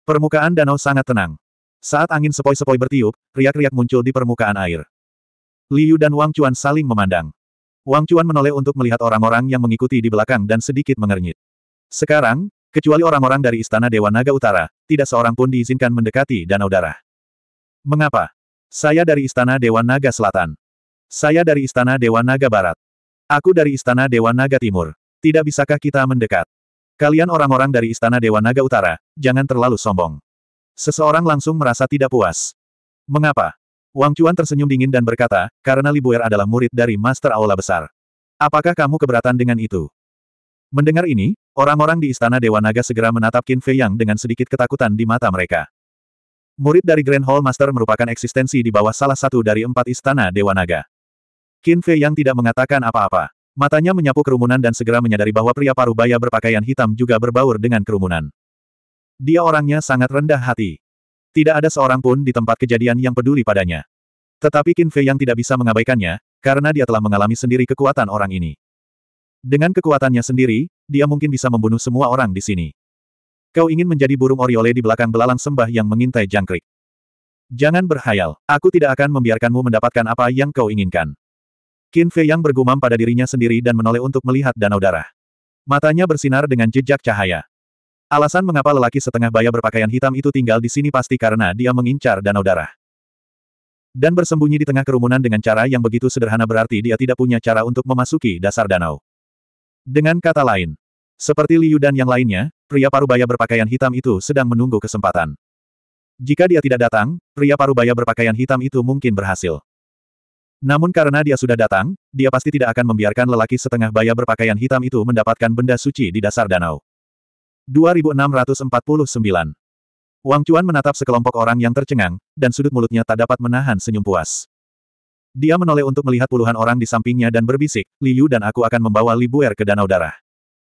Permukaan danau sangat tenang. Saat angin sepoi-sepoi bertiup, riak-riak muncul di permukaan air. Liu dan Wang Chuan saling memandang. Wang Chuan menoleh untuk melihat orang-orang yang mengikuti di belakang dan sedikit mengernyit. Sekarang, Kecuali orang-orang dari Istana Dewa Naga Utara, tidak seorang pun diizinkan mendekati Danau Darah. Mengapa? Saya dari Istana Dewa Naga Selatan. Saya dari Istana Dewa Naga Barat. Aku dari Istana Dewa Naga Timur. Tidak bisakah kita mendekat? Kalian orang-orang dari Istana Dewa Naga Utara, jangan terlalu sombong. Seseorang langsung merasa tidak puas. Mengapa? Wang Chuan tersenyum dingin dan berkata, karena Li Buer adalah murid dari Master Aula Besar. Apakah kamu keberatan dengan itu? Mendengar ini, Orang-orang di Istana Dewa Naga segera menatap Qin Fei Yang dengan sedikit ketakutan di mata mereka. Murid dari Grand Hall Master merupakan eksistensi di bawah salah satu dari empat Istana Dewa Naga. Qin Fei Yang tidak mengatakan apa-apa. Matanya menyapu kerumunan dan segera menyadari bahwa pria parubaya berpakaian hitam juga berbaur dengan kerumunan. Dia orangnya sangat rendah hati. Tidak ada seorang pun di tempat kejadian yang peduli padanya. Tetapi Qin Fei Yang tidak bisa mengabaikannya, karena dia telah mengalami sendiri kekuatan orang ini. Dengan kekuatannya sendiri, dia mungkin bisa membunuh semua orang di sini. Kau ingin menjadi burung oriole di belakang belalang sembah yang mengintai jangkrik. Jangan berhayal, aku tidak akan membiarkanmu mendapatkan apa yang kau inginkan. Qin Fei yang bergumam pada dirinya sendiri dan menoleh untuk melihat danau darah. Matanya bersinar dengan jejak cahaya. Alasan mengapa lelaki setengah baya berpakaian hitam itu tinggal di sini pasti karena dia mengincar danau darah. Dan bersembunyi di tengah kerumunan dengan cara yang begitu sederhana berarti dia tidak punya cara untuk memasuki dasar danau. Dengan kata lain, seperti Liu dan yang lainnya, pria parubaya berpakaian hitam itu sedang menunggu kesempatan. Jika dia tidak datang, pria parubaya berpakaian hitam itu mungkin berhasil. Namun karena dia sudah datang, dia pasti tidak akan membiarkan lelaki setengah baya berpakaian hitam itu mendapatkan benda suci di dasar danau. 2649 Wang Chuan menatap sekelompok orang yang tercengang, dan sudut mulutnya tak dapat menahan senyum puas. Dia menoleh untuk melihat puluhan orang di sampingnya dan berbisik, Liu dan aku akan membawa Libuer ke Danau Darah.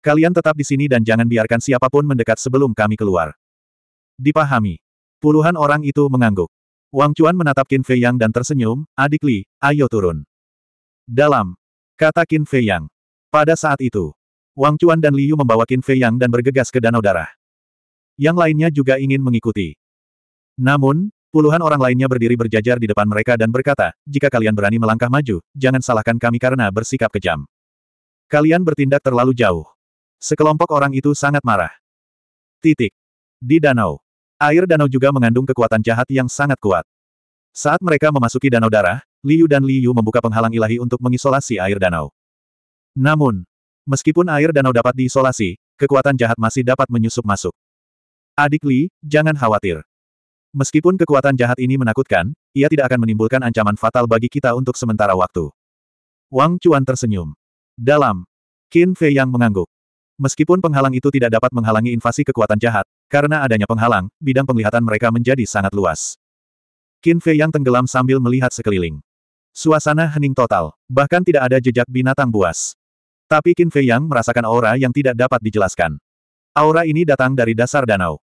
Kalian tetap di sini dan jangan biarkan siapapun mendekat sebelum kami keluar. Dipahami. Puluhan orang itu mengangguk. Wang Chuan menatap Qin Fei Yang dan tersenyum, adik Li, ayo turun. Dalam. Kata Qin Fei Yang. Pada saat itu, Wang Chuan dan Liu membawa Qin Fei Yang dan bergegas ke Danau Darah. Yang lainnya juga ingin mengikuti. Namun, Puluhan orang lainnya berdiri berjajar di depan mereka dan berkata, jika kalian berani melangkah maju, jangan salahkan kami karena bersikap kejam. Kalian bertindak terlalu jauh. Sekelompok orang itu sangat marah. Titik. Di danau. Air danau juga mengandung kekuatan jahat yang sangat kuat. Saat mereka memasuki danau darah, Liu dan Liu membuka penghalang ilahi untuk mengisolasi air danau. Namun, meskipun air danau dapat diisolasi, kekuatan jahat masih dapat menyusup masuk. Adik Li, jangan khawatir. Meskipun kekuatan jahat ini menakutkan, ia tidak akan menimbulkan ancaman fatal bagi kita untuk sementara waktu. Wang Chuan tersenyum. Dalam. Qin Fei yang mengangguk. Meskipun penghalang itu tidak dapat menghalangi invasi kekuatan jahat, karena adanya penghalang, bidang penglihatan mereka menjadi sangat luas. Qin Fei yang tenggelam sambil melihat sekeliling. Suasana hening total, bahkan tidak ada jejak binatang buas. Tapi Qin Fei yang merasakan aura yang tidak dapat dijelaskan. Aura ini datang dari dasar danau.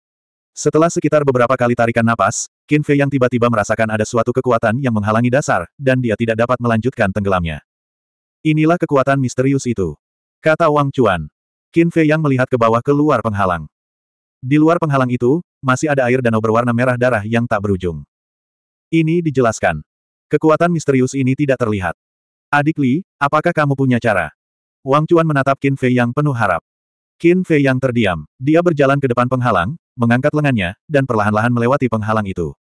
Setelah sekitar beberapa kali tarikan napas, Qin Fei yang tiba-tiba merasakan ada suatu kekuatan yang menghalangi dasar, dan dia tidak dapat melanjutkan tenggelamnya. Inilah kekuatan misterius itu. Kata Wang Chuan. Qin Fei yang melihat ke bawah keluar penghalang. Di luar penghalang itu, masih ada air danau berwarna merah darah yang tak berujung. Ini dijelaskan. Kekuatan misterius ini tidak terlihat. Adik Li, apakah kamu punya cara? Wang Chuan menatap Qin Fei yang penuh harap. Qin Fei yang terdiam. Dia berjalan ke depan penghalang, mengangkat lengannya, dan perlahan-lahan melewati penghalang itu.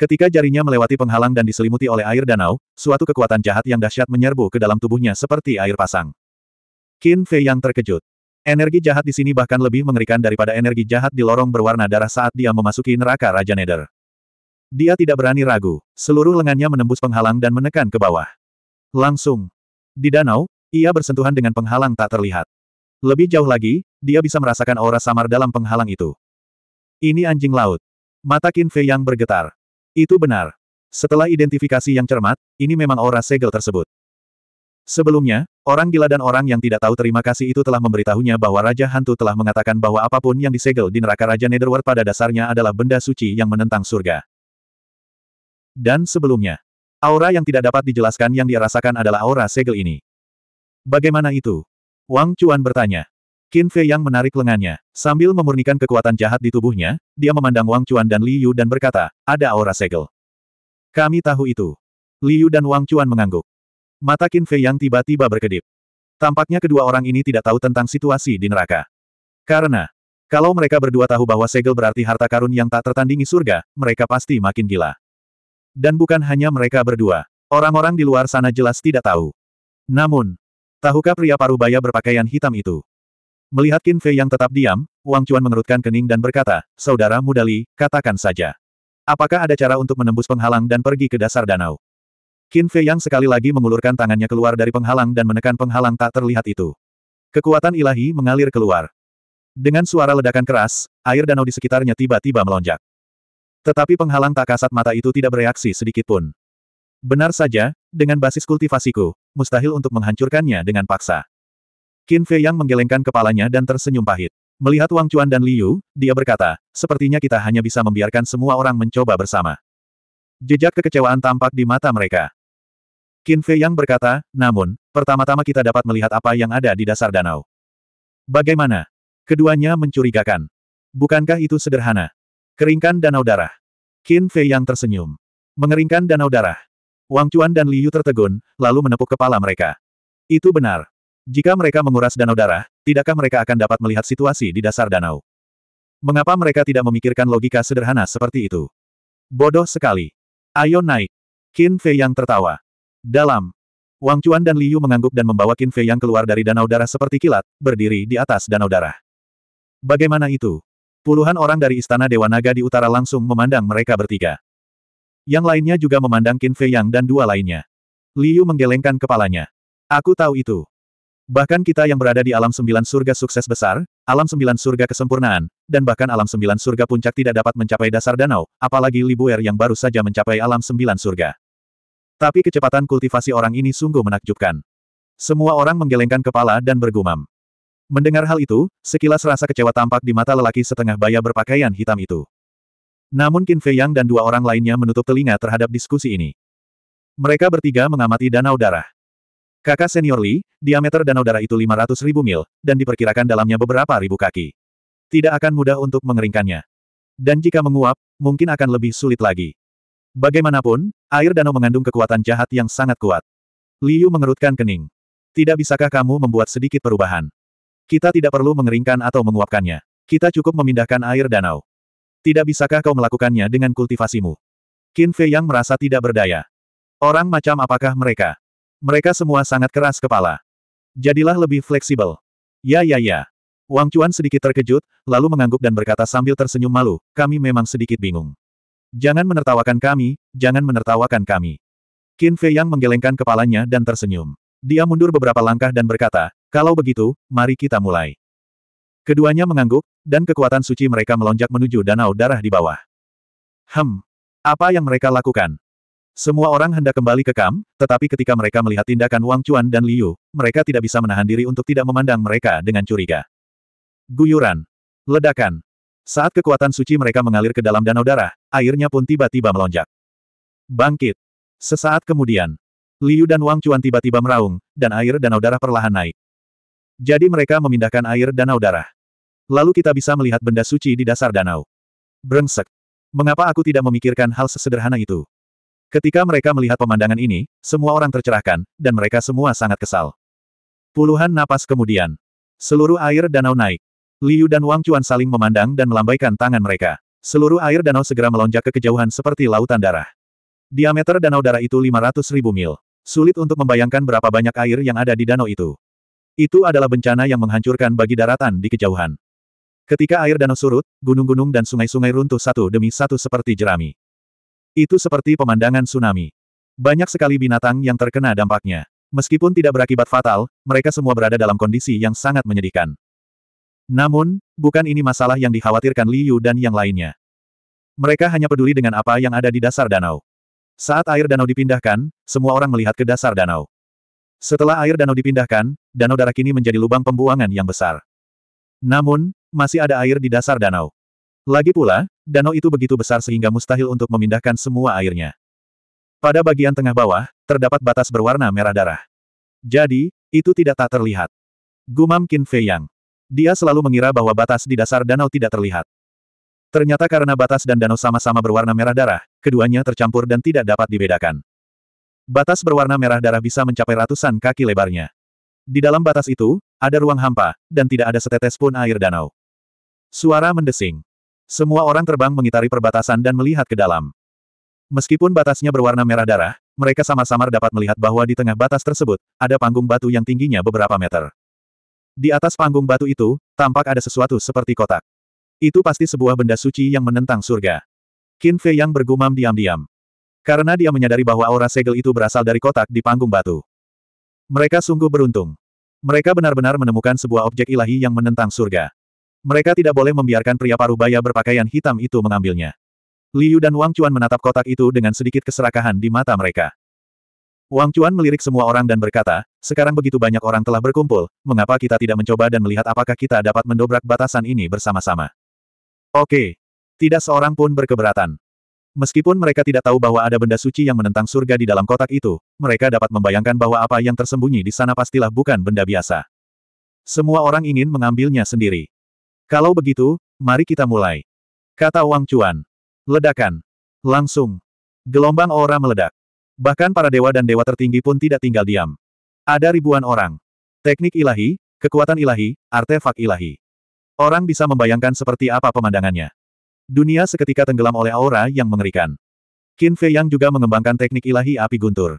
Ketika jarinya melewati penghalang dan diselimuti oleh air danau, suatu kekuatan jahat yang dahsyat menyerbu ke dalam tubuhnya seperti air pasang. Qin Fei yang terkejut. Energi jahat di sini bahkan lebih mengerikan daripada energi jahat di lorong berwarna darah saat dia memasuki neraka Raja Nether. Dia tidak berani ragu, seluruh lengannya menembus penghalang dan menekan ke bawah. Langsung. Di danau, ia bersentuhan dengan penghalang tak terlihat. Lebih jauh lagi, dia bisa merasakan aura samar dalam penghalang itu. Ini anjing laut. Mata Qin Fei yang bergetar. Itu benar. Setelah identifikasi yang cermat, ini memang aura segel tersebut. Sebelumnya, orang gila dan orang yang tidak tahu terima kasih itu telah memberitahunya bahwa Raja Hantu telah mengatakan bahwa apapun yang disegel di neraka Raja Netherworld pada dasarnya adalah benda suci yang menentang surga. Dan sebelumnya, aura yang tidak dapat dijelaskan yang dirasakan adalah aura segel ini. Bagaimana itu? Wang Chuan bertanya. Qin Fei yang menarik lengannya. Sambil memurnikan kekuatan jahat di tubuhnya, dia memandang Wang Chuan dan Liu dan berkata, ada aura segel. Kami tahu itu. Liu dan Wang Chuan mengangguk. Mata Qin Fei yang tiba-tiba berkedip. Tampaknya kedua orang ini tidak tahu tentang situasi di neraka. Karena, kalau mereka berdua tahu bahwa segel berarti harta karun yang tak tertandingi surga, mereka pasti makin gila. Dan bukan hanya mereka berdua. Orang-orang di luar sana jelas tidak tahu. Namun, Tahukah pria paruh baya berpakaian hitam itu? Melihat Qin Fei yang tetap diam, Wang Chuan mengerutkan kening dan berkata, Saudara muda Li, katakan saja. Apakah ada cara untuk menembus penghalang dan pergi ke dasar danau? Qin Fei yang sekali lagi mengulurkan tangannya keluar dari penghalang dan menekan penghalang tak terlihat itu. Kekuatan ilahi mengalir keluar. Dengan suara ledakan keras, air danau di sekitarnya tiba-tiba melonjak. Tetapi penghalang tak kasat mata itu tidak bereaksi sedikitpun. Benar saja, dengan basis kultivasiku, mustahil untuk menghancurkannya dengan paksa. Qin Fei yang menggelengkan kepalanya dan tersenyum pahit. Melihat Wang Chuan dan Liu, dia berkata, sepertinya kita hanya bisa membiarkan semua orang mencoba bersama. Jejak kekecewaan tampak di mata mereka. Qin Fei yang berkata, namun, pertama-tama kita dapat melihat apa yang ada di dasar danau. Bagaimana? Keduanya mencurigakan. Bukankah itu sederhana? Keringkan danau darah. Qin Fei yang tersenyum. Mengeringkan danau darah. Wang Chuan dan Li Yu tertegun, lalu menepuk kepala mereka. Itu benar. Jika mereka menguras danau darah, tidakkah mereka akan dapat melihat situasi di dasar danau? Mengapa mereka tidak memikirkan logika sederhana seperti itu? Bodoh sekali. Ayo naik. Qin Fei yang tertawa. Dalam. Wang Chuan dan Li Yu mengangguk dan membawa Qin Fei yang keluar dari danau darah seperti kilat, berdiri di atas danau darah. Bagaimana itu? Puluhan orang dari Istana Dewa Naga di utara langsung memandang mereka bertiga. Yang lainnya juga memandang Qin Fei Yang dan dua lainnya. Liu menggelengkan kepalanya. Aku tahu itu. Bahkan kita yang berada di alam sembilan surga sukses besar, alam sembilan surga kesempurnaan, dan bahkan alam sembilan surga puncak tidak dapat mencapai dasar danau, apalagi Libuer yang baru saja mencapai alam sembilan surga. Tapi kecepatan kultivasi orang ini sungguh menakjubkan. Semua orang menggelengkan kepala dan bergumam. Mendengar hal itu, sekilas rasa kecewa tampak di mata lelaki setengah baya berpakaian hitam itu. Namun Qin Fei Yang dan dua orang lainnya menutup telinga terhadap diskusi ini. Mereka bertiga mengamati danau darah. Kakak senior Li, diameter danau darah itu 500 ribu mil, dan diperkirakan dalamnya beberapa ribu kaki. Tidak akan mudah untuk mengeringkannya. Dan jika menguap, mungkin akan lebih sulit lagi. Bagaimanapun, air danau mengandung kekuatan jahat yang sangat kuat. Liu mengerutkan kening. Tidak bisakah kamu membuat sedikit perubahan? Kita tidak perlu mengeringkan atau menguapkannya. Kita cukup memindahkan air danau. Tidak bisakah kau melakukannya dengan kultivasimu? Qin Fei yang merasa tidak berdaya. Orang macam apakah mereka? Mereka semua sangat keras kepala. Jadilah lebih fleksibel. Ya ya ya. Wang Chuan sedikit terkejut, lalu mengangguk dan berkata sambil tersenyum malu, kami memang sedikit bingung. Jangan menertawakan kami, jangan menertawakan kami. Qin Fei yang menggelengkan kepalanya dan tersenyum. Dia mundur beberapa langkah dan berkata, kalau begitu, mari kita mulai. Keduanya mengangguk, dan kekuatan suci mereka melonjak menuju danau darah di bawah. Hem. Apa yang mereka lakukan? Semua orang hendak kembali ke Kam, tetapi ketika mereka melihat tindakan Wang Chuan dan Liu, mereka tidak bisa menahan diri untuk tidak memandang mereka dengan curiga. Guyuran. Ledakan. Saat kekuatan suci mereka mengalir ke dalam danau darah, airnya pun tiba-tiba melonjak. Bangkit. Sesaat kemudian, Liu dan Wang Chuan tiba-tiba meraung, dan air danau darah perlahan naik. Jadi mereka memindahkan air danau darah. Lalu kita bisa melihat benda suci di dasar danau. Brengsek. Mengapa aku tidak memikirkan hal sesederhana itu? Ketika mereka melihat pemandangan ini, semua orang tercerahkan, dan mereka semua sangat kesal. Puluhan napas kemudian. Seluruh air danau naik. Liu dan Wang Chuan saling memandang dan melambaikan tangan mereka. Seluruh air danau segera melonjak ke kejauhan seperti lautan darah. Diameter danau darah itu 500 ribu mil. Sulit untuk membayangkan berapa banyak air yang ada di danau itu. Itu adalah bencana yang menghancurkan bagi daratan di kejauhan. Ketika air danau surut, gunung-gunung dan sungai-sungai runtuh satu demi satu seperti jerami. Itu seperti pemandangan tsunami. Banyak sekali binatang yang terkena dampaknya. Meskipun tidak berakibat fatal, mereka semua berada dalam kondisi yang sangat menyedihkan. Namun, bukan ini masalah yang dikhawatirkan Liu dan yang lainnya. Mereka hanya peduli dengan apa yang ada di dasar danau. Saat air danau dipindahkan, semua orang melihat ke dasar danau. Setelah air danau dipindahkan, danau darah kini menjadi lubang pembuangan yang besar. Namun, masih ada air di dasar danau. Lagi pula, danau itu begitu besar sehingga mustahil untuk memindahkan semua airnya. Pada bagian tengah bawah, terdapat batas berwarna merah darah. Jadi, itu tidak tak terlihat. Gumam Qin Fei Yang. Dia selalu mengira bahwa batas di dasar danau tidak terlihat. Ternyata karena batas dan danau sama-sama berwarna merah darah, keduanya tercampur dan tidak dapat dibedakan. Batas berwarna merah darah bisa mencapai ratusan kaki lebarnya. Di dalam batas itu, ada ruang hampa, dan tidak ada setetes pun air danau. Suara mendesing. Semua orang terbang mengitari perbatasan dan melihat ke dalam. Meskipun batasnya berwarna merah darah, mereka samar-samar dapat melihat bahwa di tengah batas tersebut, ada panggung batu yang tingginya beberapa meter. Di atas panggung batu itu, tampak ada sesuatu seperti kotak. Itu pasti sebuah benda suci yang menentang surga. Qin Fei yang bergumam diam-diam. Karena dia menyadari bahwa aura segel itu berasal dari kotak di panggung batu. Mereka sungguh beruntung. Mereka benar-benar menemukan sebuah objek ilahi yang menentang surga. Mereka tidak boleh membiarkan pria parubaya berpakaian hitam itu mengambilnya. Liu dan Wang Chuan menatap kotak itu dengan sedikit keserakahan di mata mereka. Wang Chuan melirik semua orang dan berkata, sekarang begitu banyak orang telah berkumpul, mengapa kita tidak mencoba dan melihat apakah kita dapat mendobrak batasan ini bersama-sama? Oke. Tidak seorang pun berkeberatan. Meskipun mereka tidak tahu bahwa ada benda suci yang menentang surga di dalam kotak itu, mereka dapat membayangkan bahwa apa yang tersembunyi di sana pastilah bukan benda biasa. Semua orang ingin mengambilnya sendiri. Kalau begitu, mari kita mulai. Kata Wang Chuan. Ledakan. Langsung. Gelombang aura meledak. Bahkan para dewa dan dewa tertinggi pun tidak tinggal diam. Ada ribuan orang. Teknik ilahi, kekuatan ilahi, artefak ilahi. Orang bisa membayangkan seperti apa pemandangannya. Dunia seketika tenggelam oleh aura yang mengerikan. Qin Fei Yang juga mengembangkan teknik ilahi api guntur.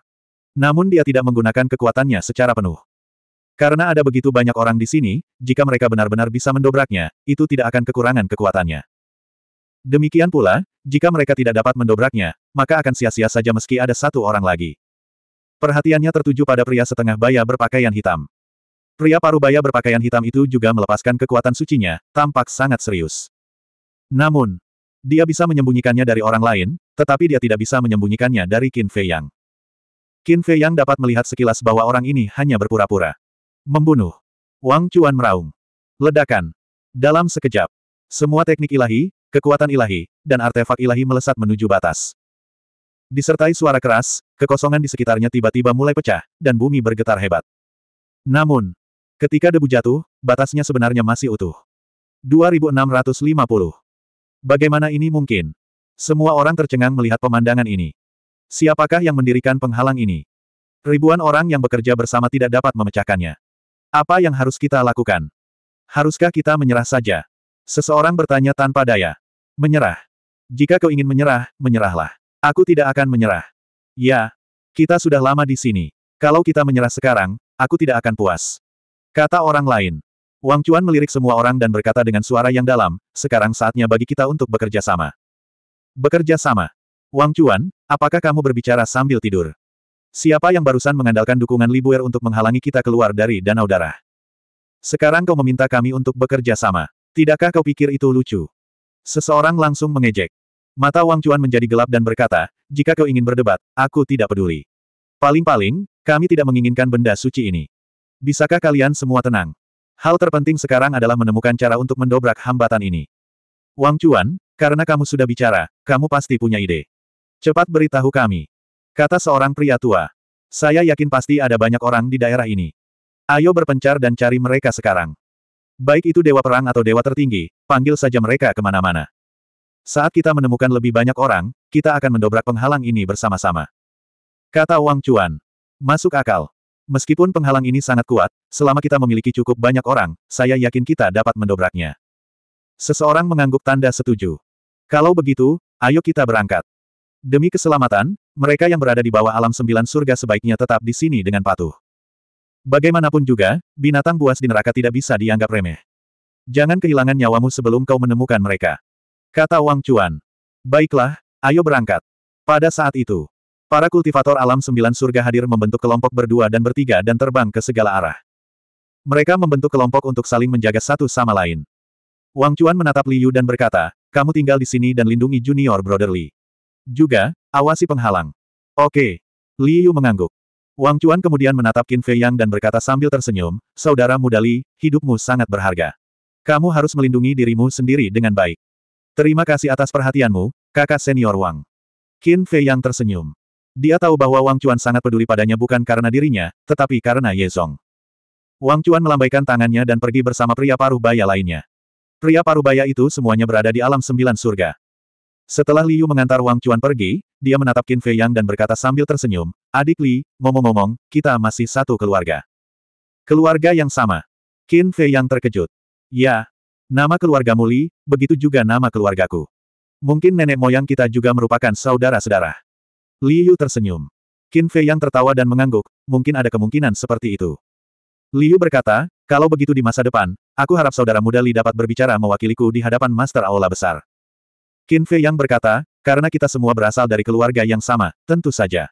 Namun dia tidak menggunakan kekuatannya secara penuh. Karena ada begitu banyak orang di sini, jika mereka benar-benar bisa mendobraknya, itu tidak akan kekurangan kekuatannya. Demikian pula, jika mereka tidak dapat mendobraknya, maka akan sia-sia saja meski ada satu orang lagi. Perhatiannya tertuju pada pria setengah baya berpakaian hitam. Pria paruh baya berpakaian hitam itu juga melepaskan kekuatan sucinya, tampak sangat serius. Namun, dia bisa menyembunyikannya dari orang lain, tetapi dia tidak bisa menyembunyikannya dari Qin Fei Yang. Qin Fei Yang dapat melihat sekilas bahwa orang ini hanya berpura-pura. Membunuh. Wang Chuan meraung. Ledakan. Dalam sekejap. Semua teknik ilahi, kekuatan ilahi, dan artefak ilahi melesat menuju batas. Disertai suara keras, kekosongan di sekitarnya tiba-tiba mulai pecah, dan bumi bergetar hebat. Namun, ketika debu jatuh, batasnya sebenarnya masih utuh. 2650. Bagaimana ini mungkin? Semua orang tercengang melihat pemandangan ini. Siapakah yang mendirikan penghalang ini? Ribuan orang yang bekerja bersama tidak dapat memecahkannya. Apa yang harus kita lakukan? Haruskah kita menyerah saja? Seseorang bertanya tanpa daya. Menyerah. Jika kau ingin menyerah, menyerahlah. Aku tidak akan menyerah. Ya, kita sudah lama di sini. Kalau kita menyerah sekarang, aku tidak akan puas. Kata orang lain. Wang Chuan melirik semua orang dan berkata dengan suara yang dalam, sekarang saatnya bagi kita untuk bekerja sama. Bekerja sama. Wang Chuan, apakah kamu berbicara sambil tidur? siapa yang barusan mengandalkan dukungan Libuer untuk menghalangi kita keluar dari danau darah? Sekarang kau meminta kami untuk bekerja sama. Tidakkah kau pikir itu lucu? Seseorang langsung mengejek. Mata Wang Chuan menjadi gelap dan berkata, jika kau ingin berdebat, aku tidak peduli. Paling-paling, kami tidak menginginkan benda suci ini. Bisakah kalian semua tenang? Hal terpenting sekarang adalah menemukan cara untuk mendobrak hambatan ini. Wang Chuan, karena kamu sudah bicara, kamu pasti punya ide. Cepat beritahu kami. Kata seorang pria tua. Saya yakin pasti ada banyak orang di daerah ini. Ayo berpencar dan cari mereka sekarang. Baik itu dewa perang atau dewa tertinggi, panggil saja mereka kemana-mana. Saat kita menemukan lebih banyak orang, kita akan mendobrak penghalang ini bersama-sama. Kata Wang Chuan. Masuk akal. Meskipun penghalang ini sangat kuat, selama kita memiliki cukup banyak orang, saya yakin kita dapat mendobraknya. Seseorang mengangguk tanda setuju. Kalau begitu, ayo kita berangkat. Demi keselamatan, mereka yang berada di bawah alam sembilan surga sebaiknya tetap di sini dengan patuh. Bagaimanapun juga, binatang buas di neraka tidak bisa dianggap remeh. Jangan kehilangan nyawamu sebelum kau menemukan mereka. Kata Wang Chuan. Baiklah, ayo berangkat. Pada saat itu, para kultivator alam sembilan surga hadir membentuk kelompok berdua dan bertiga dan terbang ke segala arah. Mereka membentuk kelompok untuk saling menjaga satu sama lain. Wang Chuan menatap Liu dan berkata, kamu tinggal di sini dan lindungi junior brother Li. Juga, awasi penghalang. Oke. Liu mengangguk. Wang Chuan kemudian menatap Qin Fei Yang dan berkata sambil tersenyum, Saudara muda Li, hidupmu sangat berharga. Kamu harus melindungi dirimu sendiri dengan baik. Terima kasih atas perhatianmu, kakak senior Wang. Qin Fei Yang tersenyum. Dia tahu bahwa Wang Chuan sangat peduli padanya bukan karena dirinya, tetapi karena Ye Zong. Wang Chuan melambaikan tangannya dan pergi bersama pria paruh baya lainnya. Pria paruh baya itu semuanya berada di alam sembilan surga. Setelah Liu mengantar Wang Chuan pergi, dia menatap Qin Fei Yang dan berkata sambil tersenyum, Adik Li, ngomong-ngomong, kita masih satu keluarga. Keluarga yang sama. Qin Fei Yang terkejut. Ya, nama keluargamu Li, begitu juga nama keluargaku. Mungkin nenek moyang kita juga merupakan saudara-saudara. Liu tersenyum. Qin Fei Yang tertawa dan mengangguk, mungkin ada kemungkinan seperti itu. Liu berkata, kalau begitu di masa depan, aku harap saudara muda Li dapat berbicara mewakiliku di hadapan Master Aula Besar. Qin Fei yang berkata, karena kita semua berasal dari keluarga yang sama, tentu saja.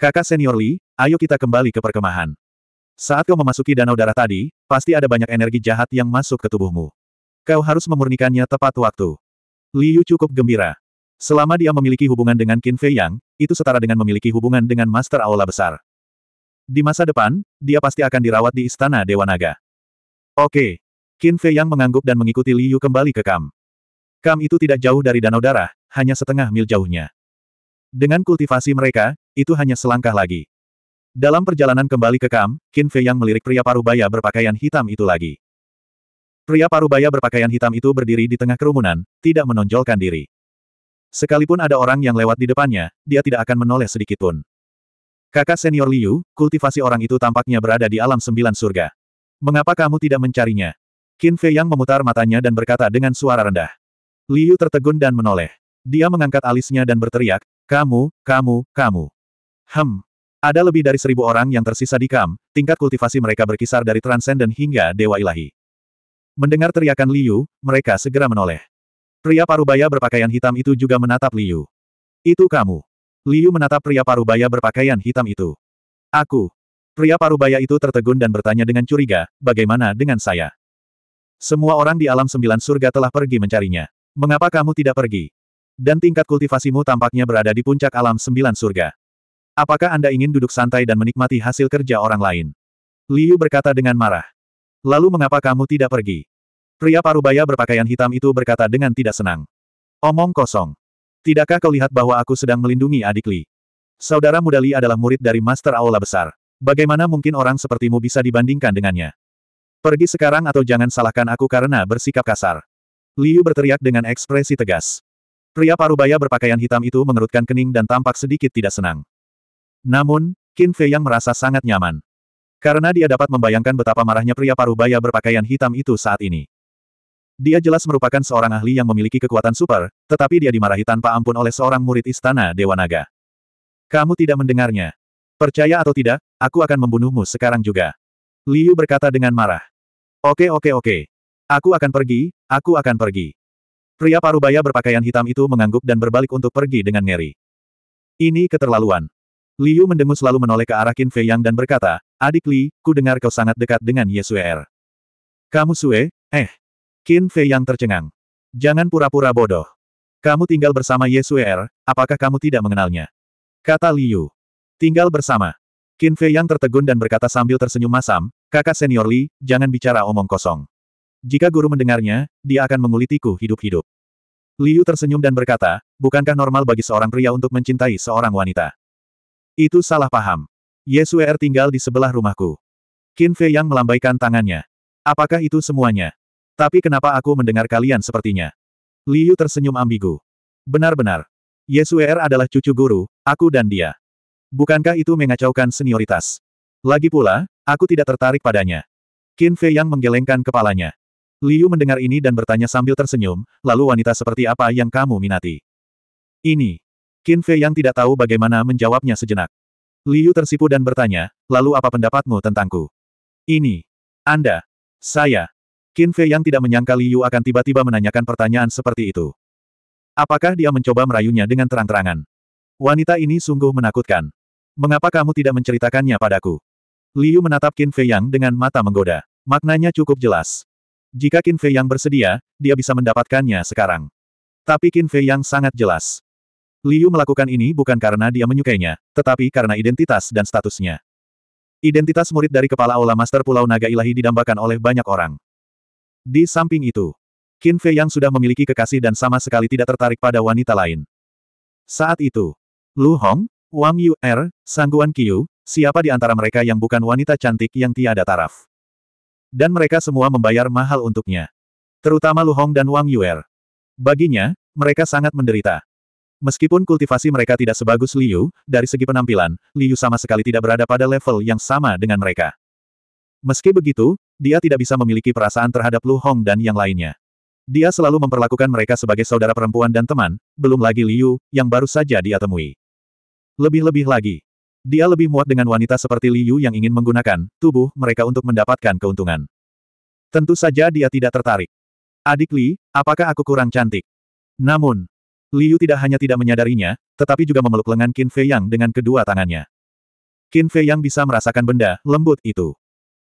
Kakak senior Li, ayo kita kembali ke perkemahan. Saat kau memasuki danau darah tadi, pasti ada banyak energi jahat yang masuk ke tubuhmu. Kau harus memurnikannya tepat waktu. Liu cukup gembira. Selama dia memiliki hubungan dengan Qin Fei Yang, itu setara dengan memiliki hubungan dengan Master Aula Besar. Di masa depan, dia pasti akan dirawat di Istana Dewa Naga. Oke. Qin Fei Yang mengangguk dan mengikuti Liu kembali ke kam. Kam itu tidak jauh dari danau darah, hanya setengah mil jauhnya. Dengan kultivasi mereka, itu hanya selangkah lagi. Dalam perjalanan kembali ke Kam, Qin Fei yang melirik pria parubaya berpakaian hitam itu lagi. Pria parubaya berpakaian hitam itu berdiri di tengah kerumunan, tidak menonjolkan diri. Sekalipun ada orang yang lewat di depannya, dia tidak akan menoleh sedikitpun. Kakak senior Liu, kultivasi orang itu tampaknya berada di alam sembilan surga. Mengapa kamu tidak mencarinya? Qin Fei yang memutar matanya dan berkata dengan suara rendah. Liu tertegun dan menoleh. Dia mengangkat alisnya dan berteriak, kamu, kamu, kamu. Hem. Ada lebih dari seribu orang yang tersisa di kam, tingkat kultivasi mereka berkisar dari transenden hingga dewa ilahi. Mendengar teriakan Liu, mereka segera menoleh. Pria parubaya berpakaian hitam itu juga menatap Liu. Itu kamu. Liu menatap pria parubaya berpakaian hitam itu. Aku. Pria parubaya itu tertegun dan bertanya dengan curiga, bagaimana dengan saya? Semua orang di alam sembilan surga telah pergi mencarinya. Mengapa kamu tidak pergi? Dan tingkat kultivasimu tampaknya berada di puncak alam sembilan surga. Apakah Anda ingin duduk santai dan menikmati hasil kerja orang lain? Liu berkata dengan marah. Lalu mengapa kamu tidak pergi? Pria parubaya berpakaian hitam itu berkata dengan tidak senang. Omong kosong. Tidakkah kau lihat bahwa aku sedang melindungi adik Li? Saudara muda Li adalah murid dari Master Aula Besar. Bagaimana mungkin orang sepertimu bisa dibandingkan dengannya? Pergi sekarang atau jangan salahkan aku karena bersikap kasar. Liu berteriak dengan ekspresi tegas. Pria parubaya berpakaian hitam itu mengerutkan kening dan tampak sedikit tidak senang. Namun, Qin Fei yang merasa sangat nyaman. Karena dia dapat membayangkan betapa marahnya pria parubaya berpakaian hitam itu saat ini. Dia jelas merupakan seorang ahli yang memiliki kekuatan super, tetapi dia dimarahi tanpa ampun oleh seorang murid istana Dewa Naga. Kamu tidak mendengarnya. Percaya atau tidak, aku akan membunuhmu sekarang juga. Liu berkata dengan marah. Oke oke oke. Aku akan pergi, aku akan pergi. Pria parubaya berpakaian hitam itu mengangguk dan berbalik untuk pergi dengan ngeri. Ini keterlaluan. Liu mendengus lalu menoleh ke arah Qin Fei Yang dan berkata, Adik Li, ku dengar kau sangat dekat dengan Ye Sue Er. Kamu Sue, eh. Qin Fei Yang tercengang. Jangan pura-pura bodoh. Kamu tinggal bersama Ye Sue Er, apakah kamu tidak mengenalnya? Kata Liu. Tinggal bersama. Qin Fei Yang tertegun dan berkata sambil tersenyum masam, kakak senior Li, jangan bicara omong kosong. Jika guru mendengarnya, dia akan mengulitiku hidup-hidup. Liu tersenyum dan berkata, bukankah normal bagi seorang pria untuk mencintai seorang wanita? Itu salah paham. Yesuer tinggal di sebelah rumahku. Qin Fei yang melambaikan tangannya. Apakah itu semuanya? Tapi kenapa aku mendengar kalian sepertinya? Liu tersenyum ambigu. Benar-benar. Yesuer adalah cucu guru, aku dan dia. Bukankah itu mengacaukan senioritas? Lagi pula, aku tidak tertarik padanya. Qin Fei yang menggelengkan kepalanya. Liu mendengar ini dan bertanya sambil tersenyum, lalu wanita seperti apa yang kamu minati? Ini. Qin Fei yang tidak tahu bagaimana menjawabnya sejenak. Liu tersipu dan bertanya, lalu apa pendapatmu tentangku? Ini. Anda. Saya. Qin Fei yang tidak menyangka Liu akan tiba-tiba menanyakan pertanyaan seperti itu. Apakah dia mencoba merayunya dengan terang-terangan? Wanita ini sungguh menakutkan. Mengapa kamu tidak menceritakannya padaku? Liu menatap Qin Fei Yang dengan mata menggoda. Maknanya cukup jelas. Jika Qin Fei Yang bersedia, dia bisa mendapatkannya sekarang. Tapi Qin Fei Yang sangat jelas. Liu melakukan ini bukan karena dia menyukainya, tetapi karena identitas dan statusnya. Identitas murid dari kepala aula master Pulau Naga Ilahi didambakan oleh banyak orang. Di samping itu, Qin Fei Yang sudah memiliki kekasih dan sama sekali tidak tertarik pada wanita lain. Saat itu, Lu Hong, Wang Yu Er, Sangguan Qiu, siapa di antara mereka yang bukan wanita cantik yang tiada taraf. Dan mereka semua membayar mahal untuknya. Terutama Lu Hong dan Wang Yuer. Baginya, mereka sangat menderita. Meskipun kultivasi mereka tidak sebagus Liu, dari segi penampilan, Liu sama sekali tidak berada pada level yang sama dengan mereka. Meski begitu, dia tidak bisa memiliki perasaan terhadap Lu Hong dan yang lainnya. Dia selalu memperlakukan mereka sebagai saudara perempuan dan teman, belum lagi Liu, yang baru saja dia temui. Lebih-lebih lagi, dia lebih muak dengan wanita seperti Liu yang ingin menggunakan tubuh mereka untuk mendapatkan keuntungan. Tentu saja dia tidak tertarik. Adik Li, apakah aku kurang cantik? Namun, Liu tidak hanya tidak menyadarinya, tetapi juga memeluk lengan Qin Fei Yang dengan kedua tangannya. Qin Fei Yang bisa merasakan benda lembut itu.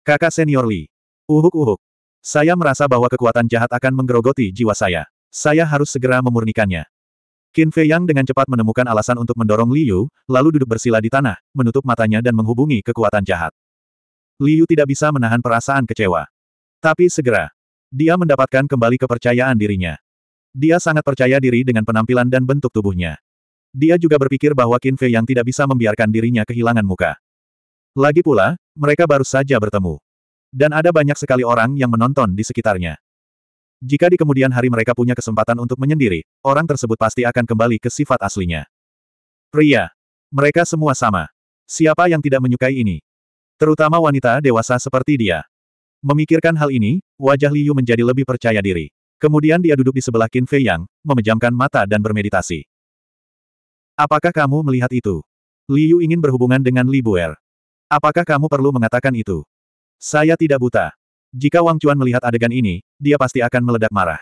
Kakak senior Li. Uhuk-uhuk. Saya merasa bahwa kekuatan jahat akan menggerogoti jiwa saya. Saya harus segera memurnikannya. Qin Fei Yang dengan cepat menemukan alasan untuk mendorong Liu, lalu duduk bersila di tanah, menutup matanya dan menghubungi kekuatan jahat. Liu tidak bisa menahan perasaan kecewa. Tapi segera, dia mendapatkan kembali kepercayaan dirinya. Dia sangat percaya diri dengan penampilan dan bentuk tubuhnya. Dia juga berpikir bahwa Qin Fei Yang tidak bisa membiarkan dirinya kehilangan muka. Lagi pula, mereka baru saja bertemu. Dan ada banyak sekali orang yang menonton di sekitarnya. Jika di kemudian hari mereka punya kesempatan untuk menyendiri, orang tersebut pasti akan kembali ke sifat aslinya. Pria. Mereka semua sama. Siapa yang tidak menyukai ini? Terutama wanita dewasa seperti dia. Memikirkan hal ini, wajah Liu menjadi lebih percaya diri. Kemudian dia duduk di sebelah Qin Fei Yang, memejamkan mata dan bermeditasi. Apakah kamu melihat itu? Liu ingin berhubungan dengan Li Buer. Apakah kamu perlu mengatakan itu? Saya tidak buta. Jika Wang Chuan melihat adegan ini, dia pasti akan meledak marah.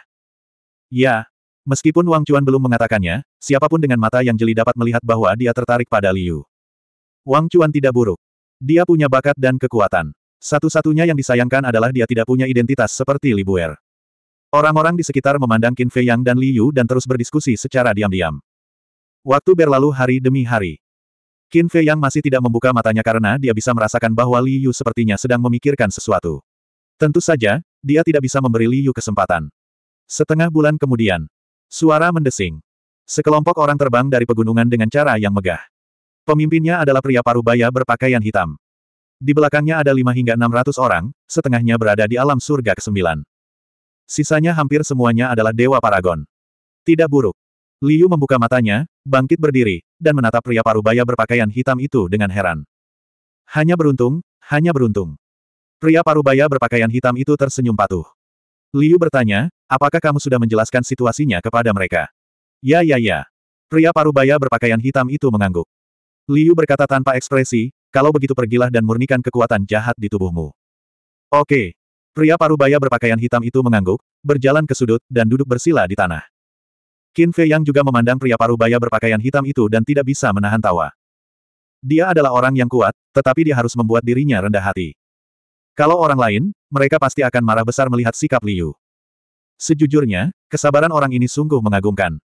Ya, meskipun Wang Chuan belum mengatakannya, siapapun dengan mata yang jeli dapat melihat bahwa dia tertarik pada Liu. Wang Chuan tidak buruk. Dia punya bakat dan kekuatan. Satu-satunya yang disayangkan adalah dia tidak punya identitas seperti Li Buer. Orang-orang di sekitar memandang Qin Fei Yang dan Liu dan terus berdiskusi secara diam-diam. Waktu berlalu hari demi hari. Qin Fei Yang masih tidak membuka matanya karena dia bisa merasakan bahwa Liu sepertinya sedang memikirkan sesuatu. Tentu saja, dia tidak bisa memberi Liu kesempatan. Setengah bulan kemudian, suara mendesing. Sekelompok orang terbang dari pegunungan dengan cara yang megah. Pemimpinnya adalah pria parubaya berpakaian hitam. Di belakangnya ada lima hingga enam ratus orang, setengahnya berada di alam surga ke-9. Sisanya hampir semuanya adalah dewa paragon. Tidak buruk. Liu membuka matanya, bangkit berdiri, dan menatap pria parubaya berpakaian hitam itu dengan heran. Hanya beruntung, hanya beruntung. Pria parubaya berpakaian hitam itu tersenyum patuh. Liu bertanya, apakah kamu sudah menjelaskan situasinya kepada mereka? Ya ya ya. Pria parubaya berpakaian hitam itu mengangguk. Liu berkata tanpa ekspresi, kalau begitu pergilah dan murnikan kekuatan jahat di tubuhmu. Oke. Pria parubaya berpakaian hitam itu mengangguk, berjalan ke sudut, dan duduk bersila di tanah. Qin Fei yang juga memandang pria parubaya berpakaian hitam itu dan tidak bisa menahan tawa. Dia adalah orang yang kuat, tetapi dia harus membuat dirinya rendah hati. Kalau orang lain, mereka pasti akan marah besar melihat sikap Liu. Sejujurnya, kesabaran orang ini sungguh mengagumkan.